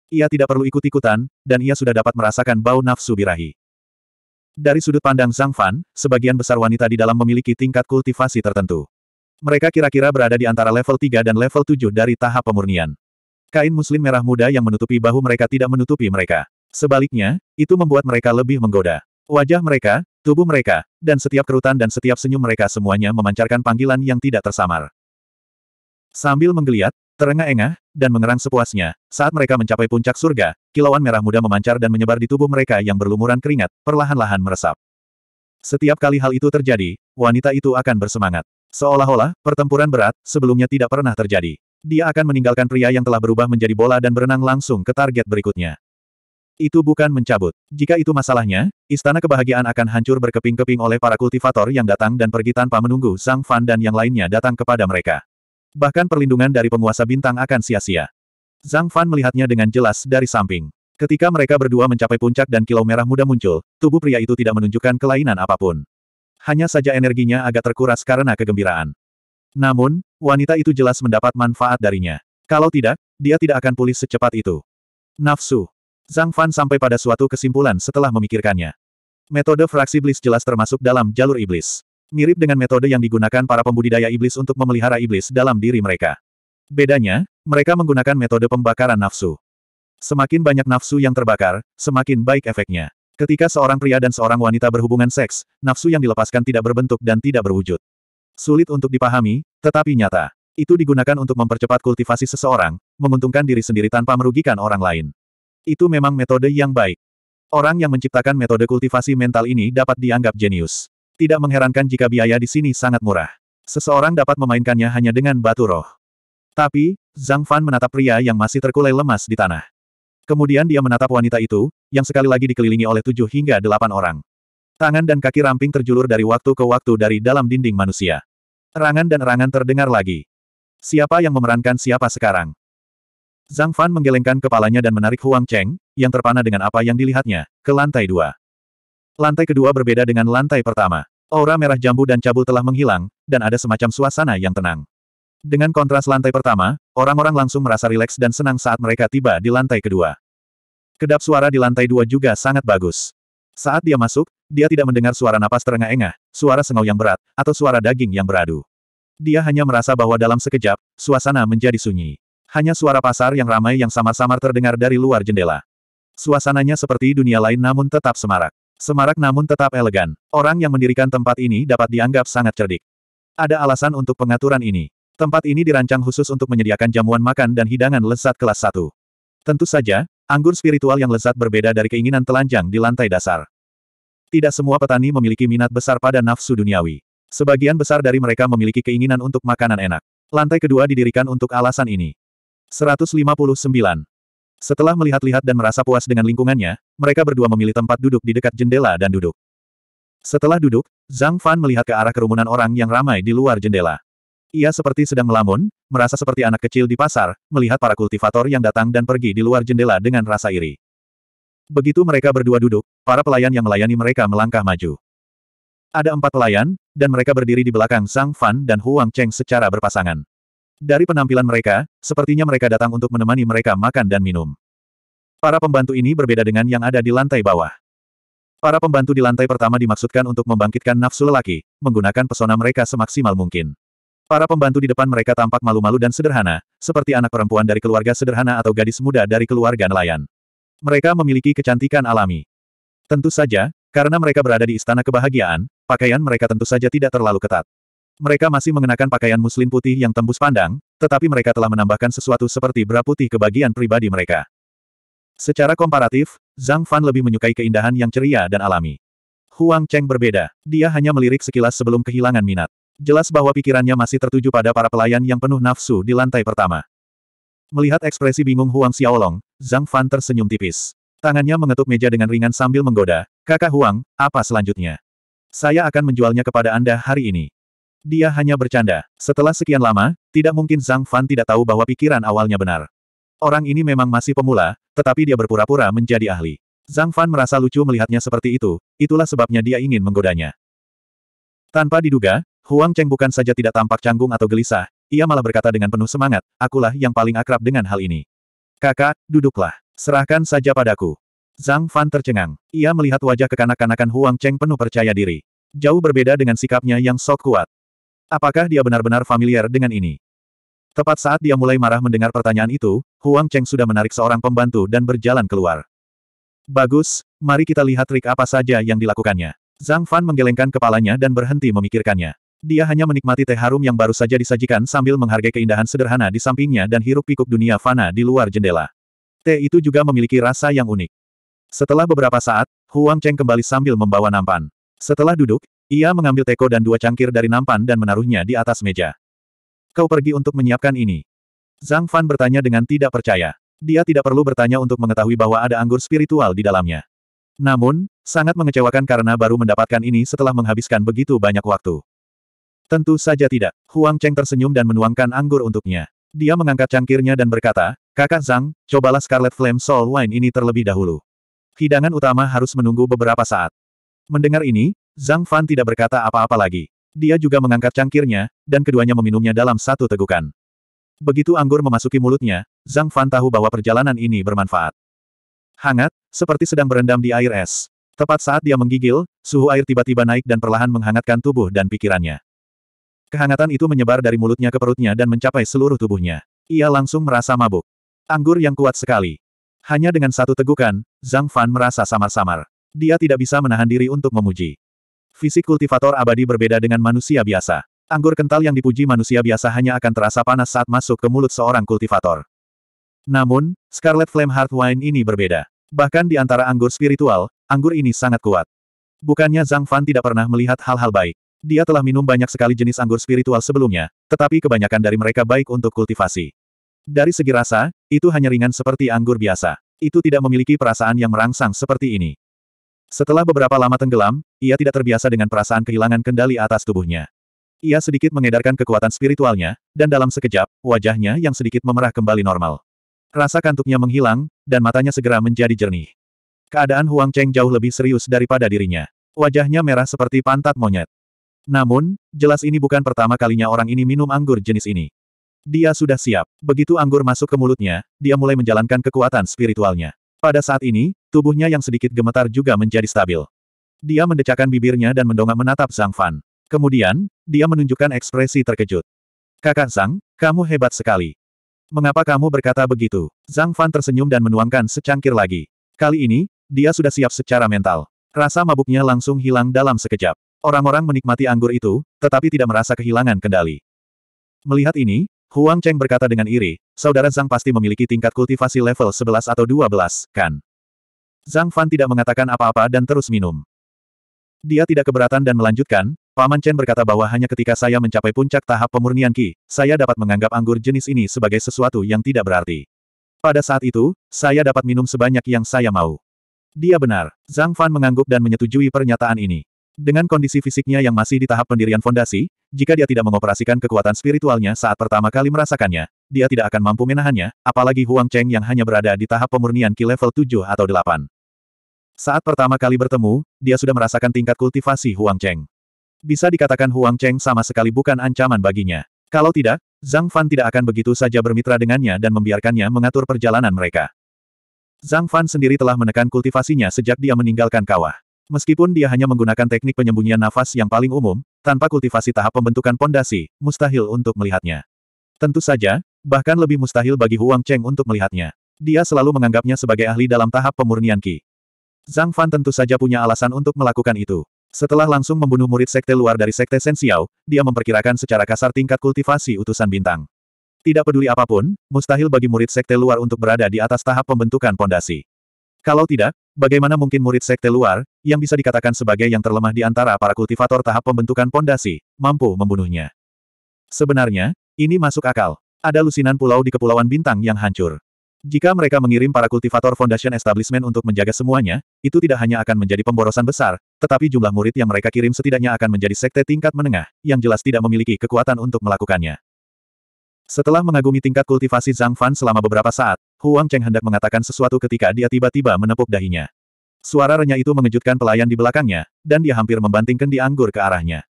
Ia tidak perlu ikut-ikutan, dan ia sudah dapat merasakan bau nafsu birahi. Dari sudut pandang Zhang Fan, sebagian besar wanita di dalam memiliki tingkat kultivasi tertentu. Mereka kira-kira berada di antara level 3 dan level 7 dari tahap pemurnian. Kain muslim merah muda yang menutupi bahu mereka tidak menutupi mereka. Sebaliknya, itu membuat mereka lebih menggoda. Wajah mereka, tubuh mereka, dan setiap kerutan dan setiap senyum mereka semuanya memancarkan panggilan yang tidak tersamar. Sambil menggeliat, terengah-engah, dan mengerang sepuasnya, saat mereka mencapai puncak surga, kilauan merah muda memancar dan menyebar di tubuh mereka yang berlumuran keringat, perlahan-lahan meresap. Setiap kali hal itu terjadi, wanita itu akan bersemangat. Seolah-olah, pertempuran berat, sebelumnya tidak pernah terjadi. Dia akan meninggalkan pria yang telah berubah menjadi bola dan berenang langsung ke target berikutnya. Itu bukan mencabut. Jika itu masalahnya, istana kebahagiaan akan hancur berkeping-keping oleh para kultivator yang datang dan pergi tanpa menunggu Sang Fan dan yang lainnya datang kepada mereka. Bahkan perlindungan dari penguasa bintang akan sia-sia. Zhang Fan melihatnya dengan jelas dari samping. Ketika mereka berdua mencapai puncak dan kilau merah muda muncul, tubuh pria itu tidak menunjukkan kelainan apapun. Hanya saja energinya agak terkuras karena kegembiraan. Namun, wanita itu jelas mendapat manfaat darinya. Kalau tidak, dia tidak akan pulih secepat itu. Nafsu. Zhang Fan sampai pada suatu kesimpulan setelah memikirkannya. Metode fraksi iblis jelas termasuk dalam jalur iblis. Mirip dengan metode yang digunakan para pembudidaya iblis untuk memelihara iblis dalam diri mereka. Bedanya, mereka menggunakan metode pembakaran nafsu. Semakin banyak nafsu yang terbakar, semakin baik efeknya. Ketika seorang pria dan seorang wanita berhubungan seks, nafsu yang dilepaskan tidak berbentuk dan tidak berwujud. Sulit untuk dipahami, tetapi nyata. Itu digunakan untuk mempercepat kultivasi seseorang, menguntungkan diri sendiri tanpa merugikan orang lain. Itu memang metode yang baik. Orang yang menciptakan metode kultivasi mental ini dapat dianggap jenius. Tidak mengherankan jika biaya di sini sangat murah. Seseorang dapat memainkannya hanya dengan batu roh. Tapi, Zhang Fan menatap pria yang masih terkulai lemas di tanah. Kemudian dia menatap wanita itu, yang sekali lagi dikelilingi oleh tujuh hingga delapan orang. Tangan dan kaki ramping terjulur dari waktu ke waktu dari dalam dinding manusia. Rangan dan rangan terdengar lagi. Siapa yang memerankan siapa sekarang? Zhang Fan menggelengkan kepalanya dan menarik Huang Cheng, yang terpana dengan apa yang dilihatnya, ke lantai dua. Lantai kedua berbeda dengan lantai pertama. Aura merah jambu dan cabul telah menghilang, dan ada semacam suasana yang tenang. Dengan kontras lantai pertama, orang-orang langsung merasa rileks dan senang saat mereka tiba di lantai kedua. Kedap suara di lantai dua juga sangat bagus. Saat dia masuk, dia tidak mendengar suara napas terengah-engah, suara sengau yang berat, atau suara daging yang beradu. Dia hanya merasa bahwa dalam sekejap, suasana menjadi sunyi. Hanya suara pasar yang ramai yang samar-samar terdengar dari luar jendela. Suasananya seperti dunia lain namun tetap semarak. Semarak namun tetap elegan. Orang yang mendirikan tempat ini dapat dianggap sangat cerdik. Ada alasan untuk pengaturan ini. Tempat ini dirancang khusus untuk menyediakan jamuan makan dan hidangan lezat kelas 1. Tentu saja, anggur spiritual yang lezat berbeda dari keinginan telanjang di lantai dasar. Tidak semua petani memiliki minat besar pada nafsu duniawi. Sebagian besar dari mereka memiliki keinginan untuk makanan enak. Lantai kedua didirikan untuk alasan ini. 159. Setelah melihat-lihat dan merasa puas dengan lingkungannya, mereka berdua memilih tempat duduk di dekat jendela dan duduk. Setelah duduk, Zhang Fan melihat ke arah kerumunan orang yang ramai di luar jendela. Ia seperti sedang melamun, merasa seperti anak kecil di pasar, melihat para kultivator yang datang dan pergi di luar jendela dengan rasa iri. Begitu mereka berdua duduk, para pelayan yang melayani mereka melangkah maju. Ada empat pelayan, dan mereka berdiri di belakang Zhang Fan dan Huang Cheng secara berpasangan. Dari penampilan mereka, sepertinya mereka datang untuk menemani mereka makan dan minum. Para pembantu ini berbeda dengan yang ada di lantai bawah. Para pembantu di lantai pertama dimaksudkan untuk membangkitkan nafsu lelaki, menggunakan pesona mereka semaksimal mungkin. Para pembantu di depan mereka tampak malu-malu dan sederhana, seperti anak perempuan dari keluarga sederhana atau gadis muda dari keluarga nelayan. Mereka memiliki kecantikan alami. Tentu saja, karena mereka berada di istana kebahagiaan, pakaian mereka tentu saja tidak terlalu ketat. Mereka masih mengenakan pakaian muslim putih yang tembus pandang, tetapi mereka telah menambahkan sesuatu seperti bra putih ke bagian pribadi mereka. Secara komparatif, Zhang Fan lebih menyukai keindahan yang ceria dan alami. Huang Cheng berbeda. Dia hanya melirik sekilas sebelum kehilangan minat. Jelas bahwa pikirannya masih tertuju pada para pelayan yang penuh nafsu di lantai pertama. Melihat ekspresi bingung Huang Xiaolong, Zhang Fan tersenyum tipis. Tangannya mengetuk meja dengan ringan sambil menggoda, Kakak Huang, apa selanjutnya? Saya akan menjualnya kepada Anda hari ini. Dia hanya bercanda. Setelah sekian lama, tidak mungkin Zhang Fan tidak tahu bahwa pikiran awalnya benar. Orang ini memang masih pemula, tetapi dia berpura-pura menjadi ahli. Zhang Fan merasa lucu melihatnya seperti itu, itulah sebabnya dia ingin menggodanya. Tanpa diduga, Huang Cheng bukan saja tidak tampak canggung atau gelisah, ia malah berkata dengan penuh semangat, akulah yang paling akrab dengan hal ini. Kakak, duduklah. Serahkan saja padaku. Zhang Fan tercengang. Ia melihat wajah kekanak-kanakan Huang Cheng penuh percaya diri. Jauh berbeda dengan sikapnya yang sok kuat. Apakah dia benar-benar familiar dengan ini? Tepat saat dia mulai marah mendengar pertanyaan itu, Huang Cheng sudah menarik seorang pembantu dan berjalan keluar. Bagus, mari kita lihat trik apa saja yang dilakukannya. Zhang Fan menggelengkan kepalanya dan berhenti memikirkannya. Dia hanya menikmati teh harum yang baru saja disajikan sambil menghargai keindahan sederhana di sampingnya dan hirup pikuk dunia fana di luar jendela. Teh itu juga memiliki rasa yang unik. Setelah beberapa saat, Huang Cheng kembali sambil membawa nampan. Setelah duduk, ia mengambil teko dan dua cangkir dari nampan dan menaruhnya di atas meja. Kau pergi untuk menyiapkan ini. Zhang Fan bertanya dengan tidak percaya. Dia tidak perlu bertanya untuk mengetahui bahwa ada anggur spiritual di dalamnya. Namun, sangat mengecewakan karena baru mendapatkan ini setelah menghabiskan begitu banyak waktu. Tentu saja tidak. Huang Cheng tersenyum dan menuangkan anggur untuknya. Dia mengangkat cangkirnya dan berkata, Kakak Zhang, cobalah Scarlet Flame Soul Wine ini terlebih dahulu. Hidangan utama harus menunggu beberapa saat. Mendengar ini, Zhang Fan tidak berkata apa-apa lagi. Dia juga mengangkat cangkirnya, dan keduanya meminumnya dalam satu tegukan. Begitu anggur memasuki mulutnya, Zhang Fan tahu bahwa perjalanan ini bermanfaat. Hangat, seperti sedang berendam di air es. Tepat saat dia menggigil, suhu air tiba-tiba naik dan perlahan menghangatkan tubuh dan pikirannya. Kehangatan itu menyebar dari mulutnya ke perutnya dan mencapai seluruh tubuhnya. Ia langsung merasa mabuk. Anggur yang kuat sekali. Hanya dengan satu tegukan, Zhang Fan merasa samar-samar. Dia tidak bisa menahan diri untuk memuji. Fisik kultivator abadi berbeda dengan manusia biasa. Anggur kental yang dipuji manusia biasa hanya akan terasa panas saat masuk ke mulut seorang kultivator. Namun, Scarlet Flame Heart Wine ini berbeda. Bahkan di antara anggur spiritual, anggur ini sangat kuat. Bukannya Zhang Fan tidak pernah melihat hal-hal baik. Dia telah minum banyak sekali jenis anggur spiritual sebelumnya, tetapi kebanyakan dari mereka baik untuk kultivasi. Dari segi rasa, itu hanya ringan seperti anggur biasa. Itu tidak memiliki perasaan yang merangsang seperti ini. Setelah beberapa lama tenggelam, ia tidak terbiasa dengan perasaan kehilangan kendali atas tubuhnya. Ia sedikit mengedarkan kekuatan spiritualnya, dan dalam sekejap, wajahnya yang sedikit memerah kembali normal. Rasa kantuknya menghilang, dan matanya segera menjadi jernih. Keadaan Huang Cheng jauh lebih serius daripada dirinya. Wajahnya merah seperti pantat monyet. Namun, jelas ini bukan pertama kalinya orang ini minum anggur jenis ini. Dia sudah siap. Begitu anggur masuk ke mulutnya, dia mulai menjalankan kekuatan spiritualnya. Pada saat ini, tubuhnya yang sedikit gemetar juga menjadi stabil. Dia mendecakkan bibirnya dan mendongak menatap Zhang Fan. Kemudian, dia menunjukkan ekspresi terkejut. Kakak Zhang, kamu hebat sekali. Mengapa kamu berkata begitu? Zhang Fan tersenyum dan menuangkan secangkir lagi. Kali ini, dia sudah siap secara mental. Rasa mabuknya langsung hilang dalam sekejap. Orang-orang menikmati anggur itu, tetapi tidak merasa kehilangan kendali. Melihat ini, Huang Cheng berkata dengan iri, saudara Zhang pasti memiliki tingkat kultivasi level 11 atau 12, kan? Zhang Fan tidak mengatakan apa-apa dan terus minum. Dia tidak keberatan dan melanjutkan, Paman Chen berkata bahwa hanya ketika saya mencapai puncak tahap pemurnian Qi, saya dapat menganggap anggur jenis ini sebagai sesuatu yang tidak berarti. Pada saat itu, saya dapat minum sebanyak yang saya mau. Dia benar. Zhang Fan mengangguk dan menyetujui pernyataan ini. Dengan kondisi fisiknya yang masih di tahap pendirian fondasi, jika dia tidak mengoperasikan kekuatan spiritualnya saat pertama kali merasakannya, dia tidak akan mampu menahannya, apalagi Huang Cheng yang hanya berada di tahap pemurnian Ki level 7 atau 8. Saat pertama kali bertemu, dia sudah merasakan tingkat kultivasi Huang Cheng. Bisa dikatakan Huang Cheng sama sekali bukan ancaman baginya. Kalau tidak, Zhang Fan tidak akan begitu saja bermitra dengannya dan membiarkannya mengatur perjalanan mereka. Zhang Fan sendiri telah menekan kultivasinya sejak dia meninggalkan kawah. Meskipun dia hanya menggunakan teknik penyembunyian nafas yang paling umum, tanpa kultivasi tahap pembentukan pondasi, mustahil untuk melihatnya. Tentu saja, bahkan lebih mustahil bagi Huang Cheng untuk melihatnya. Dia selalu menganggapnya sebagai ahli dalam tahap pemurnian Qi. Zhang Fan tentu saja punya alasan untuk melakukan itu. Setelah langsung membunuh murid sekte luar dari sekte Xiao, dia memperkirakan secara kasar tingkat kultivasi utusan bintang. Tidak peduli apapun, mustahil bagi murid sekte luar untuk berada di atas tahap pembentukan pondasi. Kalau tidak, Bagaimana mungkin murid sekte luar, yang bisa dikatakan sebagai yang terlemah di antara para kultivator tahap pembentukan pondasi, mampu membunuhnya? Sebenarnya, ini masuk akal. Ada lusinan pulau di Kepulauan Bintang yang hancur. Jika mereka mengirim para kultivator Foundation Establishment untuk menjaga semuanya, itu tidak hanya akan menjadi pemborosan besar, tetapi jumlah murid yang mereka kirim setidaknya akan menjadi sekte tingkat menengah, yang jelas tidak memiliki kekuatan untuk melakukannya. Setelah mengagumi tingkat kultivasi Zhang Fan selama beberapa saat, Huang Cheng hendak mengatakan sesuatu ketika dia tiba-tiba menepuk dahinya. Suara renyah itu mengejutkan pelayan di belakangnya, dan dia hampir membanting kendi anggur ke arahnya.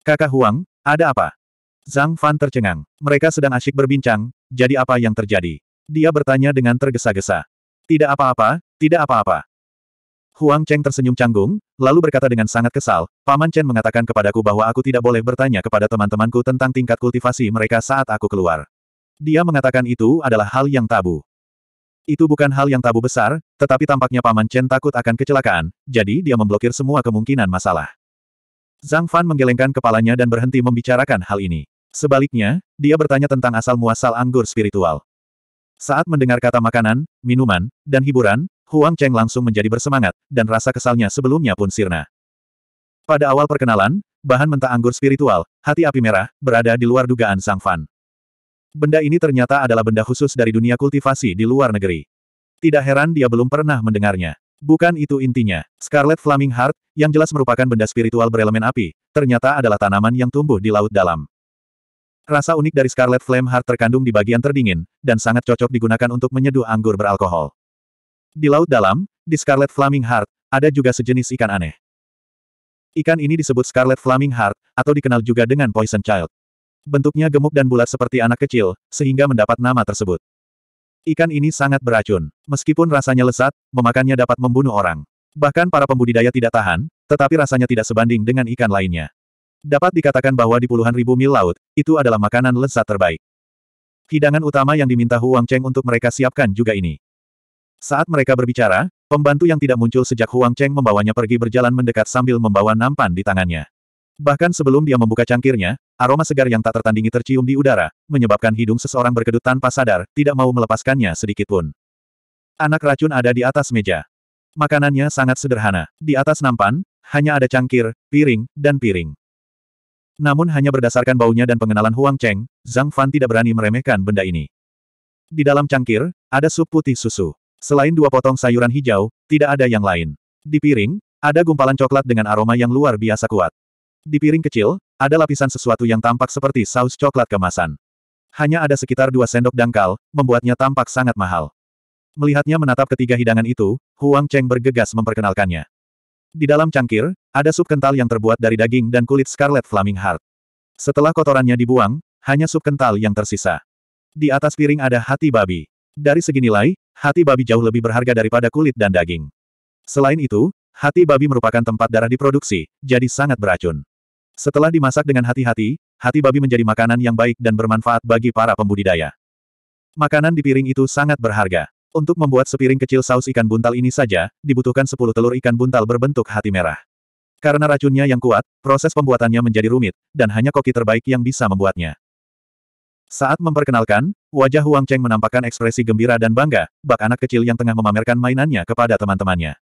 Kakak Huang, ada apa? Zhang Fan tercengang. Mereka sedang asyik berbincang, jadi apa yang terjadi? Dia bertanya dengan tergesa-gesa. Tidak apa-apa, tidak apa-apa. Huang Cheng tersenyum canggung, lalu berkata dengan sangat kesal, Paman Chen mengatakan kepadaku bahwa aku tidak boleh bertanya kepada teman-temanku tentang tingkat kultivasi mereka saat aku keluar. Dia mengatakan itu adalah hal yang tabu. Itu bukan hal yang tabu besar, tetapi tampaknya Paman Chen takut akan kecelakaan, jadi dia memblokir semua kemungkinan masalah. Zhang Fan menggelengkan kepalanya dan berhenti membicarakan hal ini. Sebaliknya, dia bertanya tentang asal-muasal anggur spiritual. Saat mendengar kata makanan, minuman, dan hiburan, Huang Cheng langsung menjadi bersemangat, dan rasa kesalnya sebelumnya pun sirna. Pada awal perkenalan, bahan mentah anggur spiritual, hati api merah, berada di luar dugaan Zhang Fan. Benda ini ternyata adalah benda khusus dari dunia kultivasi di luar negeri. Tidak heran dia belum pernah mendengarnya. Bukan itu intinya. Scarlet Flaming Heart, yang jelas merupakan benda spiritual berelemen api, ternyata adalah tanaman yang tumbuh di laut dalam. Rasa unik dari Scarlet Flame Heart terkandung di bagian terdingin, dan sangat cocok digunakan untuk menyeduh anggur beralkohol. Di laut dalam, di Scarlet Flaming Heart, ada juga sejenis ikan aneh. Ikan ini disebut Scarlet Flaming Heart, atau dikenal juga dengan Poison Child. Bentuknya gemuk dan bulat seperti anak kecil, sehingga mendapat nama tersebut. Ikan ini sangat beracun. Meskipun rasanya lesat, memakannya dapat membunuh orang. Bahkan para pembudidaya tidak tahan, tetapi rasanya tidak sebanding dengan ikan lainnya. Dapat dikatakan bahwa di puluhan ribu mil laut, itu adalah makanan lesat terbaik. Hidangan utama yang diminta Huang Cheng untuk mereka siapkan juga ini. Saat mereka berbicara, pembantu yang tidak muncul sejak Huang Cheng membawanya pergi berjalan mendekat sambil membawa nampan di tangannya. Bahkan sebelum dia membuka cangkirnya, aroma segar yang tak tertandingi tercium di udara, menyebabkan hidung seseorang berkedut tanpa sadar, tidak mau melepaskannya sedikitpun. Anak racun ada di atas meja. Makanannya sangat sederhana. Di atas nampan, hanya ada cangkir, piring, dan piring. Namun hanya berdasarkan baunya dan pengenalan Huang Cheng, Zhang Fan tidak berani meremehkan benda ini. Di dalam cangkir, ada sup putih susu. Selain dua potong sayuran hijau, tidak ada yang lain. Di piring, ada gumpalan coklat dengan aroma yang luar biasa kuat. Di piring kecil, ada lapisan sesuatu yang tampak seperti saus coklat kemasan. Hanya ada sekitar dua sendok dangkal, membuatnya tampak sangat mahal. Melihatnya menatap ketiga hidangan itu, Huang Cheng bergegas memperkenalkannya. Di dalam cangkir, ada sup kental yang terbuat dari daging dan kulit scarlet flaming heart. Setelah kotorannya dibuang, hanya sup kental yang tersisa. Di atas piring ada hati babi. Dari segi nilai, hati babi jauh lebih berharga daripada kulit dan daging. Selain itu, hati babi merupakan tempat darah diproduksi, jadi sangat beracun. Setelah dimasak dengan hati-hati, hati babi menjadi makanan yang baik dan bermanfaat bagi para pembudidaya. Makanan di piring itu sangat berharga. Untuk membuat sepiring kecil saus ikan buntal ini saja, dibutuhkan 10 telur ikan buntal berbentuk hati merah. Karena racunnya yang kuat, proses pembuatannya menjadi rumit, dan hanya koki terbaik yang bisa membuatnya. Saat memperkenalkan, wajah Huang Cheng menampakkan ekspresi gembira dan bangga, bak anak kecil yang tengah memamerkan mainannya kepada teman-temannya.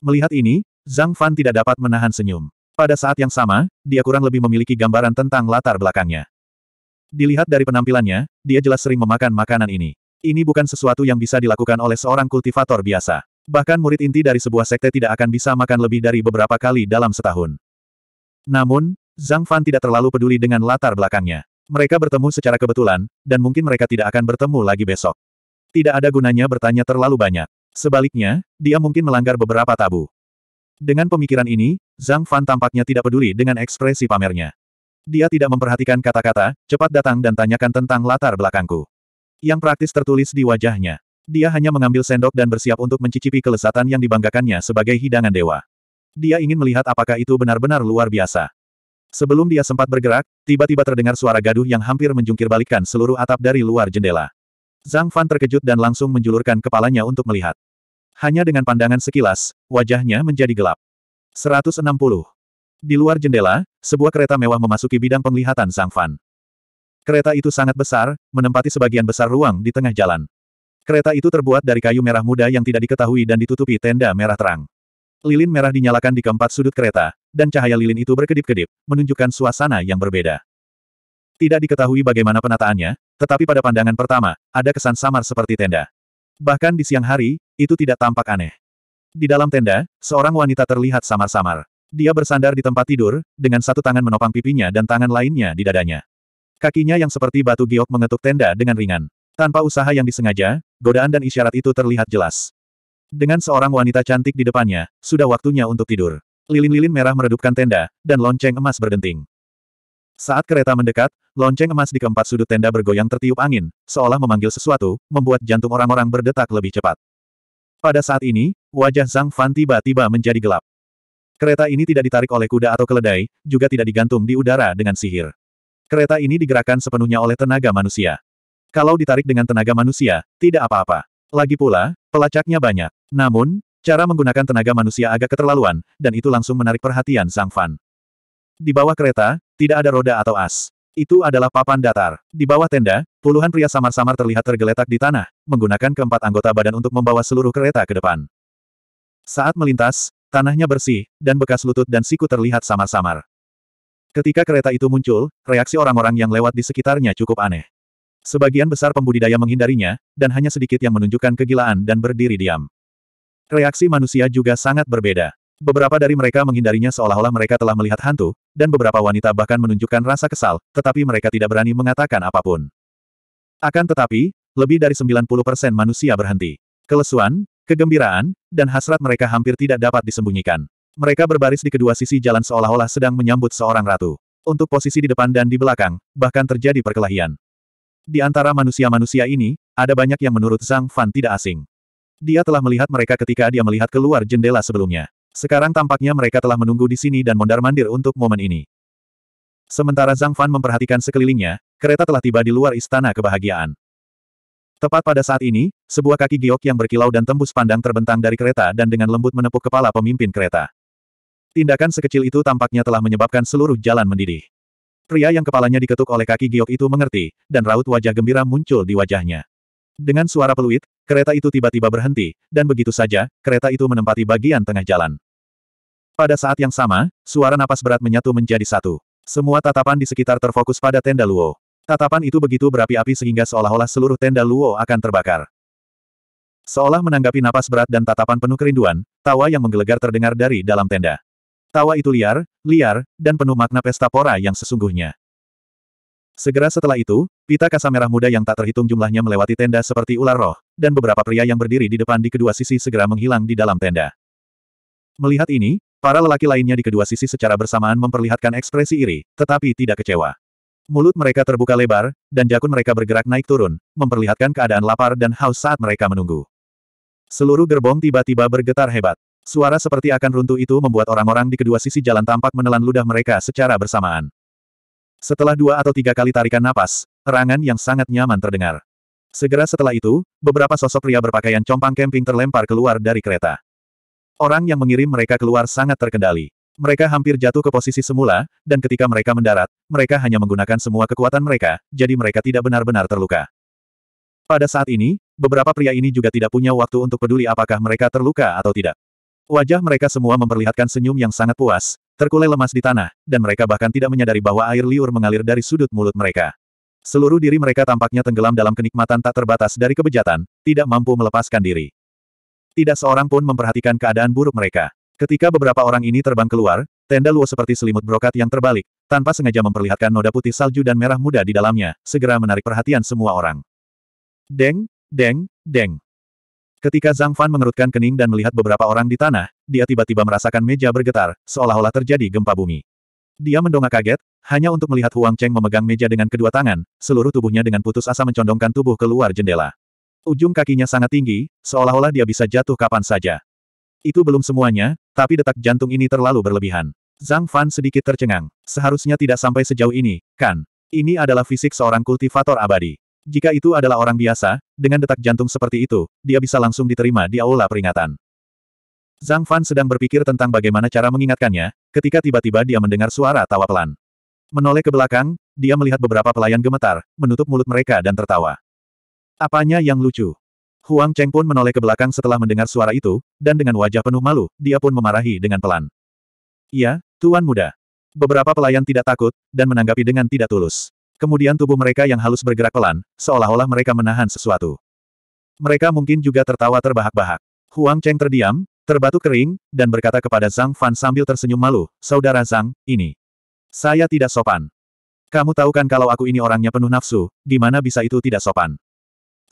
Melihat ini, Zhang Fan tidak dapat menahan senyum. Pada saat yang sama, dia kurang lebih memiliki gambaran tentang latar belakangnya. Dilihat dari penampilannya, dia jelas sering memakan makanan ini. Ini bukan sesuatu yang bisa dilakukan oleh seorang kultivator biasa. Bahkan murid inti dari sebuah sekte tidak akan bisa makan lebih dari beberapa kali dalam setahun. Namun, Zhang Fan tidak terlalu peduli dengan latar belakangnya. Mereka bertemu secara kebetulan, dan mungkin mereka tidak akan bertemu lagi besok. Tidak ada gunanya bertanya terlalu banyak. Sebaliknya, dia mungkin melanggar beberapa tabu. Dengan pemikiran ini, Zhang Fan tampaknya tidak peduli dengan ekspresi pamernya. Dia tidak memperhatikan kata-kata, cepat datang dan tanyakan tentang latar belakangku. Yang praktis tertulis di wajahnya. Dia hanya mengambil sendok dan bersiap untuk mencicipi kelesatan yang dibanggakannya sebagai hidangan dewa. Dia ingin melihat apakah itu benar-benar luar biasa. Sebelum dia sempat bergerak, tiba-tiba terdengar suara gaduh yang hampir menjungkir seluruh atap dari luar jendela. Zhang Fan terkejut dan langsung menjulurkan kepalanya untuk melihat. Hanya dengan pandangan sekilas, wajahnya menjadi gelap. 160. Di luar jendela, sebuah kereta mewah memasuki bidang penglihatan Sang Fan. Kereta itu sangat besar, menempati sebagian besar ruang di tengah jalan. Kereta itu terbuat dari kayu merah muda yang tidak diketahui dan ditutupi tenda merah terang. Lilin merah dinyalakan di keempat sudut kereta, dan cahaya lilin itu berkedip-kedip, menunjukkan suasana yang berbeda. Tidak diketahui bagaimana penataannya, tetapi pada pandangan pertama, ada kesan samar seperti tenda. Bahkan di siang hari, itu tidak tampak aneh. Di dalam tenda, seorang wanita terlihat samar-samar. Dia bersandar di tempat tidur, dengan satu tangan menopang pipinya dan tangan lainnya di dadanya. Kakinya yang seperti batu giok mengetuk tenda dengan ringan. Tanpa usaha yang disengaja, godaan dan isyarat itu terlihat jelas. Dengan seorang wanita cantik di depannya, sudah waktunya untuk tidur. Lilin-lilin merah meredupkan tenda, dan lonceng emas berdenting. Saat kereta mendekat, lonceng emas di keempat sudut tenda bergoyang tertiup angin, seolah memanggil sesuatu, membuat jantung orang-orang berdetak lebih cepat. Pada saat ini, wajah Zhang Fan tiba-tiba menjadi gelap. Kereta ini tidak ditarik oleh kuda atau keledai, juga tidak digantung di udara dengan sihir. Kereta ini digerakkan sepenuhnya oleh tenaga manusia. Kalau ditarik dengan tenaga manusia, tidak apa-apa. Lagi pula, pelacaknya banyak. Namun, cara menggunakan tenaga manusia agak keterlaluan, dan itu langsung menarik perhatian Zhang Fan. Di bawah kereta, tidak ada roda atau as. Itu adalah papan datar. Di bawah tenda, puluhan pria samar-samar terlihat tergeletak di tanah, menggunakan keempat anggota badan untuk membawa seluruh kereta ke depan. Saat melintas, tanahnya bersih, dan bekas lutut dan siku terlihat samar-samar. Ketika kereta itu muncul, reaksi orang-orang yang lewat di sekitarnya cukup aneh. Sebagian besar pembudidaya menghindarinya, dan hanya sedikit yang menunjukkan kegilaan dan berdiri diam. Reaksi manusia juga sangat berbeda. Beberapa dari mereka menghindarinya seolah-olah mereka telah melihat hantu, dan beberapa wanita bahkan menunjukkan rasa kesal, tetapi mereka tidak berani mengatakan apapun. Akan tetapi, lebih dari 90% manusia berhenti. Kelesuan, kegembiraan, dan hasrat mereka hampir tidak dapat disembunyikan. Mereka berbaris di kedua sisi jalan seolah-olah sedang menyambut seorang ratu. Untuk posisi di depan dan di belakang, bahkan terjadi perkelahian. Di antara manusia-manusia ini, ada banyak yang menurut Zhang Fan tidak asing. Dia telah melihat mereka ketika dia melihat keluar jendela sebelumnya. Sekarang tampaknya mereka telah menunggu di sini dan mondar-mandir untuk momen ini. Sementara Zhang Fan memperhatikan sekelilingnya, kereta telah tiba di luar istana kebahagiaan. Tepat pada saat ini, sebuah kaki giok yang berkilau dan tembus pandang terbentang dari kereta dan dengan lembut menepuk kepala pemimpin kereta. Tindakan sekecil itu tampaknya telah menyebabkan seluruh jalan mendidih. Pria yang kepalanya diketuk oleh kaki giok itu mengerti, dan raut wajah gembira muncul di wajahnya. Dengan suara peluit, kereta itu tiba-tiba berhenti, dan begitu saja, kereta itu menempati bagian tengah jalan. Pada saat yang sama, suara napas berat menyatu menjadi satu. Semua tatapan di sekitar terfokus pada tenda Luo. Tatapan itu begitu berapi-api sehingga seolah-olah seluruh tenda Luo akan terbakar. Seolah menanggapi napas berat dan tatapan penuh kerinduan, tawa yang menggelegar terdengar dari dalam tenda. Tawa itu liar, liar, dan penuh makna pesta pora yang sesungguhnya. Segera setelah itu, pita kasa merah muda yang tak terhitung jumlahnya melewati tenda seperti ular roh, dan beberapa pria yang berdiri di depan di kedua sisi segera menghilang di dalam tenda. Melihat ini, para lelaki lainnya di kedua sisi secara bersamaan memperlihatkan ekspresi iri, tetapi tidak kecewa. Mulut mereka terbuka lebar, dan jakun mereka bergerak naik turun, memperlihatkan keadaan lapar dan haus saat mereka menunggu. Seluruh gerbong tiba-tiba bergetar hebat. Suara seperti akan runtuh itu membuat orang-orang di kedua sisi jalan tampak menelan ludah mereka secara bersamaan. Setelah dua atau tiga kali tarikan napas, erangan yang sangat nyaman terdengar. Segera setelah itu, beberapa sosok pria berpakaian compang camping terlempar keluar dari kereta. Orang yang mengirim mereka keluar sangat terkendali. Mereka hampir jatuh ke posisi semula, dan ketika mereka mendarat, mereka hanya menggunakan semua kekuatan mereka, jadi mereka tidak benar-benar terluka. Pada saat ini, beberapa pria ini juga tidak punya waktu untuk peduli apakah mereka terluka atau tidak. Wajah mereka semua memperlihatkan senyum yang sangat puas, terkulai lemas di tanah, dan mereka bahkan tidak menyadari bahwa air liur mengalir dari sudut mulut mereka. Seluruh diri mereka tampaknya tenggelam dalam kenikmatan tak terbatas dari kebejatan, tidak mampu melepaskan diri. Tidak seorang pun memperhatikan keadaan buruk mereka. Ketika beberapa orang ini terbang keluar, tenda Luo seperti selimut brokat yang terbalik, tanpa sengaja memperlihatkan noda putih salju dan merah muda di dalamnya, segera menarik perhatian semua orang. Deng, deng, deng. Ketika Zhang Fan mengerutkan kening dan melihat beberapa orang di tanah, dia tiba-tiba merasakan meja bergetar, seolah-olah terjadi gempa bumi. Dia mendongak kaget, hanya untuk melihat Huang Cheng memegang meja dengan kedua tangan, seluruh tubuhnya dengan putus asa mencondongkan tubuh keluar jendela. Ujung kakinya sangat tinggi, seolah-olah dia bisa jatuh kapan saja. Itu belum semuanya, tapi detak jantung ini terlalu berlebihan. Zhang Fan sedikit tercengang. Seharusnya tidak sampai sejauh ini, kan? Ini adalah fisik seorang kultivator abadi. Jika itu adalah orang biasa, dengan detak jantung seperti itu, dia bisa langsung diterima di aula peringatan. Zhang Fan sedang berpikir tentang bagaimana cara mengingatkannya, ketika tiba-tiba dia mendengar suara tawa pelan. Menoleh ke belakang, dia melihat beberapa pelayan gemetar, menutup mulut mereka dan tertawa. Apanya yang lucu? Huang Cheng pun menoleh ke belakang setelah mendengar suara itu, dan dengan wajah penuh malu, dia pun memarahi dengan pelan. Iya, Tuan Muda. Beberapa pelayan tidak takut, dan menanggapi dengan tidak tulus. Kemudian tubuh mereka yang halus bergerak pelan, seolah-olah mereka menahan sesuatu. Mereka mungkin juga tertawa terbahak-bahak. Huang Cheng terdiam, terbatuk kering, dan berkata kepada Zhang Fan sambil tersenyum malu, Saudara Zhang, ini. Saya tidak sopan. Kamu tahu kan kalau aku ini orangnya penuh nafsu, di mana bisa itu tidak sopan?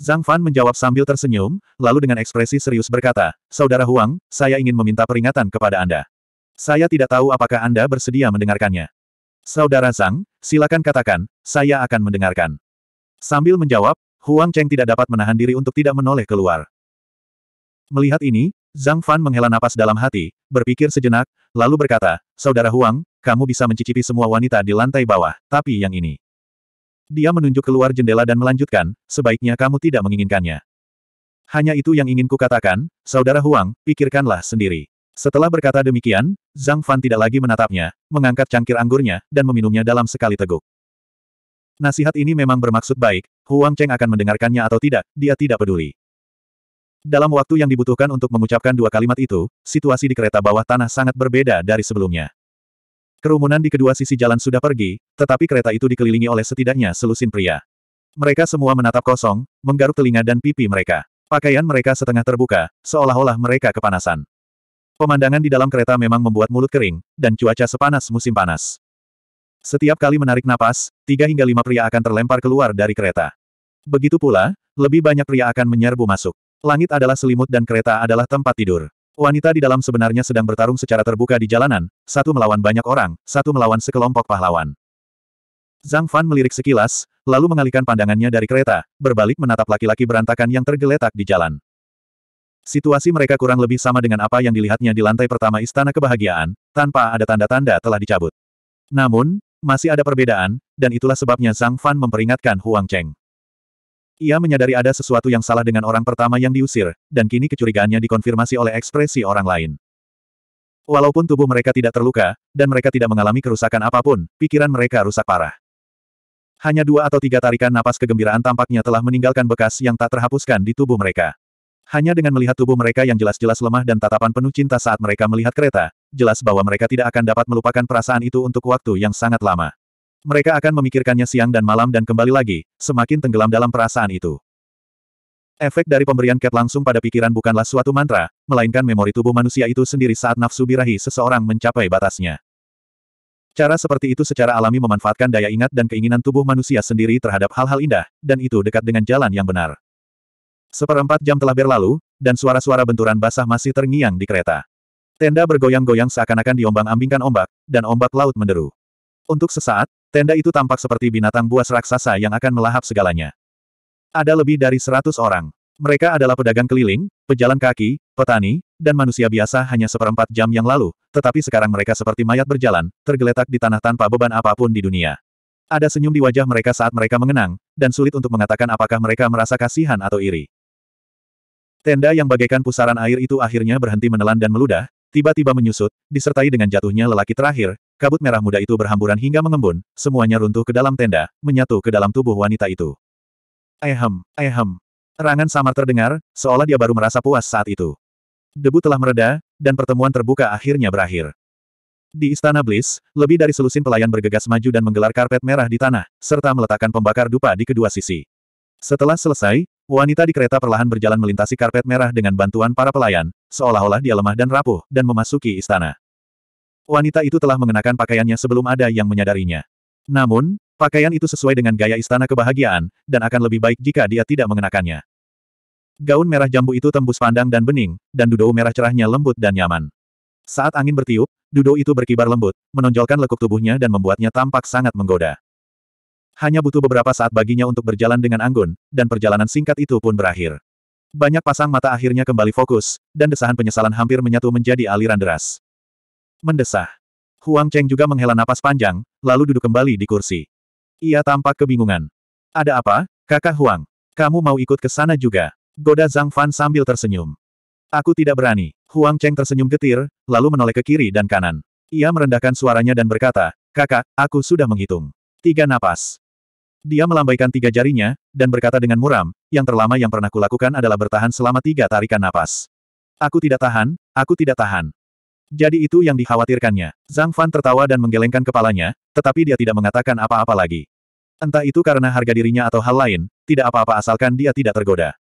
Zhang Fan menjawab sambil tersenyum, lalu dengan ekspresi serius berkata, Saudara Huang, saya ingin meminta peringatan kepada Anda. Saya tidak tahu apakah Anda bersedia mendengarkannya. Saudara Zhang, silakan katakan, saya akan mendengarkan. Sambil menjawab, Huang Cheng tidak dapat menahan diri untuk tidak menoleh keluar. Melihat ini, Zhang Fan menghela napas dalam hati, berpikir sejenak, lalu berkata, Saudara Huang, kamu bisa mencicipi semua wanita di lantai bawah, tapi yang ini. Dia menunjuk keluar jendela dan melanjutkan, sebaiknya kamu tidak menginginkannya. Hanya itu yang ingin kukatakan, Saudara Huang, pikirkanlah sendiri. Setelah berkata demikian, Zhang Fan tidak lagi menatapnya, mengangkat cangkir anggurnya, dan meminumnya dalam sekali teguk. Nasihat ini memang bermaksud baik, Huang Cheng akan mendengarkannya atau tidak, dia tidak peduli. Dalam waktu yang dibutuhkan untuk mengucapkan dua kalimat itu, situasi di kereta bawah tanah sangat berbeda dari sebelumnya. Kerumunan di kedua sisi jalan sudah pergi, tetapi kereta itu dikelilingi oleh setidaknya selusin pria. Mereka semua menatap kosong, menggaruk telinga dan pipi mereka. Pakaian mereka setengah terbuka, seolah-olah mereka kepanasan. Pemandangan di dalam kereta memang membuat mulut kering, dan cuaca sepanas musim panas. Setiap kali menarik napas, tiga hingga lima pria akan terlempar keluar dari kereta. Begitu pula, lebih banyak pria akan menyerbu masuk. Langit adalah selimut dan kereta adalah tempat tidur. Wanita di dalam sebenarnya sedang bertarung secara terbuka di jalanan, satu melawan banyak orang, satu melawan sekelompok pahlawan. Zhang Fan melirik sekilas, lalu mengalihkan pandangannya dari kereta, berbalik menatap laki-laki berantakan yang tergeletak di jalan. Situasi mereka kurang lebih sama dengan apa yang dilihatnya di lantai pertama Istana Kebahagiaan, tanpa ada tanda-tanda telah dicabut. Namun, masih ada perbedaan, dan itulah sebabnya Zhang Fan memperingatkan Huang Cheng. Ia menyadari ada sesuatu yang salah dengan orang pertama yang diusir, dan kini kecurigaannya dikonfirmasi oleh ekspresi orang lain. Walaupun tubuh mereka tidak terluka, dan mereka tidak mengalami kerusakan apapun, pikiran mereka rusak parah. Hanya dua atau tiga tarikan napas kegembiraan tampaknya telah meninggalkan bekas yang tak terhapuskan di tubuh mereka. Hanya dengan melihat tubuh mereka yang jelas-jelas lemah dan tatapan penuh cinta saat mereka melihat kereta, jelas bahwa mereka tidak akan dapat melupakan perasaan itu untuk waktu yang sangat lama. Mereka akan memikirkannya siang dan malam dan kembali lagi, semakin tenggelam dalam perasaan itu. Efek dari pemberian cat langsung pada pikiran bukanlah suatu mantra, melainkan memori tubuh manusia itu sendiri saat nafsu birahi seseorang mencapai batasnya. Cara seperti itu secara alami memanfaatkan daya ingat dan keinginan tubuh manusia sendiri terhadap hal-hal indah, dan itu dekat dengan jalan yang benar. Seperempat jam telah berlalu, dan suara-suara benturan basah masih terngiang di kereta. Tenda bergoyang-goyang seakan-akan diombang-ambingkan ombak, dan ombak laut menderu. Untuk sesaat, tenda itu tampak seperti binatang buas raksasa yang akan melahap segalanya. Ada lebih dari seratus orang. Mereka adalah pedagang keliling, pejalan kaki, petani, dan manusia biasa hanya seperempat jam yang lalu, tetapi sekarang mereka seperti mayat berjalan, tergeletak di tanah tanpa beban apapun di dunia. Ada senyum di wajah mereka saat mereka mengenang, dan sulit untuk mengatakan apakah mereka merasa kasihan atau iri. Tenda yang bagaikan pusaran air itu akhirnya berhenti menelan dan meludah, tiba-tiba menyusut, disertai dengan jatuhnya lelaki terakhir, kabut merah muda itu berhamburan hingga mengembun, semuanya runtuh ke dalam tenda, menyatu ke dalam tubuh wanita itu. Ehem, ehem. Rangan samar terdengar, seolah dia baru merasa puas saat itu. Debu telah mereda, dan pertemuan terbuka akhirnya berakhir. Di Istana Bliss, lebih dari selusin pelayan bergegas maju dan menggelar karpet merah di tanah, serta meletakkan pembakar dupa di kedua sisi. Setelah selesai, Wanita di kereta perlahan berjalan melintasi karpet merah dengan bantuan para pelayan, seolah-olah dia lemah dan rapuh, dan memasuki istana. Wanita itu telah mengenakan pakaiannya sebelum ada yang menyadarinya. Namun, pakaian itu sesuai dengan gaya istana kebahagiaan, dan akan lebih baik jika dia tidak mengenakannya. Gaun merah jambu itu tembus pandang dan bening, dan dudou merah cerahnya lembut dan nyaman. Saat angin bertiup, dudou itu berkibar lembut, menonjolkan lekuk tubuhnya dan membuatnya tampak sangat menggoda. Hanya butuh beberapa saat baginya untuk berjalan dengan anggun, dan perjalanan singkat itu pun berakhir. Banyak pasang mata akhirnya kembali fokus, dan desahan penyesalan hampir menyatu menjadi aliran deras. Mendesah. Huang Cheng juga menghela napas panjang, lalu duduk kembali di kursi. Ia tampak kebingungan. Ada apa, kakak Huang? Kamu mau ikut ke sana juga? Goda Zhang Fan sambil tersenyum. Aku tidak berani. Huang Cheng tersenyum getir, lalu menoleh ke kiri dan kanan. Ia merendahkan suaranya dan berkata, kakak, aku sudah menghitung. Tiga napas. Dia melambaikan tiga jarinya, dan berkata dengan muram, yang terlama yang pernah kulakukan adalah bertahan selama tiga tarikan napas. Aku tidak tahan, aku tidak tahan. Jadi itu yang dikhawatirkannya. Zhang Fan tertawa dan menggelengkan kepalanya, tetapi dia tidak mengatakan apa-apa lagi. Entah itu karena harga dirinya atau hal lain, tidak apa-apa asalkan dia tidak tergoda.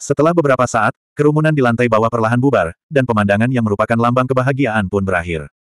Setelah beberapa saat, kerumunan di lantai bawah perlahan bubar, dan pemandangan yang merupakan lambang kebahagiaan pun berakhir.